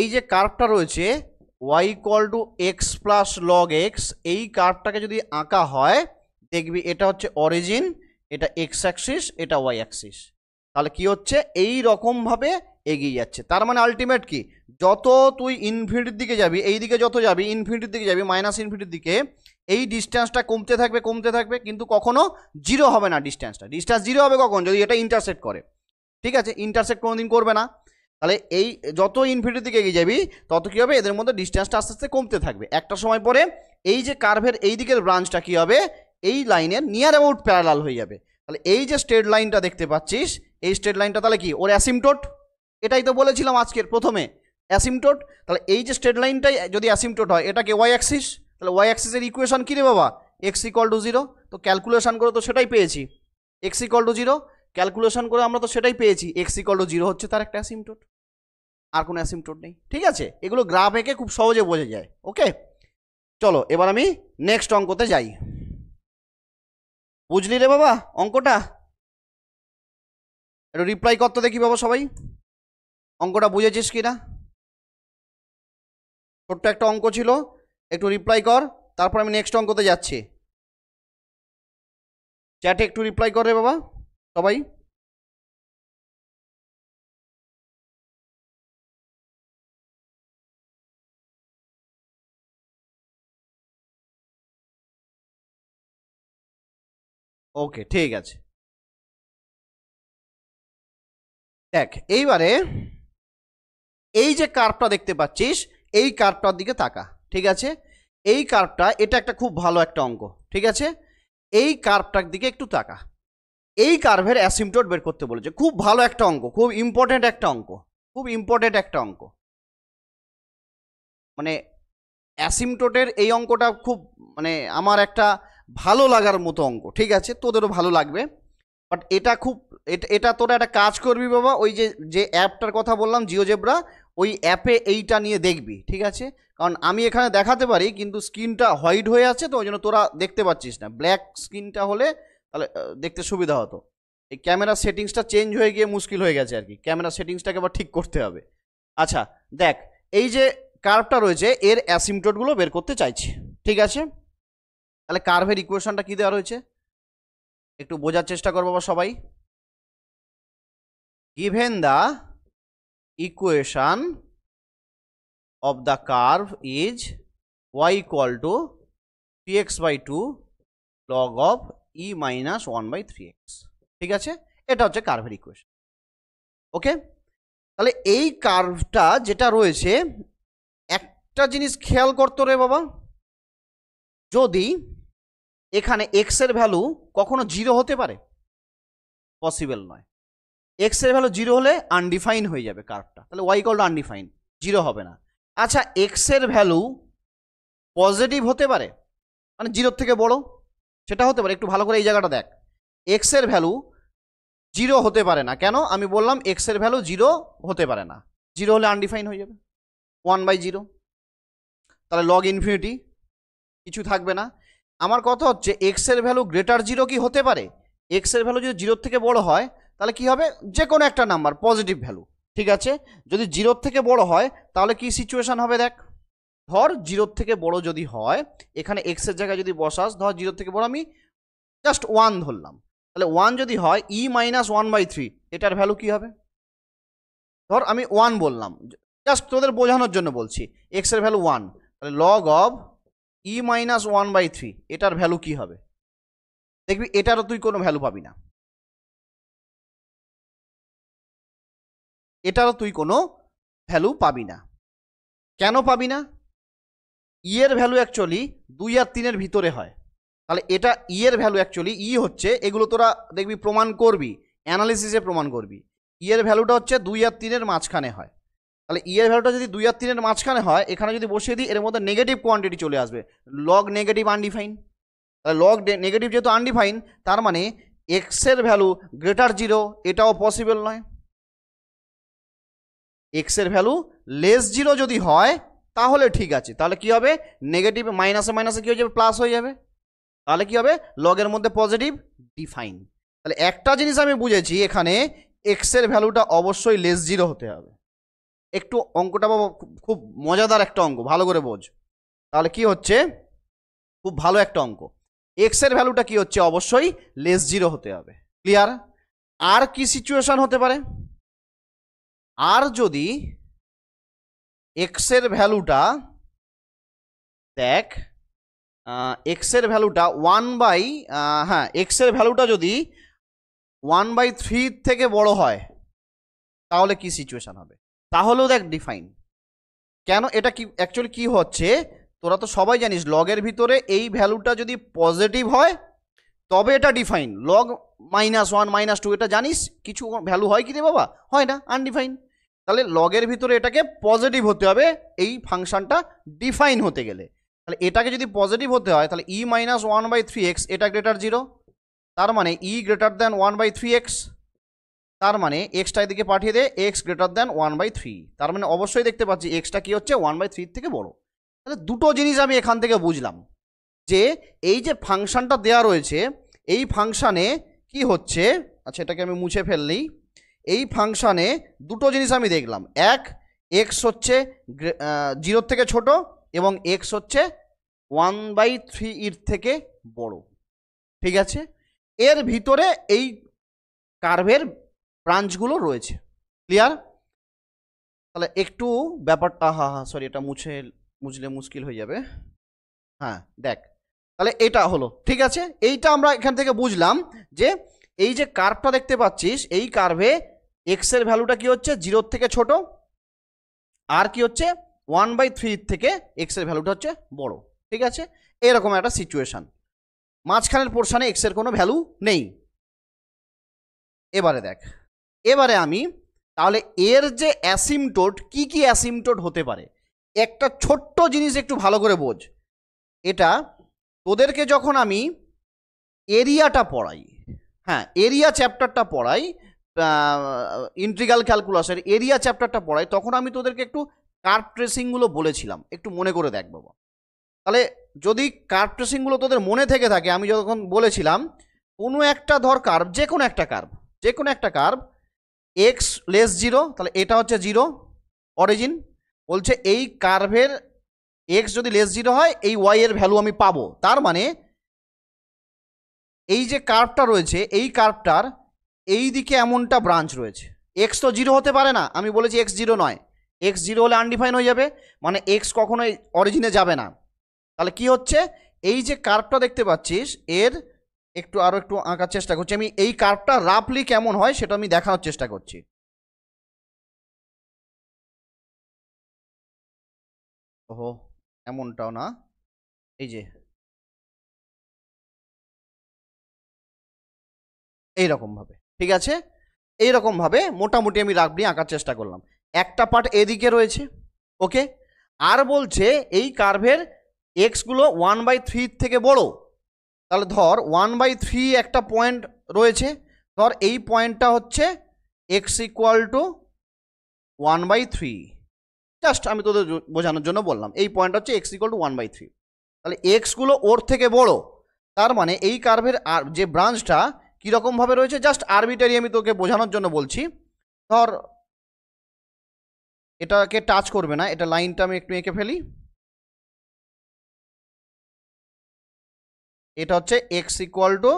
এই যে কার্ভটা রয়েছে y equal to x plus log x এই কার্ভটাকে যদি আঁকা হয় দেখবি এটা হচ্ছে অরিজিন এটা এক্স অ্যাক্সিস এটা ওয়াই অ্যাক্সিস তাহলে কি হচ্ছে এই রকমভাবে এগিয়ে যাচ্ছে তার মানে আলটিমেট কি যত তুই ইনফিনিটির দিকে যাবি এই দিকে যত যাবি ইনফিনিটির দিকে যাবি মাইনাস ইনফিনিটির দিকে এই ডিস্ট্যান্সটা কমতে থাকবে কমতে থাকবে কিন্তু কখনো জিরো হবে না ডিস্ট্যান্সটা ডিস্ট্যান্স জিরো হবে কখন যদি এটা ইন্টারসেক্ট করে ঠিক আছে ইন্টারসেক্ট কোনো দিন করবে না তাহলে এই যত ইনফিনিটির দিকে এগিয়ে যাবি তত কী হবে এদের মধ্যে ডিস্ট্যান্সটা আস্তে আস্তে কমতে থাকবে একটা সময় পরে এই যে কার্ভের এই দিকের ব্রাঞ্চটা কী হবে এই লাইনের নিয়ার অ্যাবাউট প্যারালাল হয়ে যাবে তাহলে এই যে স্ট্রেট লাইনটা দেখতে পাচ্ছিস এই স্ট্রেট লাইনটা তাহলে কি ওর অ্যাসিমটোট এটাই তো বলেছিলাম আজকের প্রথমে অ্যাসিমটোট তাহলে এই যে স্ট্রেট লাইনটাই যদি অ্যাসিমটোট হয় এটাকে ওয়াই অ্যাক্সিস তাহলে ওয়াই অ্যাক্সিসের ইকুয়েশন কী রে বাবা এক্স ইকল টু জিরো তো ক্যালকুলেশন করে তো সেটাই পেয়েছি x equal to zero calculation করে আমরা তো সেটাই পেয়েছি এক্স ইকল টু জিরো হচ্ছে তার একটা অ্যাসিমটোট আর কোনো অ্যাসিমটোট নেই ঠিক আছে এগুলো গ্রাফ এঁকে খুব সহজে বোঝা যায় ওকে চলো এবার আমি নেক্সট অঙ্কতে যাই বুঝলি রে বাবা অঙ্কটা একটু রিপ্লাই করতে দেখি বাবা সবাই অঙ্কটা বুঝেছিস কি না ছোট্ট একটা অঙ্ক ছিল একটু রিপ্লাই কর তারপর আমি নেক্সট অঙ্কতে যাচ্ছি চ্যাটে একটু রিপ্লাই করে বাবা সবাই ওকে ঠিক আছে দেখ এইবারে এই যে কার্ভটা দেখতে পাচ্ছিস এই কার্ভটার দিকে তাকা ঠিক আছে এই কার্ভটা এটা একটা খুব ভালো একটা অঙ্ক ঠিক আছে এই কার্ভটার দিকে একটু তাকা এই কার্ভের অ্যাসিমটোট বের করতে বলেছে খুব ভালো একটা অঙ্ক খুব ইম্পর্টেন্ট একটা অঙ্ক খুব ইম্পর্টেন্ট একটা অঙ্ক মানে অ্যাসিমটোটের এই অঙ্কটা খুব মানে আমার একটা ভালো লাগার মতো অঙ্ক ঠিক আছে তোদেরও ভালো লাগবে বাট এটা খুব এটা তোরা একটা কাজ করবি বাবা ওই যে যে অ্যাপটার কথা বললাম জিওজেব্রা ওই অ্যাপে এইটা নিয়ে দেখবি ঠিক আছে কারণ আমি এখানে দেখাতে পারি কিন্তু স্ক্রিনটা হোয়াইট হয়ে আছে তো ওই জন্য তোরা দেখতে পাচ্ছিস না ব্ল্যাক স্ক্রিনটা হলে তাহলে দেখতে সুবিধা হতো এই ক্যামেরা সেটিংসটা চেঞ্জ হয়ে গিয়ে মুশকিল হয়ে গেছে আর কি ক্যামেরা সেটিংসটাকে আবার ঠিক করতে হবে আচ্ছা দেখ এই যে কার্ভটা রয়েছে এর অ্যাসিমটোটগুলো বের করতে চাইছি ঠিক আছে তাহলে কার্ভের ইকুয়েশনটা কী দেওয়া রয়েছে একটু বোঝার চেষ্টা করবো বা সবাই given the equation of the curve is y equal to px by 2 log of e minus 1 by 3x ঠিক আছে এটা হচ্ছে কার্ভের ইকুয়েশন ওকে তাহলে এই কার্ভটা যেটা রয়েছে একটা জিনিস খেয়াল করতো রে বাবা যদি এখানে এক্সের ভ্যালু কখনো জিরো হতে পারে পসিবল নয় এক্স এর ভ্যালু জিরো হলে আনডিফাইন হয়ে যাবে কার্ভটা তাহলে ওয়াই কল আনডিফাইন জিরো হবে না আচ্ছা এক্স এর ভ্যালু পজিটিভ হতে পারে মানে জিরোর থেকে বড় সেটা হতে পারে একটু ভালো করে এই জায়গাটা দেখ এক্স এর ভ্যালু জিরো হতে পারে না কেন আমি বললাম এক্স এর ভ্যালু জিরো হতে পারে না জিরো হলে আনডিফাইন হয়ে যাবে ওয়ান বাই জিরো তাহলে লগ ইনফিনিটি কিছু থাকবে না আমার কথা হচ্ছে এক্স এর ভ্যালু গ্রেটার জিরো কি হতে পারে এক্স এর ভ্যালু যদি জিরোর থেকে বড় হয় তাহলে কি হবে যে কোনো একটা নাম্বার পজিটিভ ভ্যালু ঠিক আছে যদি জিরোর থেকে বড় হয় তাহলে কি সিচুয়েশান হবে দেখ ধর জিরোর থেকে বড় যদি হয় এখানে এক্সের জায়গায় যদি বসাস ধর জিরোর থেকে বড় আমি জাস্ট ওয়ান ধরলাম তাহলে ওয়ান যদি হয় e minus one by three এটার ভ্যালু কী হবে ধর আমি ওয়ান বললাম জাস্ট তোদের বোঝানোর জন্য বলছি এক্সের ভ্যালু ওয়ান তাহলে log of e minus one by three এটার ভ্যালু কী হবে দেখবি এটারও তুই কোনো ভ্যালু পাবি না এটারও তুই কোনো ভ্যালু পাবি না কেন পাবি না ইয়ের ভ্যালু অ্যাকচুয়ালি দুই আর তিনের ভিতরে হয় তাহলে এটা ইয়ের ভ্যালু অ্যাকচুয়ালি ই হচ্ছে এগুলো তোরা দেখবি প্রমাণ করবি অ্যানালিসিসে প্রমাণ করবি ইয়ের e ভ্যালুটা হচ্ছে দুই আর তিনের মাঝখানে হয় তাহলে ইয়ের e ভ্যালুটা যদি দুই আর তিনের মাঝখানে হয় এখানে যদি বসিয়ে দিই এর মধ্যে নেগেটিভ কোয়ান্টিটি চলে আসবে লগ নেগেটিভ আনডিফাইন তাহলে লগ নেগেটিভ যেহেতু আনডিফাইন তার মানে এক্সের ভ্যালু গ্রেটার জিরো এটাও পসিবল নয় এক্সের ভ্যালু লেস জিরো যদি হয় তাহলে ঠিক আছে তাহলে কি হবে নেগেটিভ মাইনাসে মাইনাসে কী হয়ে যাবে প্লাস হয়ে যাবে তাহলে কি হবে লগের মধ্যে পজিটিভ ডিফাইন তাহলে একটা জিনিস আমি বুঝেছি এখানে এক্সের ভ্যালুটা অবশ্যই লেস জিরো হতে হবে একটু অঙ্কটা খুব মজাদার একটা অঙ্ক ভালো করে বোঝ তাহলে কি হচ্ছে খুব ভালো একটা অঙ্ক এক্সের ভ্যালুটা কি হচ্ছে অবশ্যই লেস জিরো হতে হবে ক্লিয়ার আর কি সিচুয়েশান হতে পারে আর যদি এক্সের ভ্যালুটা দেখ এক্সের ভ্যালুটা ওয়ান বাই হ্যাঁ এক্সের ভ্যালুটা যদি ওয়ান বাই থ্রির থেকে বড় হয় তাহলে কি সিচুয়েশান হবে তাহলেও দেখ ডিফাইন কেন এটা কি অ্যাকচুয়ালি কি হচ্ছে তোরা তো সবাই জানিস লগের ভিতরে এই ভ্যালুটা যদি পজিটিভ হয় তবে এটা define log minus one minus two এটা জানিস কিছু ভ্যালু হয় কি রে বাবা হয় না আনডিফাইন তাহলে লগের ভিতরে এটাকে পজিটিভ হতে হবে এই ফাংশানটা ডিফাইন হতে গেলে তাহলে এটাকে যদি পজিটিভ হতে হয় তাহলে e minus one by three x এটা গ্রেটার জিরো তার মানে e greater than one by three x তার মানে এক্সটা এদিকে পাঠিয়ে দেয় x greater than one by three তার মানে অবশ্যই দেখতে পাচ্ছি এক্সটা কী হচ্ছে ওয়ান বাই থ্রির থেকে বড় তাহলে দুটো জিনিস আমি এখান থেকে বুঝলাম যে এই যে ফাংশানটা দেয়া রয়েছে এই ফাংশানে কি হচ্ছে আচ্ছা এটাকে আমি মুছে ফেললেই এই ফাংশানে দুটো জিনিস আমি দেখলাম এক এক্স হচ্ছে জিরোর থেকে ছোট এবং এক্স হচ্ছে ওয়ান বাই থ্রি ইর থেকে বড় ঠিক আছে এর ভিতরে এই কার্ভের ব্রাঞ্চগুলো রয়েছে ক্লিয়ার তাহলে একটু ব্যাপারটা হা হা সরি এটা মুছে মুছলে মুশকিল হয়ে যাবে হ্যাঁ দেখ তাহলে এটা হলো ঠিক আছে এইটা আমরা এখান থেকে বুঝলাম যে এই যে কার্ভটা দেখতে পাচ্ছিস এই কার্ভে এক্সের ভ্যালুটা কি হচ্ছে জিরোর থেকে ছোট আর কি হচ্ছে ওয়ান বাই থ্রির থেকে এক্সের ভ্যালুটা হচ্ছে বড় ঠিক আছে এরকম একটা সিচুয়েশান মাঝখানের পোর্শানে এক্সের কোনো ভ্যালু নেই এবারে দেখ এবারে আমি তাহলে এর যে অ্যাসিমটোট কি কি অ্যাসিমটোট হতে পারে একটা ছোট্ট জিনিস একটু ভালো করে বোঝ এটা তোদেরকে যখন আমি এরিয়াটা পড়াই হ্যাঁ এরিয়া চ্যাপ্টারটা পড়াই ইন্ট্রিগাল ক্যালকুলাসের এরিয়া চ্যাপ্টারটা পড়াই তখন আমি তোদেরকে একটু কার্ভ ট্রেসিংগুলো বলেছিলাম একটু মনে করে দেখ বাবা তাহলে যদি কার্ভ ট্রেসিংগুলো তোদের মনে থেকে থাকে আমি যখন বলেছিলাম কোনো একটা ধর কার্ভ যে কোনো একটা কার্ভ যে কোনো একটা কার্ভ এক্স লেস জিরো তাহলে এটা হচ্ছে জিরো অরিজিন বলছে এই কার্ভের এক্স যদি লেস জিরো হয় এই ওয়াই এর ভ্যালু আমি পাবো তার মানে এই যে কার্ভটা রয়েছে এই কার্ভটার এই দিকে এমনটা ব্রাঞ্চ রয়েছে এক্স তো জিরো হতে পারে না আমি বলেছি এক্স জিরো নয় এক্স জিরো হলে আনডিফাইন হয়ে যাবে মানে এক্স কখনোই অরিজিনে যাবে না তাহলে কি হচ্ছে এই যে কার্ভটা দেখতে পাচ্ছিস এর একটু আরও একটু আঁকার চেষ্টা করছি আমি এই কার্ভটা রাফলি কেমন হয় সেটা আমি দেখানোর চেষ্টা করছি ওহো এমনটাও না এই যে এইরকমভাবে ঠিক আছে এইরকমভাবে মোটামুটি আমি নিয়ে আঁকার চেষ্টা করলাম একটা পার্ট এদিকে রয়েছে ওকে আর বলছে এই কার্ভের এক্সগুলো ওয়ান বাই থ্রির থেকে বড় তাহলে ধর ওয়ান বাই থ্রি একটা পয়েন্ট রয়েছে ধর এই পয়েন্টটা হচ্ছে x equal to one by three just আমি তোদের বোঝানোর জন্য বললাম এই পয়েন্ট হচ্ছে x equal to one by three তাহলে এক্সগুলো ওর থেকে বড় তার মানে এই কার্ভের আর যে ব্রাঞ্চটা কীরকমভাবে রয়েছে জাস্ট আরবিটারি আমি তোকে বোঝানোর জন্য বলছি ধর এটাকে টাচ করবে না এটা লাইনটা আমি একটু এঁকে ফেলি এটা হচ্ছে এক্স ইকুয়াল টু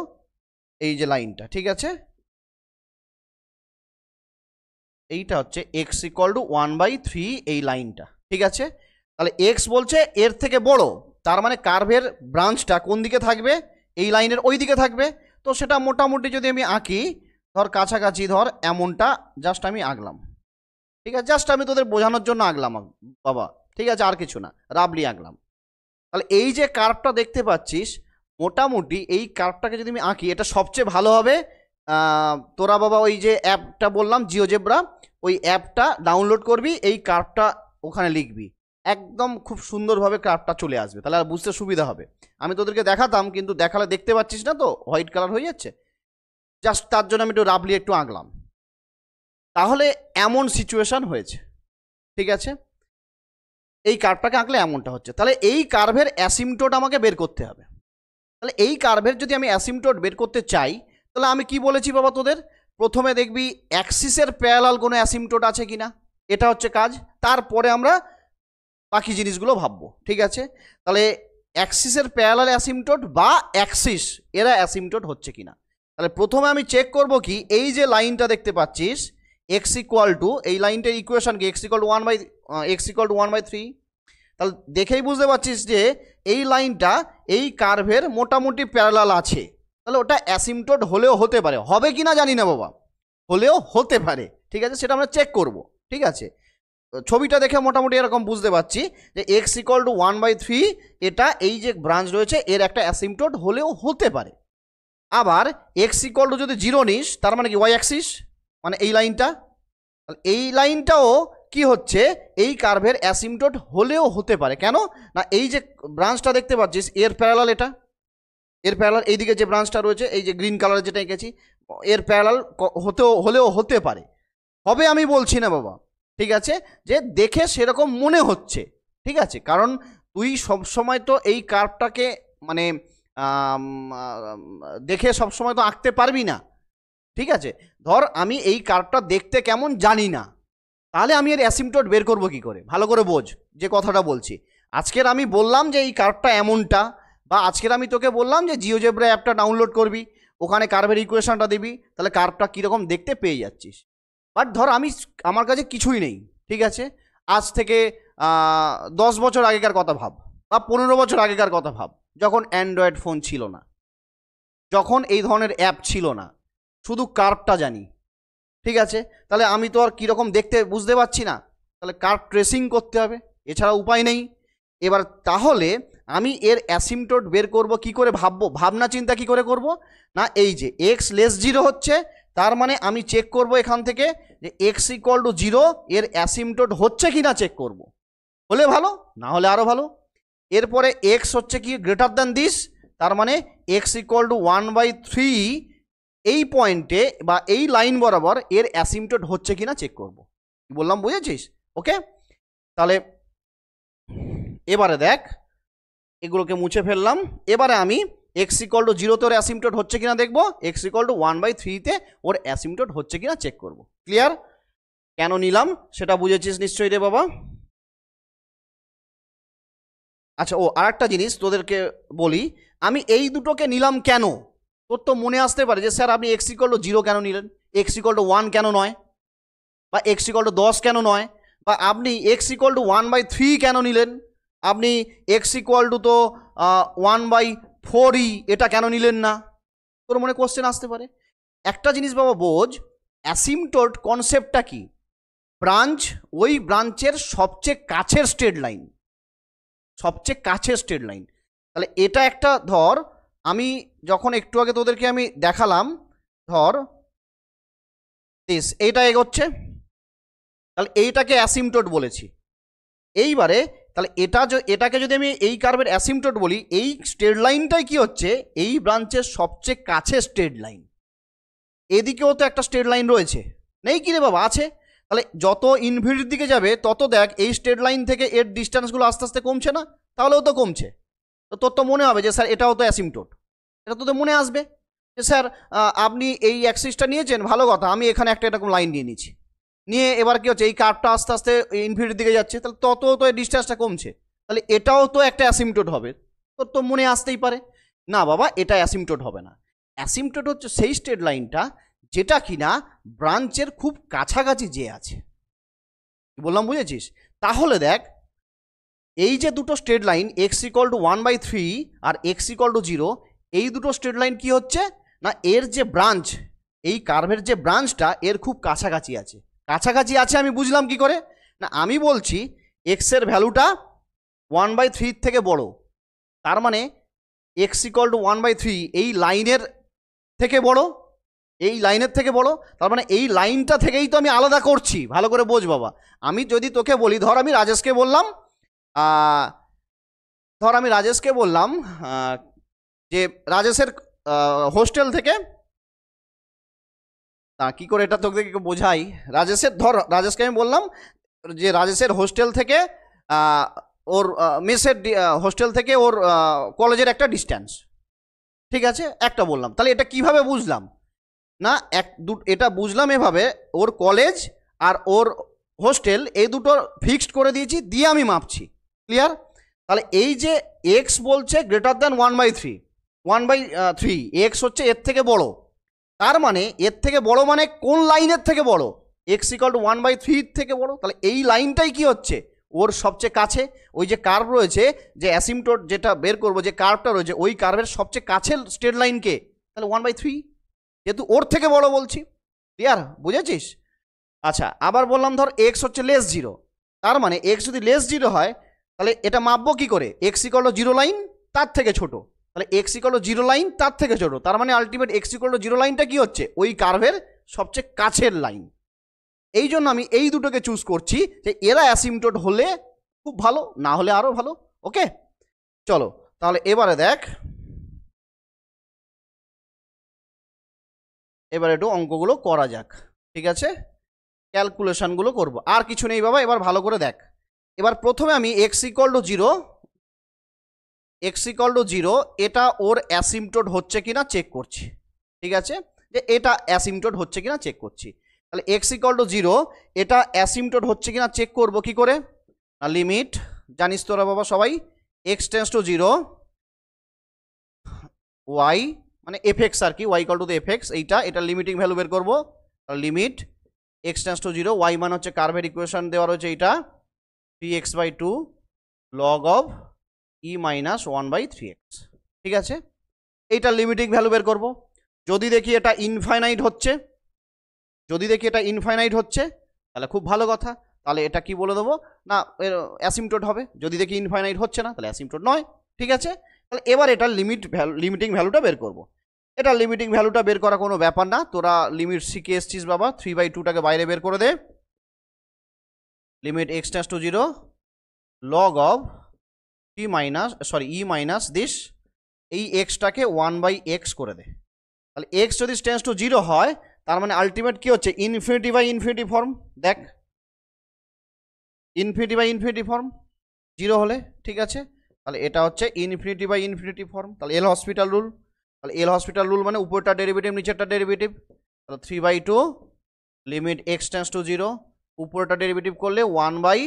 এই যে লাইনটা ঠিক আছে এইটা হচ্ছে x equal to one by three এই লাইনটা ঠিক আছে তাহলে এক্স বলছে এর থেকে বড় তার মানে কার্ভের ব্রাঞ্চটা কোন দিকে থাকবে এই লাইনের ওই দিকে থাকবে তো সেটা মোটামুটি যদি আমি আঁকি ধর কাছাকাছি ধর এমনটা জাস্ট আমি আঁকলাম ঠিক আছে জাস্ট আমি তোদের বোঝানোর জন্য আঁকলাম বাবা ঠিক আছে আর কিছু না রাবলি আঁকলাম তাহলে এই যে কার্ভটা দেখতে পাচ্ছিস মোটামুটি এই কার্ভটাকে যদি আমি আঁকি এটা সবচেয়ে ভালো হবে তোরা বাবা ওই যে অ্যাপটা বললাম জিওজেব্রা ওই অ্যাপটা ডাউনলোড করবি এই কার্ভটা ওখানে লিখবি একদম খুব সুন্দরভাবে ক্রাফটটা চলে আসবে তাহলে আর বুঝতে সুবিধা হবে আমি তোদেরকে দেখাতাম কিন্তু দেখালে দেখতে পাচ্ছিস না তো হোয়াইট কালার হয়ে যাচ্ছে জাস্ট তার জন্য আমি একটু রাবলি একটু আঁকলাম তাহলে এমন সিচুয়েশান হয়েছে ঠিক আছে এই কার্ভটাকে আঁকলে এমনটা হচ্ছে তাহলে এই কার্ভের অ্যাসিমটোট আমাকে বের করতে হবে তাহলে এই কার্ভের যদি আমি অ্যাসিমটোট বের করতে চাই তাহলে আমি কি বলেছি বাবা তোদের প্রথমে দেখবি অ্যাক্সিসের প্যালাল কোনো অ্যাসিমটোট আছে কি না এটা হচ্ছে কাজ তারপরে আমরা বাকি জিনিসগুলো ভাববো ঠিক আছে তাহলে অ্যাক্সিসের প্যারালাল অ্যাসিমটোট বা অ্যাক্সিস এরা অ্যাসিমটোট হচ্ছে কিনা তাহলে প্রথমে আমি চেক করব কি এই যে লাইনটা দেখতে পাচ্ছিস এক্স ইকুয়াল টু এই লাইনটার ইকুয়েশান কি x equal one by x equal to one by three তাহলে দেখেই বুঝতে পারছিস যে এই লাইনটা এই কার্ভের মোটামুটি প্যারালাল আছে তাহলে ওটা অ্যাসিমটোট হলেও হতে পারে হবে কি না জানি না বাবা হলেও হতে পারে ঠিক আছে সেটা আমরা চেক করব ঠিক আছে ছবিটা দেখে মোটামুটি এরকম বুঝতে পারছি যে x equal to one by three এটা এই যে ব্রাঞ্চ রয়েছে এর একটা অ্যাসিমটোট হলেও হতে পারে আবার এক্স ইকল টু যদি জিরো নিস তার মানে কি ওয়াই অ্যাক্সিস মানে এই লাইনটা এই লাইনটাও কি হচ্ছে এই কার্ভের অ্যাসিমটোট হলেও হতে পারে কেন না এই যে ব্রাঞ্চটা দেখতে পাচ্ছিস এর প্যারালাল এটা এর প্যারালাল এইদিকে যে ব্রাঞ্চটা রয়েছে এই যে গ্রিন কালারের যেটা এঁকেছি এর প্যারালাল হতেও হলেও হতে পারে হবে আমি বলছি না বাবা ঠিক আছে যে দেখে সেরকম মনে হচ্ছে ঠিক আছে কারণ তুই সবসময় তো এই কার্ভটাকে মানে দেখে সবসময় তো আঁকতে পারবি না ঠিক আছে ধর আমি এই কার্ভটা দেখতে কেমন জানি না তাহলে আমি এর অ্যাসিমটোট বের করব কি করে ভালো করে বোঝ যে কথাটা বলছি আজকের আমি বললাম যে এই কার্ভটা এমনটা বা আজকের আমি তোকে বললাম যে জিও জেব্রা অ্যাপটা ডাউনলোড করবি ওখানে কার্ভের ইকুয়েশানটা দিবি তাহলে কার্ভটা কীরকম দেখতে পেয়ে যাচ্ছিস বাট ধর আমি আমার কাছে কিছুই নেই ঠিক আছে আজ থেকে দশ বছর আগেকার কথা ভাব বা পনেরো বছর আগেকার কথা ভাব যখন অ্যান্ড্রয়েড ফোন ছিল না যখন এই ধরনের অ্যাপ ছিল না শুধু কার্ভটা জানি ঠিক আছে তাহলে আমি তো আর কীরকম দেখতে বুঝতে পারছি না তাহলে কার্ভ ট্রেসিং করতে হবে এছাড়া উপায় নেই এবার তাহলে আমি এর অ্যাসিমটোট বের করব কি করে ভাববো ভাবনা চিন্তা কি করে করব না এই যে এক্স লেস জিরো হচ্ছে তার মানে আমি চেক করব এখান থেকে যে এক্স ইকল টু জিরো এর অ্যাসিমটোড হচ্ছে কি না চেক করব। হলে ভালো না হলে আরও ভালো এরপরে এক্স হচ্ছে কি গ্রেটার দ্যান দিস তার মানে x equal to one by three এই পয়েন্টে বা এই লাইন বরাবর এর অ্যাসিমটোড হচ্ছে কি না চেক করব। বললাম বুঝেছিস ওকে তাহলে এবারে দেখ এগুলোকে মুছে ফেললাম এবারে আমি এক্স ইকল টু জিরোতে ওর অ্যাসিমটোড হচ্ছে কিনা দেখবো x equal to one by থ্রিতে ওর অ্যাসিমটোড হচ্ছে কিনা চেক করবো ক্লিয়ার কেন নিলাম সেটা বুঝেছিস নিশ্চয়ই রে বাবা আচ্ছা ও আর একটা জিনিস তোদেরকে বলি আমি এই দুটোকে নিলাম কেন তোর তো মনে আসতে পারে যে স্যার আপনি এক্স ইকল টু জিরো কেন নিলেন এক্স ইকল টু ওয়ান কেন নয় বা এক্স ইকল টু দশ কেন নয় বা আপনি x equal to one by three কেন নিলেন আপনি এক্স ইকল টু তো ওয়ান বাই ফোর ই এটা কেন নিলেন না তোর মনে কোশ্চেন আসতে পারে একটা জিনিস বাবা বোঝ অ্যাসিমটোট কনসেপ্টটা কি ব্রাঞ্চ ওই ব্রাঞ্চের সবচেয়ে কাছের স্টেট লাইন সবচেয়ে কাছের স্টেট লাইন তাহলে এটা একটা ধর আমি যখন একটু আগে তোদেরকে আমি দেখালাম ধর দিস এইটা এগোচ্ছে তাহলে এইটাকে অ্যাসিমটোট বলেছি এইবারে তাহলে এটা এটাকে যদি আমি এই কার্ভের অ্যাসিমটোট বলি এই স্ট্রেট লাইনটাই কি হচ্ছে এই ব্রাঞ্চের সবচেয়ে কাছে স্ট্রেট লাইন এদিকেও তো একটা স্ট্রেট লাইন রয়েছে নেই কি রে বাবা আছে তাহলে যত ইনভিটির দিকে যাবে তত দেখ এই স্ট্রেট লাইন থেকে এর ডিস্টেন্সগুলো আস্তে আস্তে কমছে না তাহলেও তো কমছে তো তোর তো মনে হবে যে স্যার এটাও তো অ্যাসিমটোট এটা তো মনে আসবে যে স্যার আপনি এই অ্যাক্সিসটা নিয়েছেন ভালো কথা আমি এখানে একটা এরকম লাইন নিয়ে নিয়েছি নিয়ে এবার কি হচ্ছে এই কার্ভটা আস্তে আস্তে ইনফিনিটির দিকে যাচ্ছে তাহলে তত তো এই ডিস্টেন্সটা কমছে তাহলে এটাও তো একটা অ্যাসিমটোড হবে তোর তো মনে আসতেই পারে না বাবা এটা অ্যাসিমটোড হবে না অ্যাসিমটোড হচ্ছে সেই স্টেট লাইনটা যেটা কিনা ব্রাঞ্চের খুব কাছাকাছি যে আছে বললাম বুঝেছিস তাহলে দেখ এই যে দুটো straight line x equal to one by three আর এক্স ইকল টু জিরো এই দুটো স্টেট লাইন কি হচ্ছে না এর যে ব্রাঞ্চ এই কার্ভের যে ব্রাঞ্চটা এর খুব কাছাকাছি আছে কাছাকাছি আছে আমি বুঝলাম কি করে না আমি বলছি এক্সের ভ্যালুটা ওয়ান বাই থ্রির থেকে বড় তার মানে x equal to one by three এই লাইনের থেকে বড় এই লাইনের থেকে বড় তার মানে এই লাইনটা থেকেই তো আমি আলাদা করছি ভালো করে বোঝ বাবা আমি যদি তোকে বলি ধর আমি রাজেশকে বললাম ধর আমি রাজেশকে বললাম যে রাজেশের হোস্টেল থেকে তা কী করে এটা তোকে বোঝাই রাজেশের ধর রাজেশকে আমি বললাম যে রাজেশের হোস্টেল থেকে ওর মেসের হোস্টেল থেকে ওর কলেজের একটা ডিস্ট্যান্স ঠিক আছে একটা বললাম তাহলে এটা কিভাবে বুঝলাম না এক দু এটা বুঝলাম এভাবে ওর কলেজ আর ওর হোস্টেল এই দুটো ফিক্সড করে দিয়েছি দিয়ে আমি মাপছি ক্লিয়ার তাহলে এই যে এক্স বলছে greater than one by three one by three x হচ্ছে এর থেকে বড়ো তার মানে এর থেকে বড় মানে কোন লাইনের থেকে বড় x equal to one by থ্রির থেকে বড় তাহলে এই লাইনটাই কি হচ্ছে ওর সবচেয়ে কাছে ওই যে কার্ভ রয়েছে যে অ্যাসিমটোট যেটা বের করব যে কার্ভটা রয়েছে ওই কার্ভের সবচেয়ে কাছের স্ট্রেট লাইনকে তাহলে ওয়ান বাই থ্রি যেহেতু ওর থেকে বড় বলছি ক্লিয়ার বুঝেছিস আচ্ছা আবার বললাম ধর এক্স হচ্ছে লেস জিরো তার মানে এক্স যদি লেস জিরো হয় তাহলে এটা মাপবো কী করে এক্স ইকল জিরো লাইন তার থেকে ছোটো তাহলে এক্স ইকল জিরো লাইন তার থেকে ছোটো তার মানে আলটিমেট এক্স ইকল জিরো লাইনটা কী হচ্ছে ওই কার্ভের সবচেয়ে কাছের লাইন এই জন্য আমি এই দুটোকে চুজ করছি যে এরা অ্যাসিমটোড হলে খুব ভালো না হলে আরও ভালো ওকে চলো তাহলে এবারে দেখ এবারে একটু অঙ্কগুলো করা যাক ঠিক আছে ক্যালকুলেশনগুলো করব আর কিছু নেই বাবা এবার ভালো করে দেখ এবার প্রথমে আমি x equal to zero x equal to zero এটা ওর অ্যাসিমটোড হচ্ছে কিনা চেক করছি ঠিক আছে যে এটা অ্যাসিমটোড হচ্ছে কিনা চেক করছি তাহলে এক্সিকল টু জিরো এটা অ্যাসিমটোড হচ্ছে কিনা চেক করব কি করে লিমিট জানিস তোরা বাবা সবাই এক্স টু জিরো ওয়াই মানে এফেক্স আর কি y equal to the f x এইটা এটা লিমিটিং ভ্যালু বের করবো limit x tends to zero y মানে হচ্ছে কার্ভের ইকুয়েশন দেওয়া রয়েছে এইটা three x by two log of e minus one by three x ঠিক আছে এইটা লিমিটিং ভ্যালু বের করবো যদি দেখি এটা ইনফাইনাইট হচ্ছে যদি দেখি এটা ইনফাইনাইট হচ্ছে তাহলে খুব ভালো কথা তাহলে এটা কি বলে দেবো না অ্যাসিমটোড হবে যদি দেখি ইনফাইনাইট হচ্ছে না তাহলে অ্যাসিমটোট নয় ঠিক আছে তাহলে এবার এটা লিমিট ভ্যালু লিমিটিং ভ্যালুটা বের করব। এটা লিমিটিং ভ্যালুটা বের করা কোনো ব্যাপার না তোরা লিমিট শিখে এসছিস বাবা থ্রি বাই টুটাকে বাইরে বের করে দে limit x tends to zero log of t minus sorry e minus this এই এক্সটাকে ওয়ান বাই এক্স করে দে তাহলে এক্স যদি টেন্স টু জিরো হয় তার মানে আলটিমেট কী হচ্ছে ইনফিনিটি বাই ইনফিনিটি ফর্ম দেখ infinity by infinity form zero হলে ঠিক আছে তাহলে এটা হচ্ছে ইনফিনিটি বাই ইনফিনিটি ফর্ম তাহলে এল হসপিটাল রুল তাহলে এল হসপিটাল রুল মানে উপরটা ডেরিভেটিভ নিচেরটা ডেরিভেটিভ তাহলে three by two limit x tends to zero উপরটা ডেরিভেটিভ করলে one by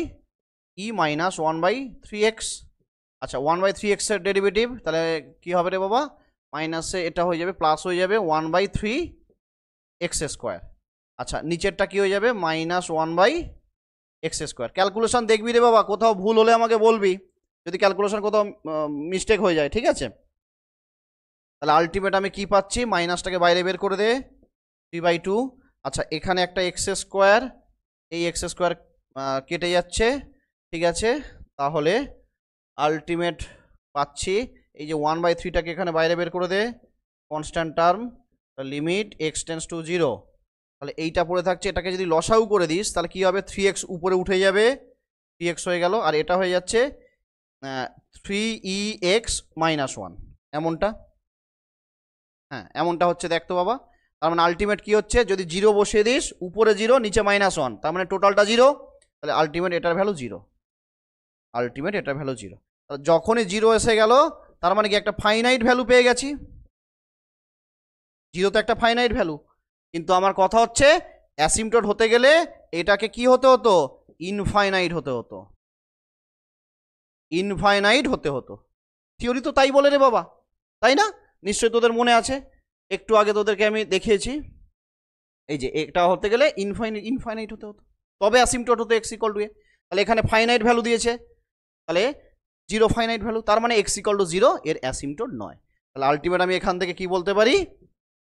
e minus one by three x আচ্ছা ওয়ান বাই থ্রি এক্সের ডেরিভেটিভ তাহলে কী হবে রে বাবা মাইনাসে এটা হয়ে যাবে প্লাস হয়ে যাবে one by three x square আচ্ছা নিচেরটা কী হয়ে যাবে minus one by x square calculation দেখবি রে বাবা কোথাও ভুল হলে আমাকে বলবি যদি ক্যালকুলেশান কোথাও মিস্টেক হয়ে যায় ঠিক আছে তাহলে আলটিমেট আমি কি পাচ্ছি মাইনাসটাকে বাইরে বের করে দে থ্রি বাই টু আচ্ছা এখানে একটা এক্স স্কোয়ার এই এক্স স্কোয়ার কেটে যাচ্ছে ঠিক আছে তাহলে আলটিমেট পাচ্ছি এই যে ওয়ান বাই থ্রিটাকে এখানে বাইরে বের করে দে constant term limit x tends to zero তাহলে এইটা পড়ে থাকছে এটাকে যদি লসাও করে দিস তাহলে কি হবে থ্রি এক্স উপরে উঠে যাবে থ্রি এক্স হয়ে গেল আর এটা হয়ে যাচ্ছে three e x minus one এমনটা হ্যাঁ এমনটা হচ্ছে দেখতো বাবা তার মানে আলটিমেট কি হচ্ছে যদি জিরো বসিয়ে দিস উপরে জিরো নিচে মাইনাস ওয়ান তার মানে টোটালটা জিরো তাহলে আলটিমেট এটার ভ্যালু জিরো আলটিমেট এটা ভ্যালু জিরো যখনই জিরো এসে গেল তার মানে কি একটা ফাইনাইট ভ্যালু পেয়ে গেছি জিরো তো একটা ফাইনাইট ভ্যালু কিন্তু আমার কথা হচ্ছে অ্যাসিমটোড হতে গেলে এটাকে কি হতে হতো ইনফাইনাইট হতে হতো ইনফাইনাইট হতে হতো থিওরি তো তাই বলে রে বাবা তাই না নিশ্চয়ই তোদের মনে আছে একটু আগে তোদেরকে আমি দেখিয়েছি এই যে এটা হতে গেলে ইনফাইনাইট ইনফাইনাইট হতে হতো তবে অ্যাসিমটোট হতো এক্স ইকল টু এ তাহলে এখানে ফাইনাইট ভ্যালু দিয়েছে তাহলে জিরো ফাইনাইট ভ্যালু তার মানে এক্স ইকল টু জিরো এর অ্যাসিমটোট নয় তাহলে আলটিমেট আমি এখান থেকে কি বলতে পারি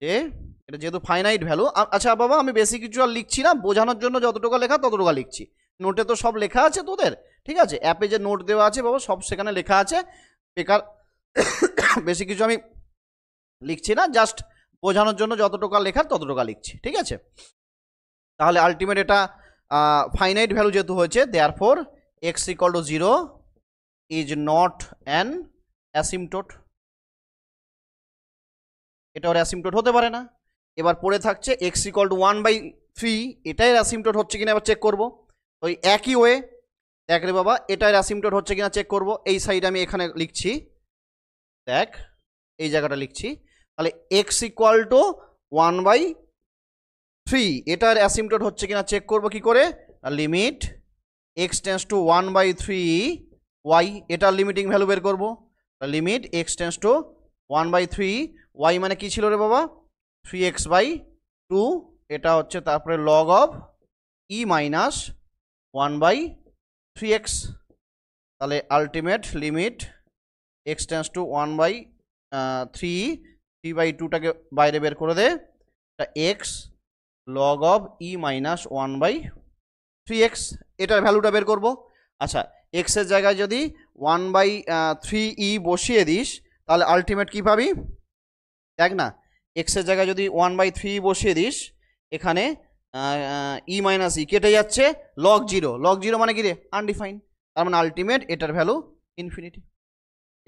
যে এটা যেহেতু ফাইনাইট ভ্যালু আচ্ছা বাবা আমি বেশি কিছু আর লিখছি না বোঝানোর জন্য যতটুকু লেখা ততটুকু লিখছি নোটে তো সব লেখা আছে তোদের ঠিক আছে অ্যাপে যে নোট দেওয়া আছে বাবা সব সেখানে লেখা আছে বেকার বেশি কিছু আমি লিখছি না জাস্ট বোঝানোর জন্য যতটুকু লেখার ততটুকু লিখছি ঠিক আছে তাহলে আলটিমেট এটা ফাইনাইট ভ্যালু যেহেতু হয়েছে therefore x equal to zero is not an asymptote এটা ওর অ্যাসিমটোট হতে পারে না এবার পড়ে থাকছে x equal to one by three এটাই অ্যাসিমটোট হচ্ছে কিনা এবার চেক করব ওই একই ওয়ে দেখ রে বাবা এটার অ্যাসিমটোট হচ্ছে কিনা চেক করব এই সাইড আমি এখানে লিখছি দেখ এই জায়গাটা লিখছি তাহলে x equal to one by three এটার অ্যাসিমটোট হচ্ছে কিনা চেক করব কি করে limit x tends to one by three y এটার লিমিটিং ভ্যালু বের করবো limit x tends to one by three y মানে কী ছিল রে বাবা থ্রি এক্স বাই টু এটা হচ্ছে তারপরে log of e minus one by three x তাহলে ultimate limit x tends to one by three three by টুটাকে বাইরে বের করে দে এটা x log of e minus one by three x এটার ভ্যালুটা বের করবো আচ্ছা এক্সের জায়গায় যদি ওয়ান বাই থ্রি ই বসিয়ে দিস তাহলে আলটিমেট কী পাবি দেখ না এক্সের জায়গায় যদি ওয়ান বাই থ্রি বসিয়ে দিস এখানে ই মাইনাস ই কেটে যাচ্ছে লক জিরো লক জিরো মানে কি রে আনডিফাইন তার মানে আলটিমেট এটার ভ্যালু ইনফিনিটি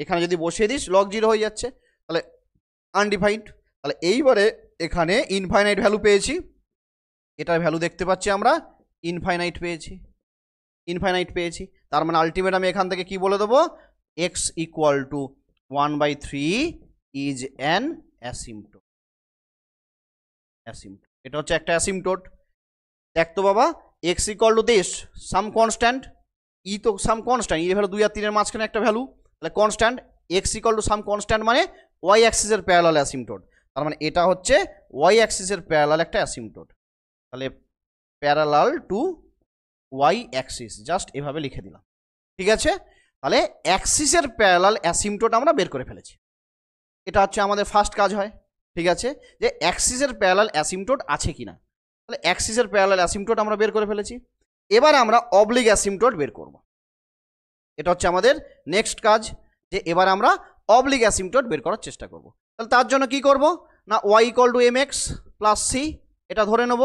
এখানে যদি বসিয়ে দিস লক জিরো হয়ে যাচ্ছে তাহলে আনডিফাইন্ড তাহলে এইবারে এখানে ইনফাইনাইট ভ্যালু পেয়েছি এটার ভ্যালু দেখতে পাচ্ছি আমরা ইনফাইনাইট পেয়েছি ইনফাইনাইট পেয়েছি তার মানে আলটিমেট আমি এখান থেকে কি বলে দেবো x equal to one by three is an asymptote asymptote এটা হচ্ছে একটা অ্যাসিমটোট দেখ তো বাবা x equal to this some constant ই তো সাম কনস্ট্যান্ট ই ভ্যালু দুই আর তিনের মাঝখানে একটা ভ্যালু তাহলে constant x equal to some constant মানে ওয়াই অ্যাক্সিসের প্যারালাল অ্যাসিমটোট তার মানে এটা হচ্ছে ওয়াই অ্যাক্সিসের প্যারালাল একটা অ্যাসিমটোট তাহলে parallel to y axis just এভাবে লিখে দিলাম ঠিক আছে তাহলে অ্যাক্সিসের প্যারালাল অ্যাসিমটোট আমরা বের করে ফেলেছি এটা হচ্ছে আমাদের ফার্স্ট কাজ হয় ঠিক আছে যে অ্যাক্সিসের প্যারালাল অ্যাসিমটোট আছে কি না তাহলে অ্যাক্সিসের প্যারালাল অ্যাসিমটোট আমরা বের করে ফেলেছি এবার আমরা অবলিক অ্যাসিমটোট বের করব এটা হচ্ছে আমাদের নেক্সট কাজ যে এবার আমরা অবলিক অ্যাসিমটোট বের করার চেষ্টা করব তাহলে তার জন্য কি করব না y equal to m x plus c এটা ধরে নেব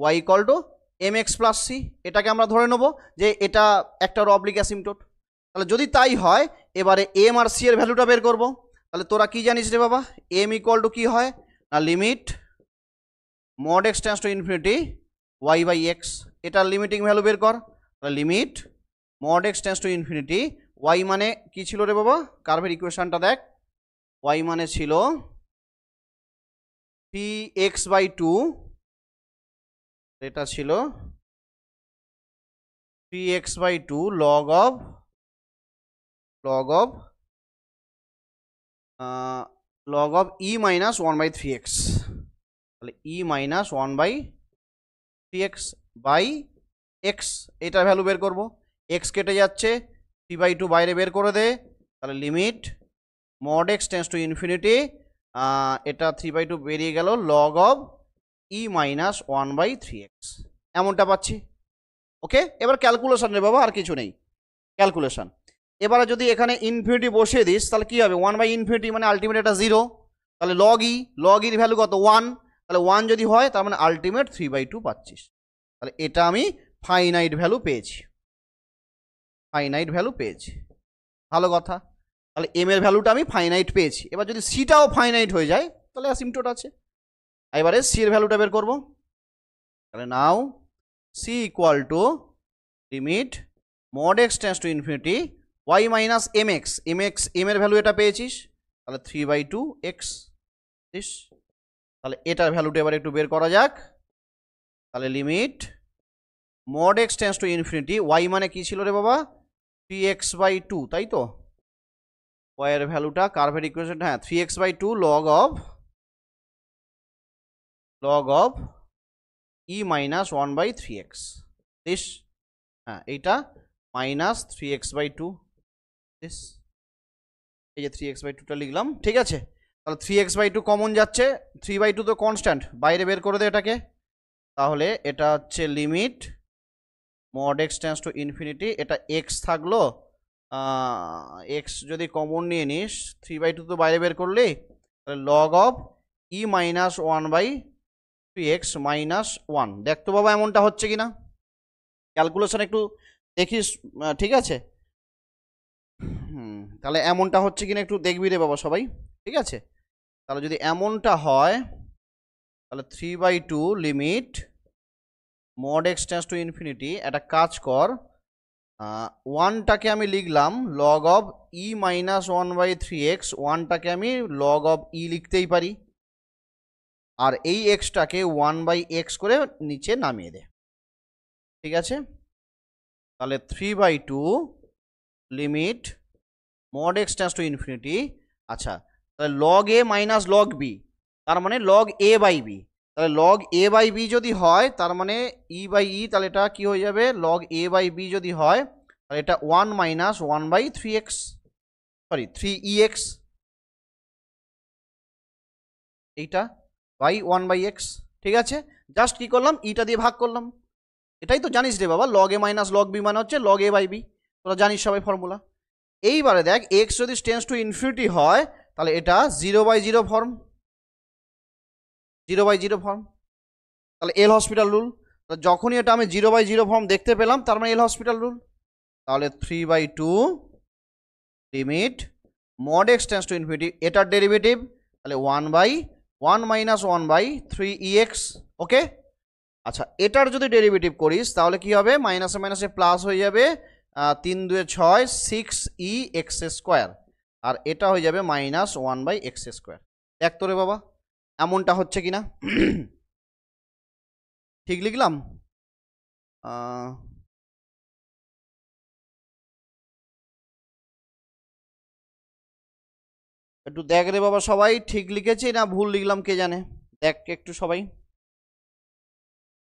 y equal to m x plus c এটাকে আমরা ধরে নেব যে এটা একটা রবলিক অ্যাসিমটোট তাহলে যদি তাই হয় এবারে এম আর সি এর ভ্যালুটা বের করব তাহলে তোরা কি জানিস রে বাবা এম ইকুয়াল টু কী হয় না limit mod x tends to infinity y by x এটার লিমিটিং ভ্যালু বের কর তাহলে limit mod x tends to infinity y মানে কি ছিল রে বাবা কার্ভের ইকুয়েশানটা দেখ ওয়াই মানে ছিল পি এক্স বাই টু এটা ছিল three x by two log of log of log of e minus one by three x তাহলে e minus one by three x by x এটা ভ্যালু বের করবো এক্স কেটে যাচ্ছে থ্রি বাই টু বাইরে বের করে দে তাহলে limit mod x tends to infinity এটা থ্রি বাই টু বেরিয়ে গেল log of e minus one by three x এমনটা পাচ্ছি ওকে এবার ক্যালকুলেশান রে বাবা আর কিছু নেই ক্যালকুলেশান এবারে যদি এখানে ইনফিনিটি বসিয়ে দিস তাহলে কী হবে ওয়ান বাই ইনফিনিটি মানে আলটিমেট এটা জিরো তাহলে লগ ই লগ ইর ভ্যালু কত ওয়ান তাহলে ওয়ান যদি হয় তার মানে আলটিমেট থ্রি বাই টু পাচ্ছিস তাহলে এটা আমি ফাইনাইট ভ্যালু পেয়েছি ফাইনাইট ভ্যালু পেয়েছি ভালো কথা তাহলে এম এর ভ্যালুটা আমি ফাইনাইট পেয়েছি এবার যদি সিটাও ফাইনাইট হয়ে যায় তাহলে অ্যাসিমটোট আছে এবারে সি এর ভ্যালুটা বের করবো তাহলে now c equal to limit mod x tends to infinity y minus m x m x m এর ভ্যালু এটা পেয়েছিস তাহলে three by two x this তাহলে এটার ভ্যালুটা এবার একটু বের করা যাক তাহলে limit mod x tends to infinity y মানে কী ছিল রে বাবা থ্রি এক্স বাই টু তাই তো ওয়াই এর ভ্যালুটা কার্ভের ইকুয়েশন হ্যাঁ three x by two log of log of e minus 1 by 3x this এইটা minus three x by two this এই যে থ্রি এক্স বাই টুটা লিখলাম ঠিক আছে তাহলে three x by two common যাচ্ছে থ্রি বাই টু তো কনস্ট্যান্ট বাইরে বের করে দে এটাকে তাহলে এটা হচ্ছে limit mod x tends to infinity এটা এক্স থাকলো এক্স যদি কমন নিয়ে নিস থ্রি বাই টু তো বাইরে বের করলি তাহলে log of e minus one by two x minus one দেখতো বাবা এমনটা হচ্ছে কি না ক্যালকুলেশন একটু দেখিস ঠিক আছে হুম তাহলে এমনটা হচ্ছে কি না একটু দেখবি রে বাবা সবাই ঠিক আছে তাহলে যদি এমনটা হয় তাহলে three by two limit mod x tends to infinity একটা কাজ কর ওয়ানটাকে আমি লিখলাম log of e minus one by three x ওয়ানটাকে আমি লগ অব ই লিখতেই পারি আর এই এক্সটাকে ওয়ান বাই এক্স করে নিচে নামিয়ে দে ঠিক আছে তাহলে three by two limit mod x tends to infinity আচ্ছা তাহলে log a minus log b তার মানে লগ এ বাই বি তাহলে লগ এ বাই বি যদি হয় তার মানে ই বাই ই তাহলে এটা কী হয়ে যাবে লগ এ বাই বি যদি হয় তাহলে এটা one minus one by three x sorry three e x এইটা বাই ওয়ান বাই এক্স ঠিক আছে জাস্ট কী করলাম ইটা e দিয়ে ভাগ করলাম এটাই তো জানিস রে বাবা log a minus log b মানে হচ্ছে লগ এ বাই বি তোরা জানিস সবাই ফর্মুলা এইবারে দেখ এক্স যদি টেন্স টু ইনফিনিটি হয় তাহলে এটা zero by zero form zero by zero form তাহলে এল হসপিটাল রুল যখনই এটা আমি জিরো বাই জিরো ফর্ম দেখতে পেলাম তার মানে এল হসপিটাল রুল তাহলে three by two limit mod x tends to infinity এটার ডেরিভেটিভ তাহলে one by one minus one by three x okay আচ্ছা এটার যদি ডেরিভেটিভ করিস তাহলে কি হবে মাইনাসে মাইনাসে প্লাস হয়ে যাবে তিন দুয়ে ছয় সিক্স ই এক্স স্কোয়ার আর এটা হয়ে যাবে minus one by x square এক তোরে বাবা এমনটা হচ্ছে কি না ঠিক লিখলাম একটু দেখ রে বাবা সবাই ঠিক লিখেছি না ভুল লিখলাম কে জানে দেখ একটু সবাই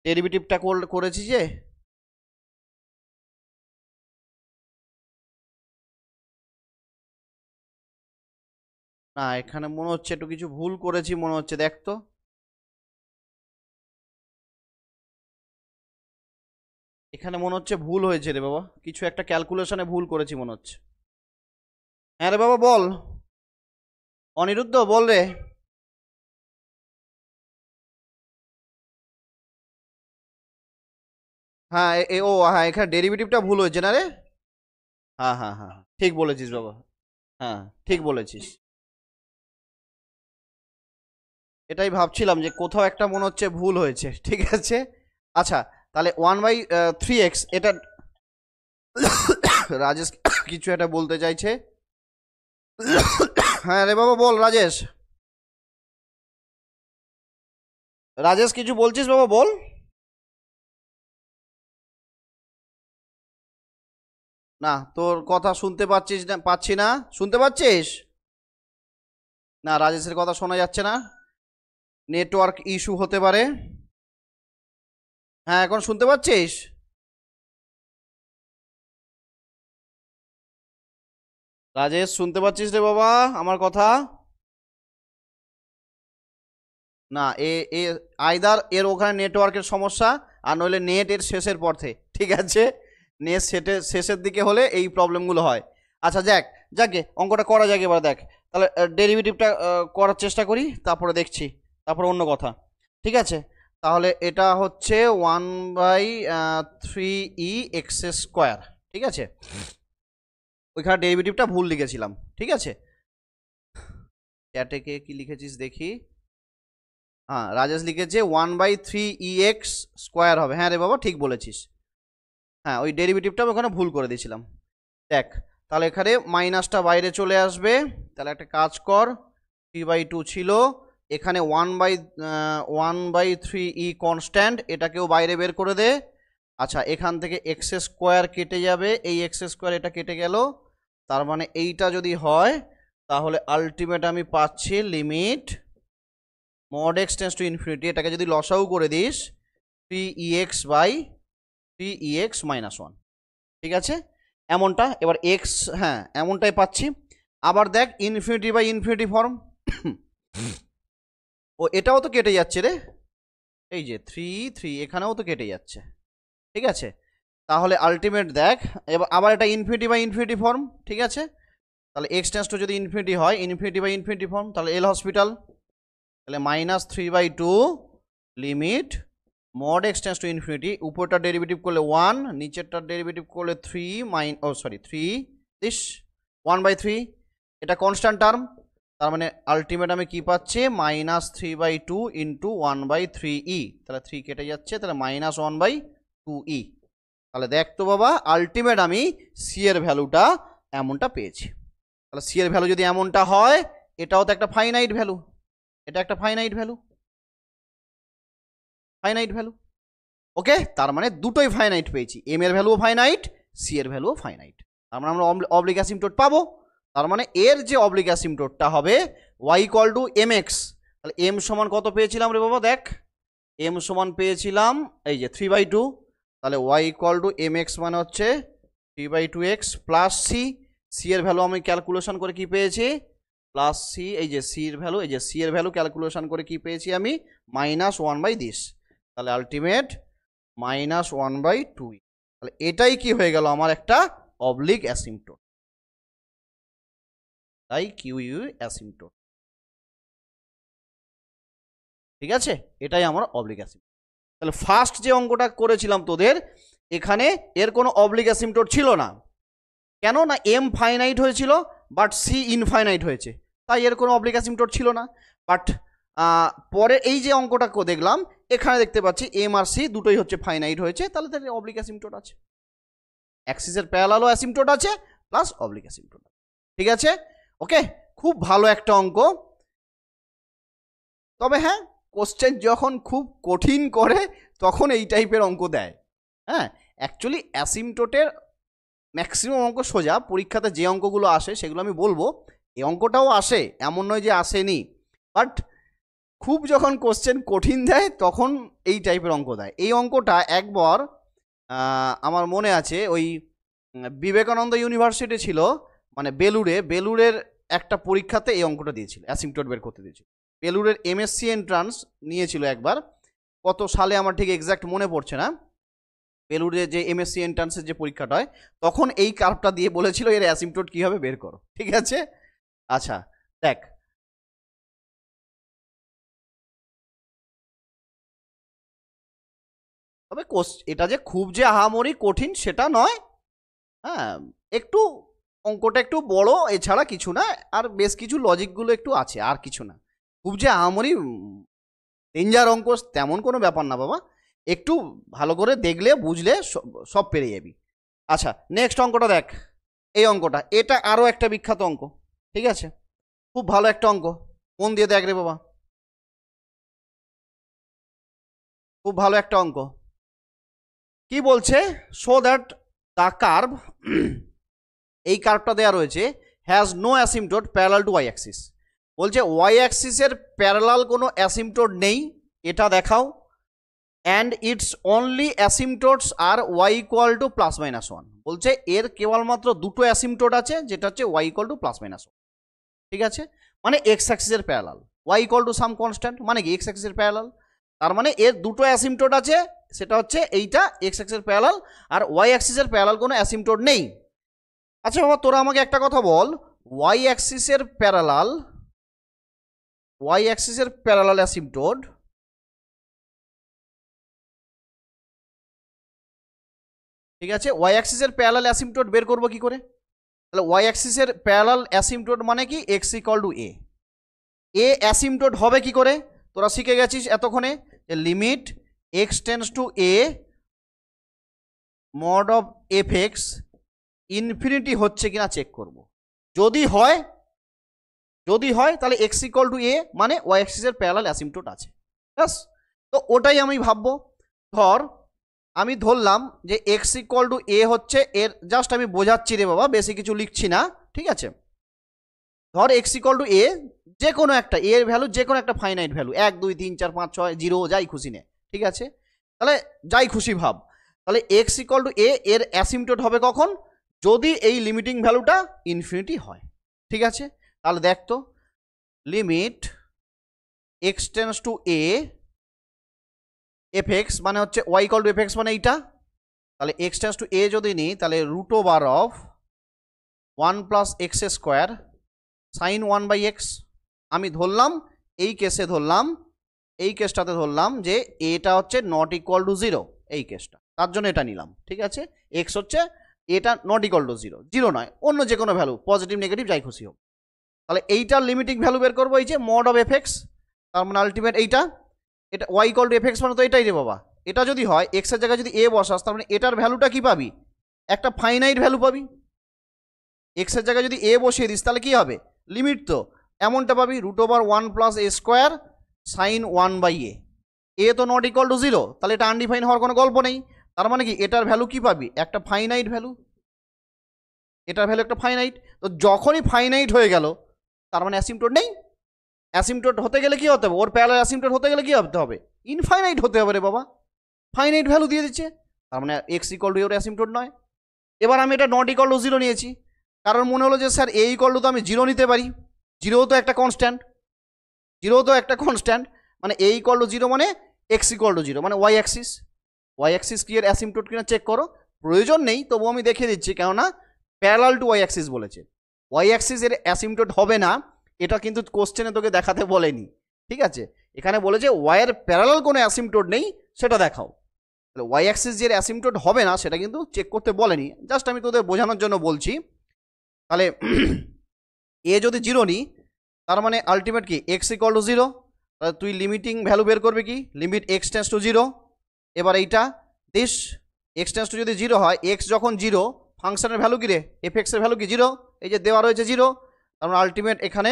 ডেরিভেটিভটা করেছি যে না এখানে মনে হচ্ছে একটু কিছু ভুল করেছি মনে হচ্ছে দেখ তো এখানে মনে হচ্ছে ভুল হয়েছে রে বাবা কিছু একটা ক্যালকুলেশনে ভুল করেছি মনে হচ্ছে হ্যাঁ রে বাবা বল অনিরুদ্ধ বল রে হ্যাঁ এ ও হ্যাঁ এখানে ডেরিভেটিভটা ভুল হয়েছে না রে হ্যাঁ, হ্যাঁ হ্যাঁ হ্যাঁ ঠিক বলেছিস বাবা হ্যাঁ ঠিক বলেছিস এটাই ভাবছিলাম যে কোথাও একটা মনে হচ্ছে ভুল হয়েছে ঠিক আছে আচ্ছা তাহলে ওয়ান বাই থ্রি এক্স এটা রাজেশ কিছু একটা বলতে চাইছে হ্যাঁ রে বাবা বল রাজেশ রাজেশ কিছু বলছিস বাবা বল না তোর কথা শুনতে পাচ্ছিস না পাচ্ছি না শুনতে পাচ্ছিস না রাজেশের কথা শোনা যাচ্ছে না নেটওয়ার্ক ইস্যু হতে পারে হ্যাঁ এখন শুনতে পাচ্ছিস রাজেশ শুনতে পাচ্ছিস রে বাবা আমার কথা না এ এ আইদার এর ওখানে নেটওয়ার্কের সমস্যা আর নইলে নেট এর শেষের পথে ঠিক আছে নেট সেটে শেষের দিকে হলে এই প্রবলেমগুলো হয় আচ্ছা যাক যাকে অঙ্কটা করা যাক এবার দেখ তাহলে ডেরিভেটিভটা করার চেষ্টা করি তারপরে দেখছি তারপরে অন্য কথা ঠিক আছে তাহলে এটা হচ্ছে one by three e x square ঠিক আছে ওইখানে ডেরিভেটিভটা ভুল লিখেছিলাম ঠিক আছে ক্যাটেকে কি লিখেছিস দেখি হ্যাঁ রাজেশ লিখেছে one by three e x square হবে হ্যাঁ রে বাবা ঠিক বলেছিস হ্যাঁ ওই ডেরিভেটিভটা আমি ওখানে ভুল করে দিয়েছিলাম দেখ তাহলে এখানে মাইনাসটা বাইরে চলে আসবে তাহলে একটা কাজ কর থ্রি বাই টু ছিল এখানে one by one by three e constant এটাকেও বাইরে বের করে দে আচ্ছা এখান থেকে এক্স স্কোয়ার কেটে যাবে এই এক্স স্কোয়ার এটা কেটে গেল তার মানে এইটা যদি হয় তাহলে আলটিমেট আমি পাচ্ছি limit mod x tends to infinity এটাকে যদি লসাও করে দিস three e x by three e x minus one ঠিক আছে এমনটা এবার এক্স হ্যাঁ এমনটাই পাচ্ছি আবার দেখ ইনফিনিটি বাই ইনফিনিটি ফর্ম ও এটাও তো কেটে যাচ্ছে রে এই যে থ্রি থ্রি এখানেও তো কেটে যাচ্ছে ঠিক আছে তাহলে আলটিমেট দেখ এবার আবার এটা ইনফিনিটি বাই ইনফিনিটি ফর্ম ঠিক আছে তাহলে এক্স টেন্স টু যদি ইনফিনিটি হয় ইনফিনিটি বাই ইনফিনিটি ফর্ম তাহলে এল হসপিটাল তাহলে minus three by two limit mod x tends to infinity উপরটা ডেরিভেটিভ করলে ওয়ান নিচেরটা ডেরিভেটিভ করলে থ্রি মাইন oh sorry three this one by three এটা কনস্ট্যান্ট টার্ম তার মানে আলটিমেট আমি কী পাচ্ছি minus three by two into one by three e তাহলে থ্রি কেটে যাচ্ছে তাহলে minus one by two e e। তাহলে দেখ তো বাবা আলটিমেট আমি সি এর ভ্যালুটা এমনটা পেয়েছি তাহলে সি এর ভ্যালু যদি এমনটা হয় এটাও তো একটা ফাইনাইট ভ্যালু এটা একটা finite value finite value okay তার মানে দুটোই ফাইনাইট পেয়েছি এম এর ভ্যালুও ফাইনাইট সি এর ভ্যালুও ফাইনাইট তার মানে আমরা অব্লিগাসিম টোট পাবো তার মানে এর যে অব্লিগাসিম টোটটা হবে y equal to m x তাহলে এম সমান কত পেয়েছিলাম রে বাবা দেখ এম সমান পেয়েছিলাম এই যে থ্রি বাই টু তাহলে y equal to m x মানে হচ্ছে three by two x plus c c এর ভ্যালু আমি ক্যালকুলেশন করে কি পেয়েছি প্লাস সি এই যে সি এর ভ্যালু এই যে সি এর ভ্যালু ক্যালকুলেশন করে কি পেয়েছি আমি মাইনাস ওয়ান বাই দিস তাহলে ultimate minus one by two তাহলে এটাই কি হয়ে গেল আমার একটা অবলিক অ্যাসিমটোট তাই কিউ ইউ অ্যাসিমটোট ঠিক আছে এটাই আমার অবলিক অ্যাসিমটোট তাহলে ফার্স্ট যে অঙ্কটা করেছিলাম তোদের এখানে এর কোনো অব্লিগাসিমটোর ছিল না কেন না এম ফাইনাইট হয়েছিল বাট সি ইনফাইনাইট হয়েছে তাই এর কোনো অব্লিগাসিমটোর ছিল না বাট পরে এই যে অঙ্কটা দেখলাম এখানে দেখতে পাচ্ছি এম আর সি দুটোই হচ্ছে ফাইনাইট হয়েছে তাহলে তাদের অব্লিগাসিমটোট আছে অ্যাক্সিসের প্যালালো অ্যাসিমটোট আছে প্লাস অব্লিগাসিমটোট ঠিক আছে ওকে খুব ভালো একটা অঙ্ক তবে হ্যাঁ কোশ্চেন যখন খুব কঠিন করে তখন এই টাইপের অঙ্ক দেয় হ্যাঁ অ্যাকচুয়ালি অ্যাসিমটোটের ম্যাক্সিমাম অঙ্ক সোজা পরীক্ষাতে যে অঙ্কগুলো আসে সেগুলো আমি বলবো এই অঙ্কটাও আসে এমন নয় যে আসেনি বাট খুব যখন কোশ্চেন কঠিন দেয় তখন এই টাইপের অঙ্ক দেয় এই অঙ্কটা একবার আমার মনে আছে ওই বিবেকানন্দ ইউনিভার্সিটি ছিল মানে বেলুড়ে বেলুড়ের একটা পরীক্ষাতে এই অঙ্কটা দিয়েছিল অ্যাসিমটোট বের করতে দিয়েছিল পেলুরের এমএসসি এন্ট্রান্স নিয়েছিল একবার কত সালে আমার ঠিক এক্স্যাক্ট মনে পড়ছে না পেলুরে যে এমএসসি এন্ট্রান্সের যে পরীক্ষাটা হয় তখন এই কার্ভটা দিয়ে বলেছিল এর অ্যাসিমটোট কীভাবে বের করো ঠিক আছে আচ্ছা দেখ তবে কোশ এটা যে খুব যে আহামরি কঠিন সেটা নয় হ্যাঁ একটু অঙ্কটা একটু বড় এছাড়া কিছু না আর বেশ কিছু লজিকগুলো একটু আছে আর কিছু না খুব যে আমারই ডেঞ্জার অঙ্ক তেমন কোনো ব্যাপার না বাবা একটু ভালো করে দেখলে বুঝলে সব পেরে যাবি আচ্ছা নেক্সট অঙ্কটা দেখ এই অঙ্কটা এটা আরও একটা বিখ্যাত অঙ্ক ঠিক আছে খুব ভালো একটা অঙ্ক মন দিয়ে দেখ রে বাবা খুব ভালো একটা অঙ্ক কি বলছে সো দ্যাট দ্য কার্ভ এই কার্ভটা দেওয়া রয়েছে has no asymptote parallel to y axis বলছে ওয়াই অ্যাক্সিসের প্যারালাল কোনো অ্যাসিমটোড নেই এটা দেখাও and it's only asymptotes are y equal to plus minus one বলছে এর কেবলমাত্র দুটো অ্যাসিমটোড আছে যেটা হচ্ছে Y equal to plus minus one ঠিক আছে মানে এক্স অ্যাক্সিসের parallel y equal to some constant মানে কি এক্স অ্যাক্সিসের প্যারালাল তার মানে এর দুটো অ্যাসিমটোড আছে সেটা হচ্ছে এইটা এক্স অ্যাক্সিসের প্যারালাল আর ওয়াই অ্যাক্সিসের প্যারালাল কোনো অ্যাসিমটোড নেই আচ্ছা বাবা তোরা আমাকে একটা কথা বল ওয়াই অ্যাক্সিসের প্যারালাল ওয়াই অ্যাক্সিসের প্যারালাল অ্যাসিমটোড ঠিক আছে ওয়াই অ্যাক্সিসের প্যারালাল টোড বের করব কি করে তাহলে ওয়াই অ্যাক্সিসের প্যারালাল অ্যাসিমটোড মানে কি এক্স ইকল টু এ এ টোড হবে কি করে তোরা শিখে গেছিস এতক্ষণে যে limit x tends to a mod of f x infinity হচ্ছে কিনা চেক করব যদি হয় যদি হয় তাহলে এক্স ইকল টু এ মানে ওয়াই এক্সিসের প্যারাল অ্যাসিমটোট আছে ব্যাস তো ওটাই আমি ভাববো ধর আমি ধরলাম যে এক্স ইকল টু এ হচ্ছে এর জাস্ট আমি বোঝাচ্ছি রে বাবা বেশি কিছু লিখছি না ঠিক আছে ধর এক্স ইকল টু এ যে কোনো একটা এর ভ্যালু যে কোনো একটা ফাইনাইট ভ্যালু এক দুই তিন চার পাঁচ ছয় জিরো যাই খুশি নে ঠিক আছে তাহলে যাই খুশি ভাব তাহলে এক্স ইকল টু এ এর অ্যাসিমটোট হবে কখন যদি এই লিমিটিং ভ্যালুটা ইনফিনিটি হয় ঠিক আছে তাহলে দেখ তো limit x tends to a f x মানে হচ্ছে y equal to f x মানে এইটা তাহলে এক্স টেন্স টু এ যদি নিই তাহলে root over of one plus x square sine one by x আমি ধরলাম এই কেসে ধরলাম এই কেসটাতে ধরলাম যে এটা হচ্ছে নট ইকুয়াল টু জিরো এই কেসটা তার জন্য এটা নিলাম ঠিক আছে এক্স হচ্ছে এটা not equal to zero zero নয় অন্য যে কোনো ভ্যালু পজিটিভ নেগেটিভ যাই খুশি হোক তাহলে এইটার লিমিটিং ভ্যালু বের করবো এই যে মড অফ এফেক্স তার মানে আলটিমেট এইটা এটা ওয়াই কল টু এফেক্স মানে তো এটাই রে বাবা এটা যদি হয় এক্সের জায়গায় যদি এ বসাস তার মানে এটার ভ্যালুটা কি পাবি একটা ফাইনাইট ভ্যালু পাবি এক্সের জায়গায় যদি এ বসিয়ে দিস তাহলে কি হবে লিমিট তো এমনটা পাবি root over one plus a square sine one by a a তো নট ইকুয়াল টু জিরো তাহলে এটা আনডিফাইন হওয়ার কোনো গল্প নেই তার মানে কি এটার ভ্যালু কি পাবি একটা ফাইনাইট ভ্যালু এটার ভ্যালু একটা ফাইনাইট তো যখনই ফাইনাইট হয়ে গেল তার মানে অ্যাসিমটোট নেই অ্যাসিমটোড হতে গেলে কী হতে হবে ওর প্যারাল অ্যাসিমটোট হতে গেলে কী হতে হবে ইনফাইনাইট হতে হবে রে বাবা ফাইনাইট ভ্যালু দিয়ে দিচ্ছে তার মানে এক্স ইকল টু ওর অ্যাসিমটোট নয় এবার আমি এটা নট ইকল টু জিরো নিয়েছি কারণ মনে হলো যে স্যার এ ইকল টু তো আমি জিরো নিতে পারি জিরো তো একটা কনস্ট্যান্ট জিরো তো একটা কনস্ট্যান্ট মানে এ ইকল টু জিরো মানে এক্স ইকল টু জিরো মানে ওয়াই অ্যাক্সিস ওয়াই অ্যাক্সিস কি এর অ্যাসিমটোট কিনা চেক করো প্রয়োজন নেই তবু আমি দেখে দিচ্ছি কেননা প্যারাল টু ওয়াই অ্যাক্সিস বলেছে ওয়াই অ্যাক্সিসের অ্যাসিমটোট হবে না এটা কিন্তু কোশ্চেনে তোকে দেখাতে বলেনি ঠিক আছে এখানে বলেছে ওয়াইয়ের প্যারালাল কোনো অ্যাসিমটোট নেই সেটা দেখাও তাহলে ওয়াই অ্যাক্সিস যে অ্যাসিমটোট হবে না সেটা কিন্তু চেক করতে বলেনি জাস্ট আমি তোদের বোঝানোর জন্য বলছি তাহলে এ যদি জিরো নিই তার মানে আলটিমেট কি এক্স ইকল টু জিরো তাহলে তুই লিমিটিং ভ্যালু বের করবি কি limit x tends to zero এবার এইটা দিস এক্স টেন্স টু যদি জিরো হয় এক্স যখন জিরো ফাংশনের ভ্যালু কী রে এফ এক্সের ভ্যালু কি জিরো এই যে দেওয়া রয়েছে জিরো কারণ আলটিমেট এখানে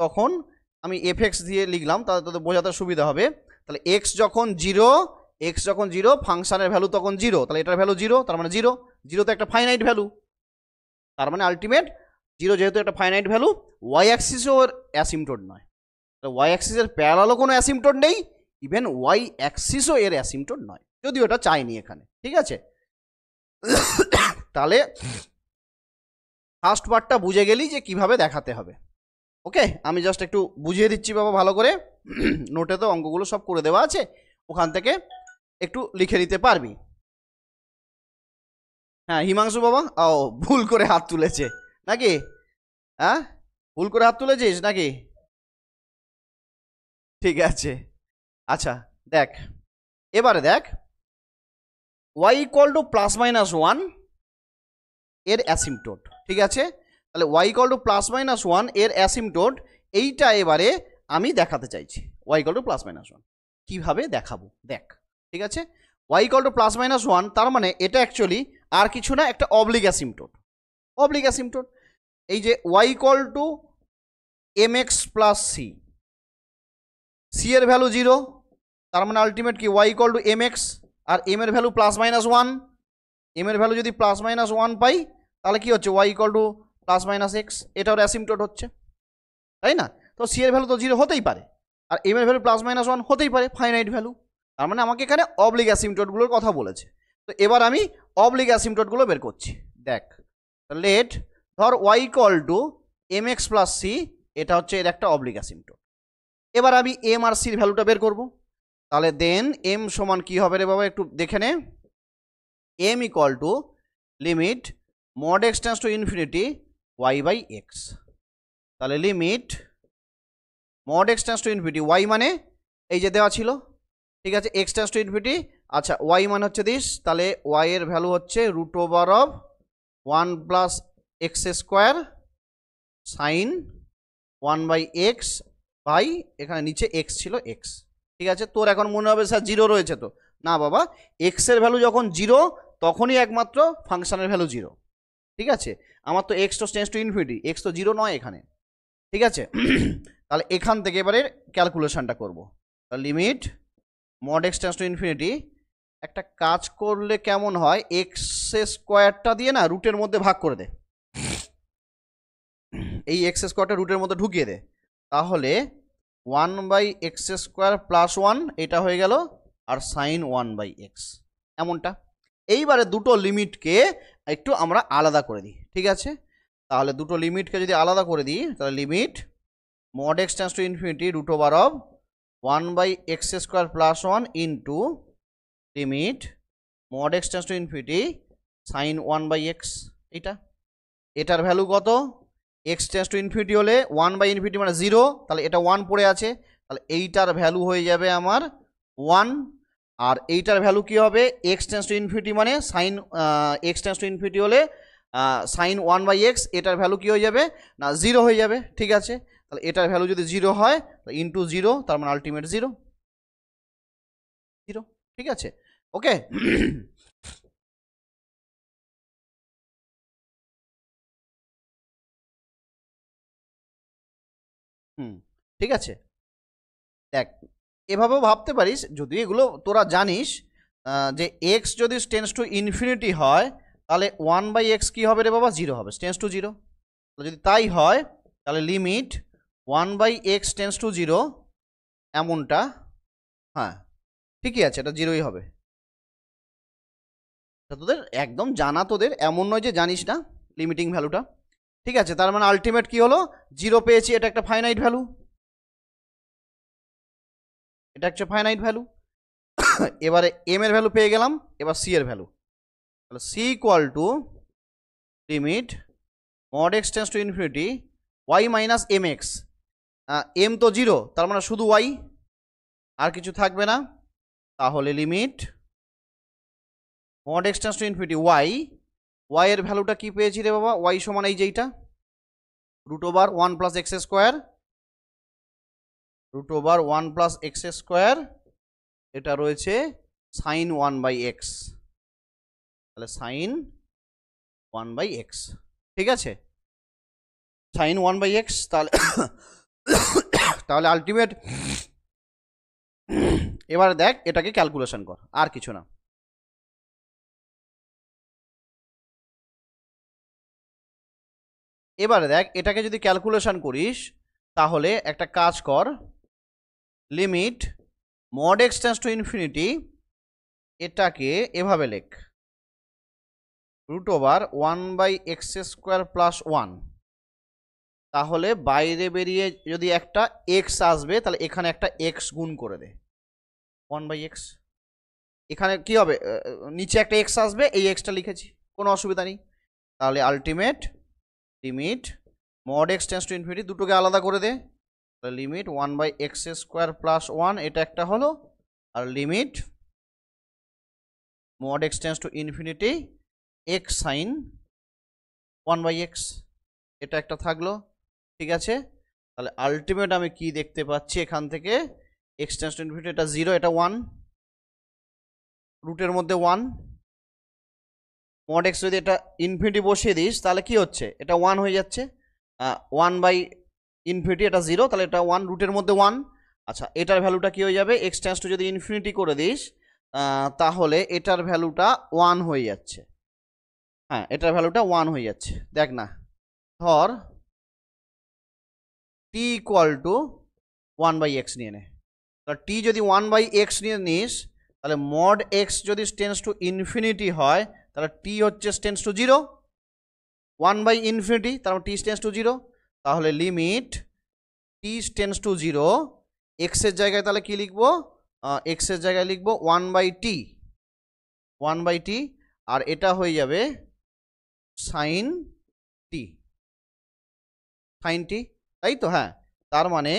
তখন আমি এফ এক্স দিয়ে লিখলাম তাহলে তাদের বোঝাতে সুবিধা হবে তাহলে এক্স যখন জিরো এক্স যখন জিরো ফাংশানের ভ্যালু তখন জিরো তাহলে এটার ভ্যালু জিরো তার মানে জিরো জিরো তো একটা ফাইনাইট ভ্যালু তার মানে আলটিমেট জিরো যেহেতু একটা ফাইনাইট ভ্যালু ওয়াই অ্যাক্সিসও ওর অ্যাসিমটোড নয় তাহলে ওয়াই অ্যাক্সিসের প্যারালও কোনো অ্যাসিমটোড নেই ইভেন ওয়াই অ্যাক্সিসও এর অ্যাসিমটোড নয় যদিও এটা চাইনি এখানে ঠিক আছে তাহলে ফার্স্ট পার্টটা বুঝে গেলি যে কিভাবে দেখাতে হবে ওকে আমি জাস্ট একটু বুঝিয়ে দিচ্ছি বাবা ভালো করে নোটে তো অঙ্কগুলো সব করে দেওয়া আছে ওখান থেকে একটু লিখে নিতে পারবি হ্যাঁ হিমাংশু বাবা ও ভুল করে হাত তুলেছে নাকি হ্যাঁ ভুল করে হাত তুলেছিস নাকি ঠিক আছে আচ্ছা দেখ এবারে দেখ y equal to plus minus one এর অ্যাসিমটোট ঠিক আছে তাহলে y equal to plus minus one এর অ্যাসিমটোড এইটা এবারে আমি দেখাতে চাইছি y equal to plus minus one কীভাবে দেখাবো দেখ ঠিক আছে y equal to plus minus one তার মানে এটা অ্যাকচুয়ালি আর কিছু না একটা অবলিক অ্যাসিমটোড অবলিক অ্যাসিমটোড এই যে y equal to m x plus c c এর ভ্যালু জিরো তার মানে আলটিমেট কি y equal to m x আর এম এর value plus minus one m এর ভ্যালু যদি প্লাস মাইনাস ওয়ান পাই তাহলে কি হচ্ছে Y equal to plus minus x এটাও অ্যাসিমটোট হচ্ছে তাই না তো সি এর ভ্যালু তো জিরো হতেই পারে আর এম এর ভ্যালু প্লাস মাইনাস ওয়ান হতেই পারে ফাইনাইট ভ্যালু তার মানে আমাকে এখানে অবলিক অ্যাসিমটোটগুলোর কথা বলেছে তো এবার আমি অবলিক অ্যাসিমটোটগুলো বের করছি দেখ লেট ধর y equal to m x plus c এটা হচ্ছে এর একটা অবলিক অ্যাসিমটোড এবার আমি এম আর সির ভ্যালুটা বের করব তাহলে দেন এম সমান কি হবে রে বাবা একটু দেখে নে m equal to limit mod x tends to infinity y by x তাহলে limit mod x tends to infinity y মানে এই যে দেওয়া ছিল ঠিক আছে x tends to infinity আচ্ছা ওয়াই মানে হচ্ছে দিস তাহলে ওয়াই এর ভ্যালু হচ্ছে root over of one plus x square sine one by x by এখানে নিচে এক্স ছিল এক্স ঠিক আছে তোর এখন মনে হবে স্যার জিরো রয়েছে তো না বাবা এক্সের ভ্যালু যখন জিরো তখনই একমাত্র ফাংশানের ভ্যালু জিরো ঠিক আছে আমার তো এক্স তো টেন্স টু ইনফিনিটি এক্স তো জিরো নয় এখানে ঠিক আছে তাহলে এখান থেকে এবারে ক্যালকুলেশানটা করবো limit mod x tends to infinity একটা কাজ করলে কেমন হয় এক্স স্কোয়ারটা দিয়ে না রুটের মধ্যে ভাগ করে দে এই এক্স স্কোয়ারটা রুটের মধ্যে ঢুকিয়ে দে তাহলে one by x square plus one এটা হয়ে গেল আর সাইন ওয়ান বাই এক্স এমনটা এইবারে দুটো লিমিটকে একটু আমরা আলাদা করে দিই ঠিক আছে তাহলে দুটো লিমিটকে যদি আলাদা করে দিই তাহলে limit mod x tends to infinity root over of one by x square plus one into limit mod x tends to infinity sine one by x এইটা এটার ভ্যালু কত এক্স টেন্স টু ইনফিনিটি হলে one by infinity মানে zero তাহলে এটা one পড়ে আছে তাহলে এইটার ভ্যালু হয়ে যাবে আমার ওয়ান আর এইটার ভ্যালু কী হবে এক্স টেন্স টু ইনফিনিটি মানে sine x tends to infinity হলে সাইন ওয়ান বাই এক্স এটার ভ্যালু কী হয়ে যাবে না জিরো হয়ে যাবে ঠিক আছে তাহলে এটার ভ্যালু যদি জিরো হয় ইন্টু জিরো তার মানে আলটিমেট জিরো জিরো ঠিক আছে ওকে হুম ঠিক আছে দেখ এভাবেও ভাবতে পারিস যদি এগুলো তোরা জানিস যে এক্স যদি টেন্স টু ইনফিনিটি হয় তাহলে ওয়ান বাই এক্স কী হবে রে বাবা জিরো হবে টেন্স টু জিরো যদি তাই হয় তাহলে limit one by x tends to zero এমনটা হ্যাঁ ঠিকই আছে এটা জিরোই হবে তোদের একদম জানা তোদের এমন নয় যে জানিস না লিমিটিং ভ্যালুটা ঠিক আছে তার মানে আলটিমেট কি হলো জিরো পেয়েছি এটা একটা ফাইনাইট ভ্যালু এটা হচ্ছে ফাইনাইট ভ্যালু এবারে এম এর ভ্যালু পেয়ে গেলাম এবার সি এর ভ্যালু তাহলে c equal to limit mod x tends to infinity y minus m x m তো জিরো তার মানে শুধু ওয়াই আর কিছু থাকবে না তাহলে limit mod x tends to infinity y y এর ভ্যালুটা কি পেয়েছি রে বাবা ওয়াই সমান এই যেইটা root over one plus x square root over one plus x square এটা রয়েছে সাইন ওয়ান বাই এক্স তাহলে সাইন ওয়ান বাই এক্স ঠিক আছে সাইন ওয়ান বাই এক্স তাহলে তাহলে আলটিমেট এবার দেখ এটাকে ক্যালকুলেশন কর আর কিছু না এবারে দেখ এটাকে যদি ক্যালকুলেশন করিস তাহলে একটা কাজ কর limit mod x tends to infinity এটাকে এভাবে লেখ root over one by x square plus one তাহলে বাইরে বেরিয়ে যদি একটা এক্স আসবে তাহলে এখানে একটা এক্স গুণ করে দে ওয়ান বাই এক্স এখানে কি হবে নিচে একটা এক্স আসবে এই এক্সটা লিখেছি কোনো অসুবিধা নেই তাহলে ultimate limit mod x tends to infinity দুটোকে আলাদা করে দে limit one by x square plus one এটা একটা হলো আর limit mod x to infinity x sine one by x এটা একটা থাকলো ঠিক আছে তাহলে আলটিমেট আমি কি দেখতে পাচ্ছি এখান থেকে x tends to এটা জিরো এটা ওয়ান রুটের মধ্যে ওয়ান মড এক্স যদি এটা ইনফিনিটি বসিয়ে দিস তাহলে কি হচ্ছে এটা ওয়ান হয়ে যাচ্ছে ওয়ান বাই ইনফিনিটি এটা জিরো তাহলে এটা ওয়ান রুটের মধ্যে ওয়ান আচ্ছা এটার ভ্যালুটা কী হয়ে যাবে এক্স টেন্স টু যদি ইনফিনিটি করে দিস তাহলে এটার ভ্যালুটা ওয়ান হয়ে যাচ্ছে হ্যাঁ এটার ভ্যালুটা ওয়ান হয়ে যাচ্ছে দেখ না ধর t equal to one by x নিয়ে নে তাহলে টি যদি ওয়ান বাই এক্স নিয়ে নিস তাহলে মড এক্স যদি স্টেন্স টু ইনফিনিটি হয় তাহলে টি হচ্ছে tends to zero one by infinity তার টি স্টেন্স টু জিরো তাহলে limit t tends to zero এক্সের জায়গায় তাহলে কি লিখব এক্সের জায়গায় লিখব one by t one by t আর এটা হয়ে যাবে সাইন টি সাইন টি তাই তো হ্যাঁ তার মানে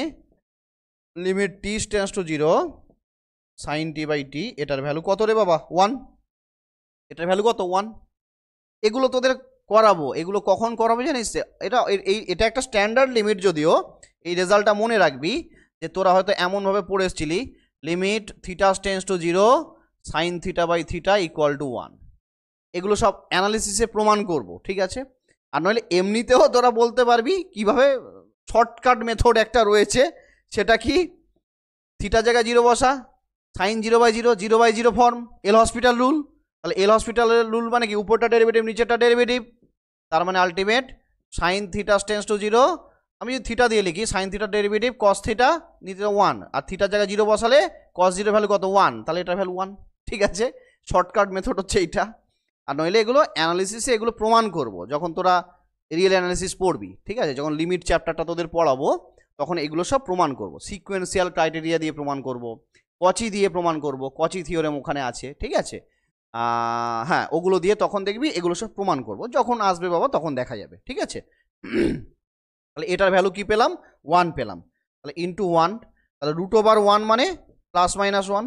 limit t tends to zero sine t by t এটার ভ্যালু কত রে বাবা ওয়ান এটার ভ্যালু কত ওয়ান এগুলো তোদের করাবো এগুলো কখন করাবো জানিস এটা এই এটা একটা স্ট্যান্ডার্ড লিমিট যদিও এই রেজাল্টটা মনে রাখবি যে তোরা হয়তো এমনভাবে পড়ে এসছিলি limit theta tends to zero sine theta by theta equal to one এগুলো সব অ্যানালিসিসে প্রমাণ করব ঠিক আছে আর নইলে এমনিতেও তোরা বলতে পারবি কিভাবে শর্টকাট মেথড একটা রয়েছে সেটা কি থিটা জায়গায় জিরো বসা sine zero by zero zero by zero form L hospital rule তাহলে এল হসপিটালের রুল মানে কি উপরটা ডেরিভেটিভ নিচেরটা ডেরিভেটিভ তার মানে ultimate sine theta tends to zero আমি যদি থিটা দিয়ে লিখি sine theta derivative cos theta নিতে ওয়ান আর থিটার জায়গায় জিরো বসালে কস জিরো ভ্যালু কত ওয়ান তাহলে এটা ভ্যালু ওয়ান ঠিক আছে শর্টকাট মেথড হচ্ছে এইটা আর নইলে এগুলো অ্যানালিসিসে এগুলো প্রমাণ করব যখন তোরা রিয়েল অ্যানালিসিস পড়বি ঠিক আছে যখন লিমিট চ্যাপ্টারটা তোদের পড়াবো তখন এগুলো সব প্রমাণ করব সিকোয়েন্সিয়াল ক্রাইটেরিয়া দিয়ে প্রমাণ করব কচি দিয়ে প্রমাণ করব কচি থিওরেম ওখানে আছে ঠিক আছে হ্যাঁ ওগুলো দিয়ে তখন দেখবি এগুলো সব প্রমাণ করব যখন আসবে বাবা তখন দেখা যাবে ঠিক আছে তাহলে এটার ভ্যালু কি পেলাম ওয়ান পেলাম তাহলে ইন্টু ওয়ান তাহলে রুট ওভার ওয়ান মানে প্লাস মাইনাস ওয়ান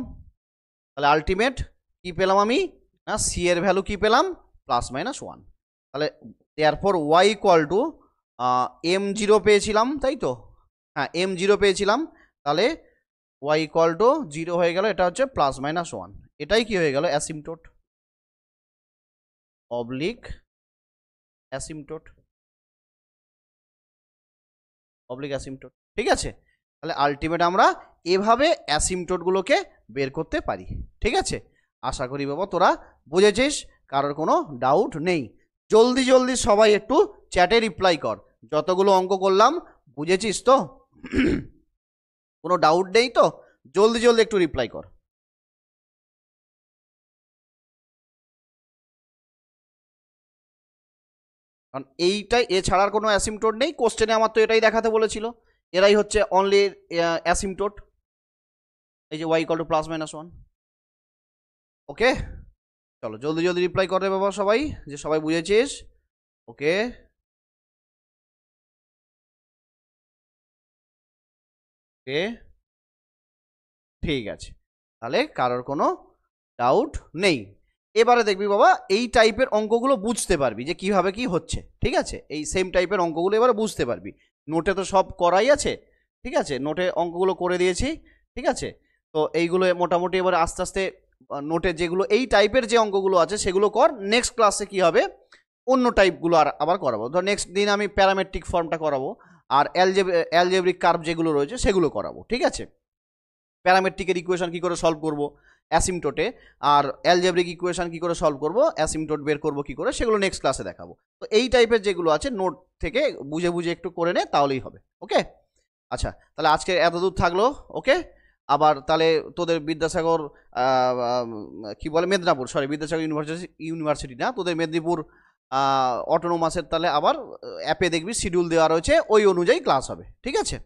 তাহলে আলটিমেট কি পেলাম আমি না সি এর ভ্যালু কি পেলাম প্লাস মাইনাস ওয়ান তাহলে therefore y equal to m zero পেয়েছিলাম তাই তো হ্যাঁ এম জিরো পেয়েছিলাম তাহলে ওয়াই ইকুয়াল টু জিরো হয়ে গেল এটা হচ্ছে প্লাস মাইনাস ওয়ান এটাই কি হয়ে গেল অ্যাসিমটোট অবলিক অ্যাসিমটোট অবলিক অ্যাসিমটোট ঠিক আছে তাহলে আলটিমেট আমরা এভাবে অ্যাসিমটোটগুলোকে বের করতে পারি ঠিক আছে আশা করি বাবা তোরা বুঝেছিস কারোর কোনো ডাউট নেই জলদি জলদি সবাই একটু চ্যাটে রিপ্লাই কর যতগুলো অঙ্ক করলাম বুঝেছিস তো কোনো ডাউট নেই তো জলদি জলদি একটু রিপ্লাই কর কারণ এইটাই এছাড়ার কোনো অ্যাসিমটোড নেই কোশ্চেনে আমার তো এটাই দেখাতে বলেছিল এরাই হচ্ছে অনলি অ্যাসিমটোড এই যে y equal to plus minus one okay চলো জলদি জলদি রিপ্লাই করে বাবা সবাই যে সবাই বুঝেছিস ওকে ওকে ঠিক আছে তাহলে কারোর কোনো ডাউট নেই এবারে দেখবি বাবা এই টাইপের অঙ্কগুলো বুঝতে পারবি যে কিভাবে কি হচ্ছে ঠিক আছে এই সেম টাইপের অঙ্কগুলো এবারে বুঝতে পারবি নোটে তো সব করাই আছে ঠিক আছে নোটে অঙ্কগুলো করে দিয়েছি ঠিক আছে তো এইগুলো মোটামুটি এবার আস্তে আস্তে নোটে যেগুলো এই টাইপের যে অঙ্কগুলো আছে সেগুলো কর নেক্সট ক্লাসে কি হবে অন্য টাইপগুলো আর আবার করাবো ধর নেক্সট দিন আমি প্যারামেট্রিক ফর্মটা করাবো আর অ্যালজেব অ্যালজেব্রিক কার্ভ যেগুলো রয়েছে সেগুলো করাবো ঠিক আছে প্যারামেট্রিকের ইকুয়েশন কী করে সলভ করবো অ্যাসিমটোটে আর অ্যালজেব্রিক ইকুয়েশান কী করে সলভ করবো অ্যাসিমটোট বের করবো কী করে সেগুলো নেক্সট ক্লাসে দেখাবো তো এই টাইপের যেগুলো আছে নোট থেকে বুঝে বুঝে একটু করে নে তাহলেই হবে ওকে আচ্ছা তাহলে আজকে এত দূর থাকলো ওকে আবার তাহলে তোদের বিদ্যাসাগর কি বলে Medinipur sorry Vidyasagar university university না তোদের মেদিনীপুর অটোনোমাসের তাহলে আবার অ্যাপে দেখবি শিডিউল দেওয়া রয়েছে ওই অনুযায়ী ক্লাস হবে ঠিক আছে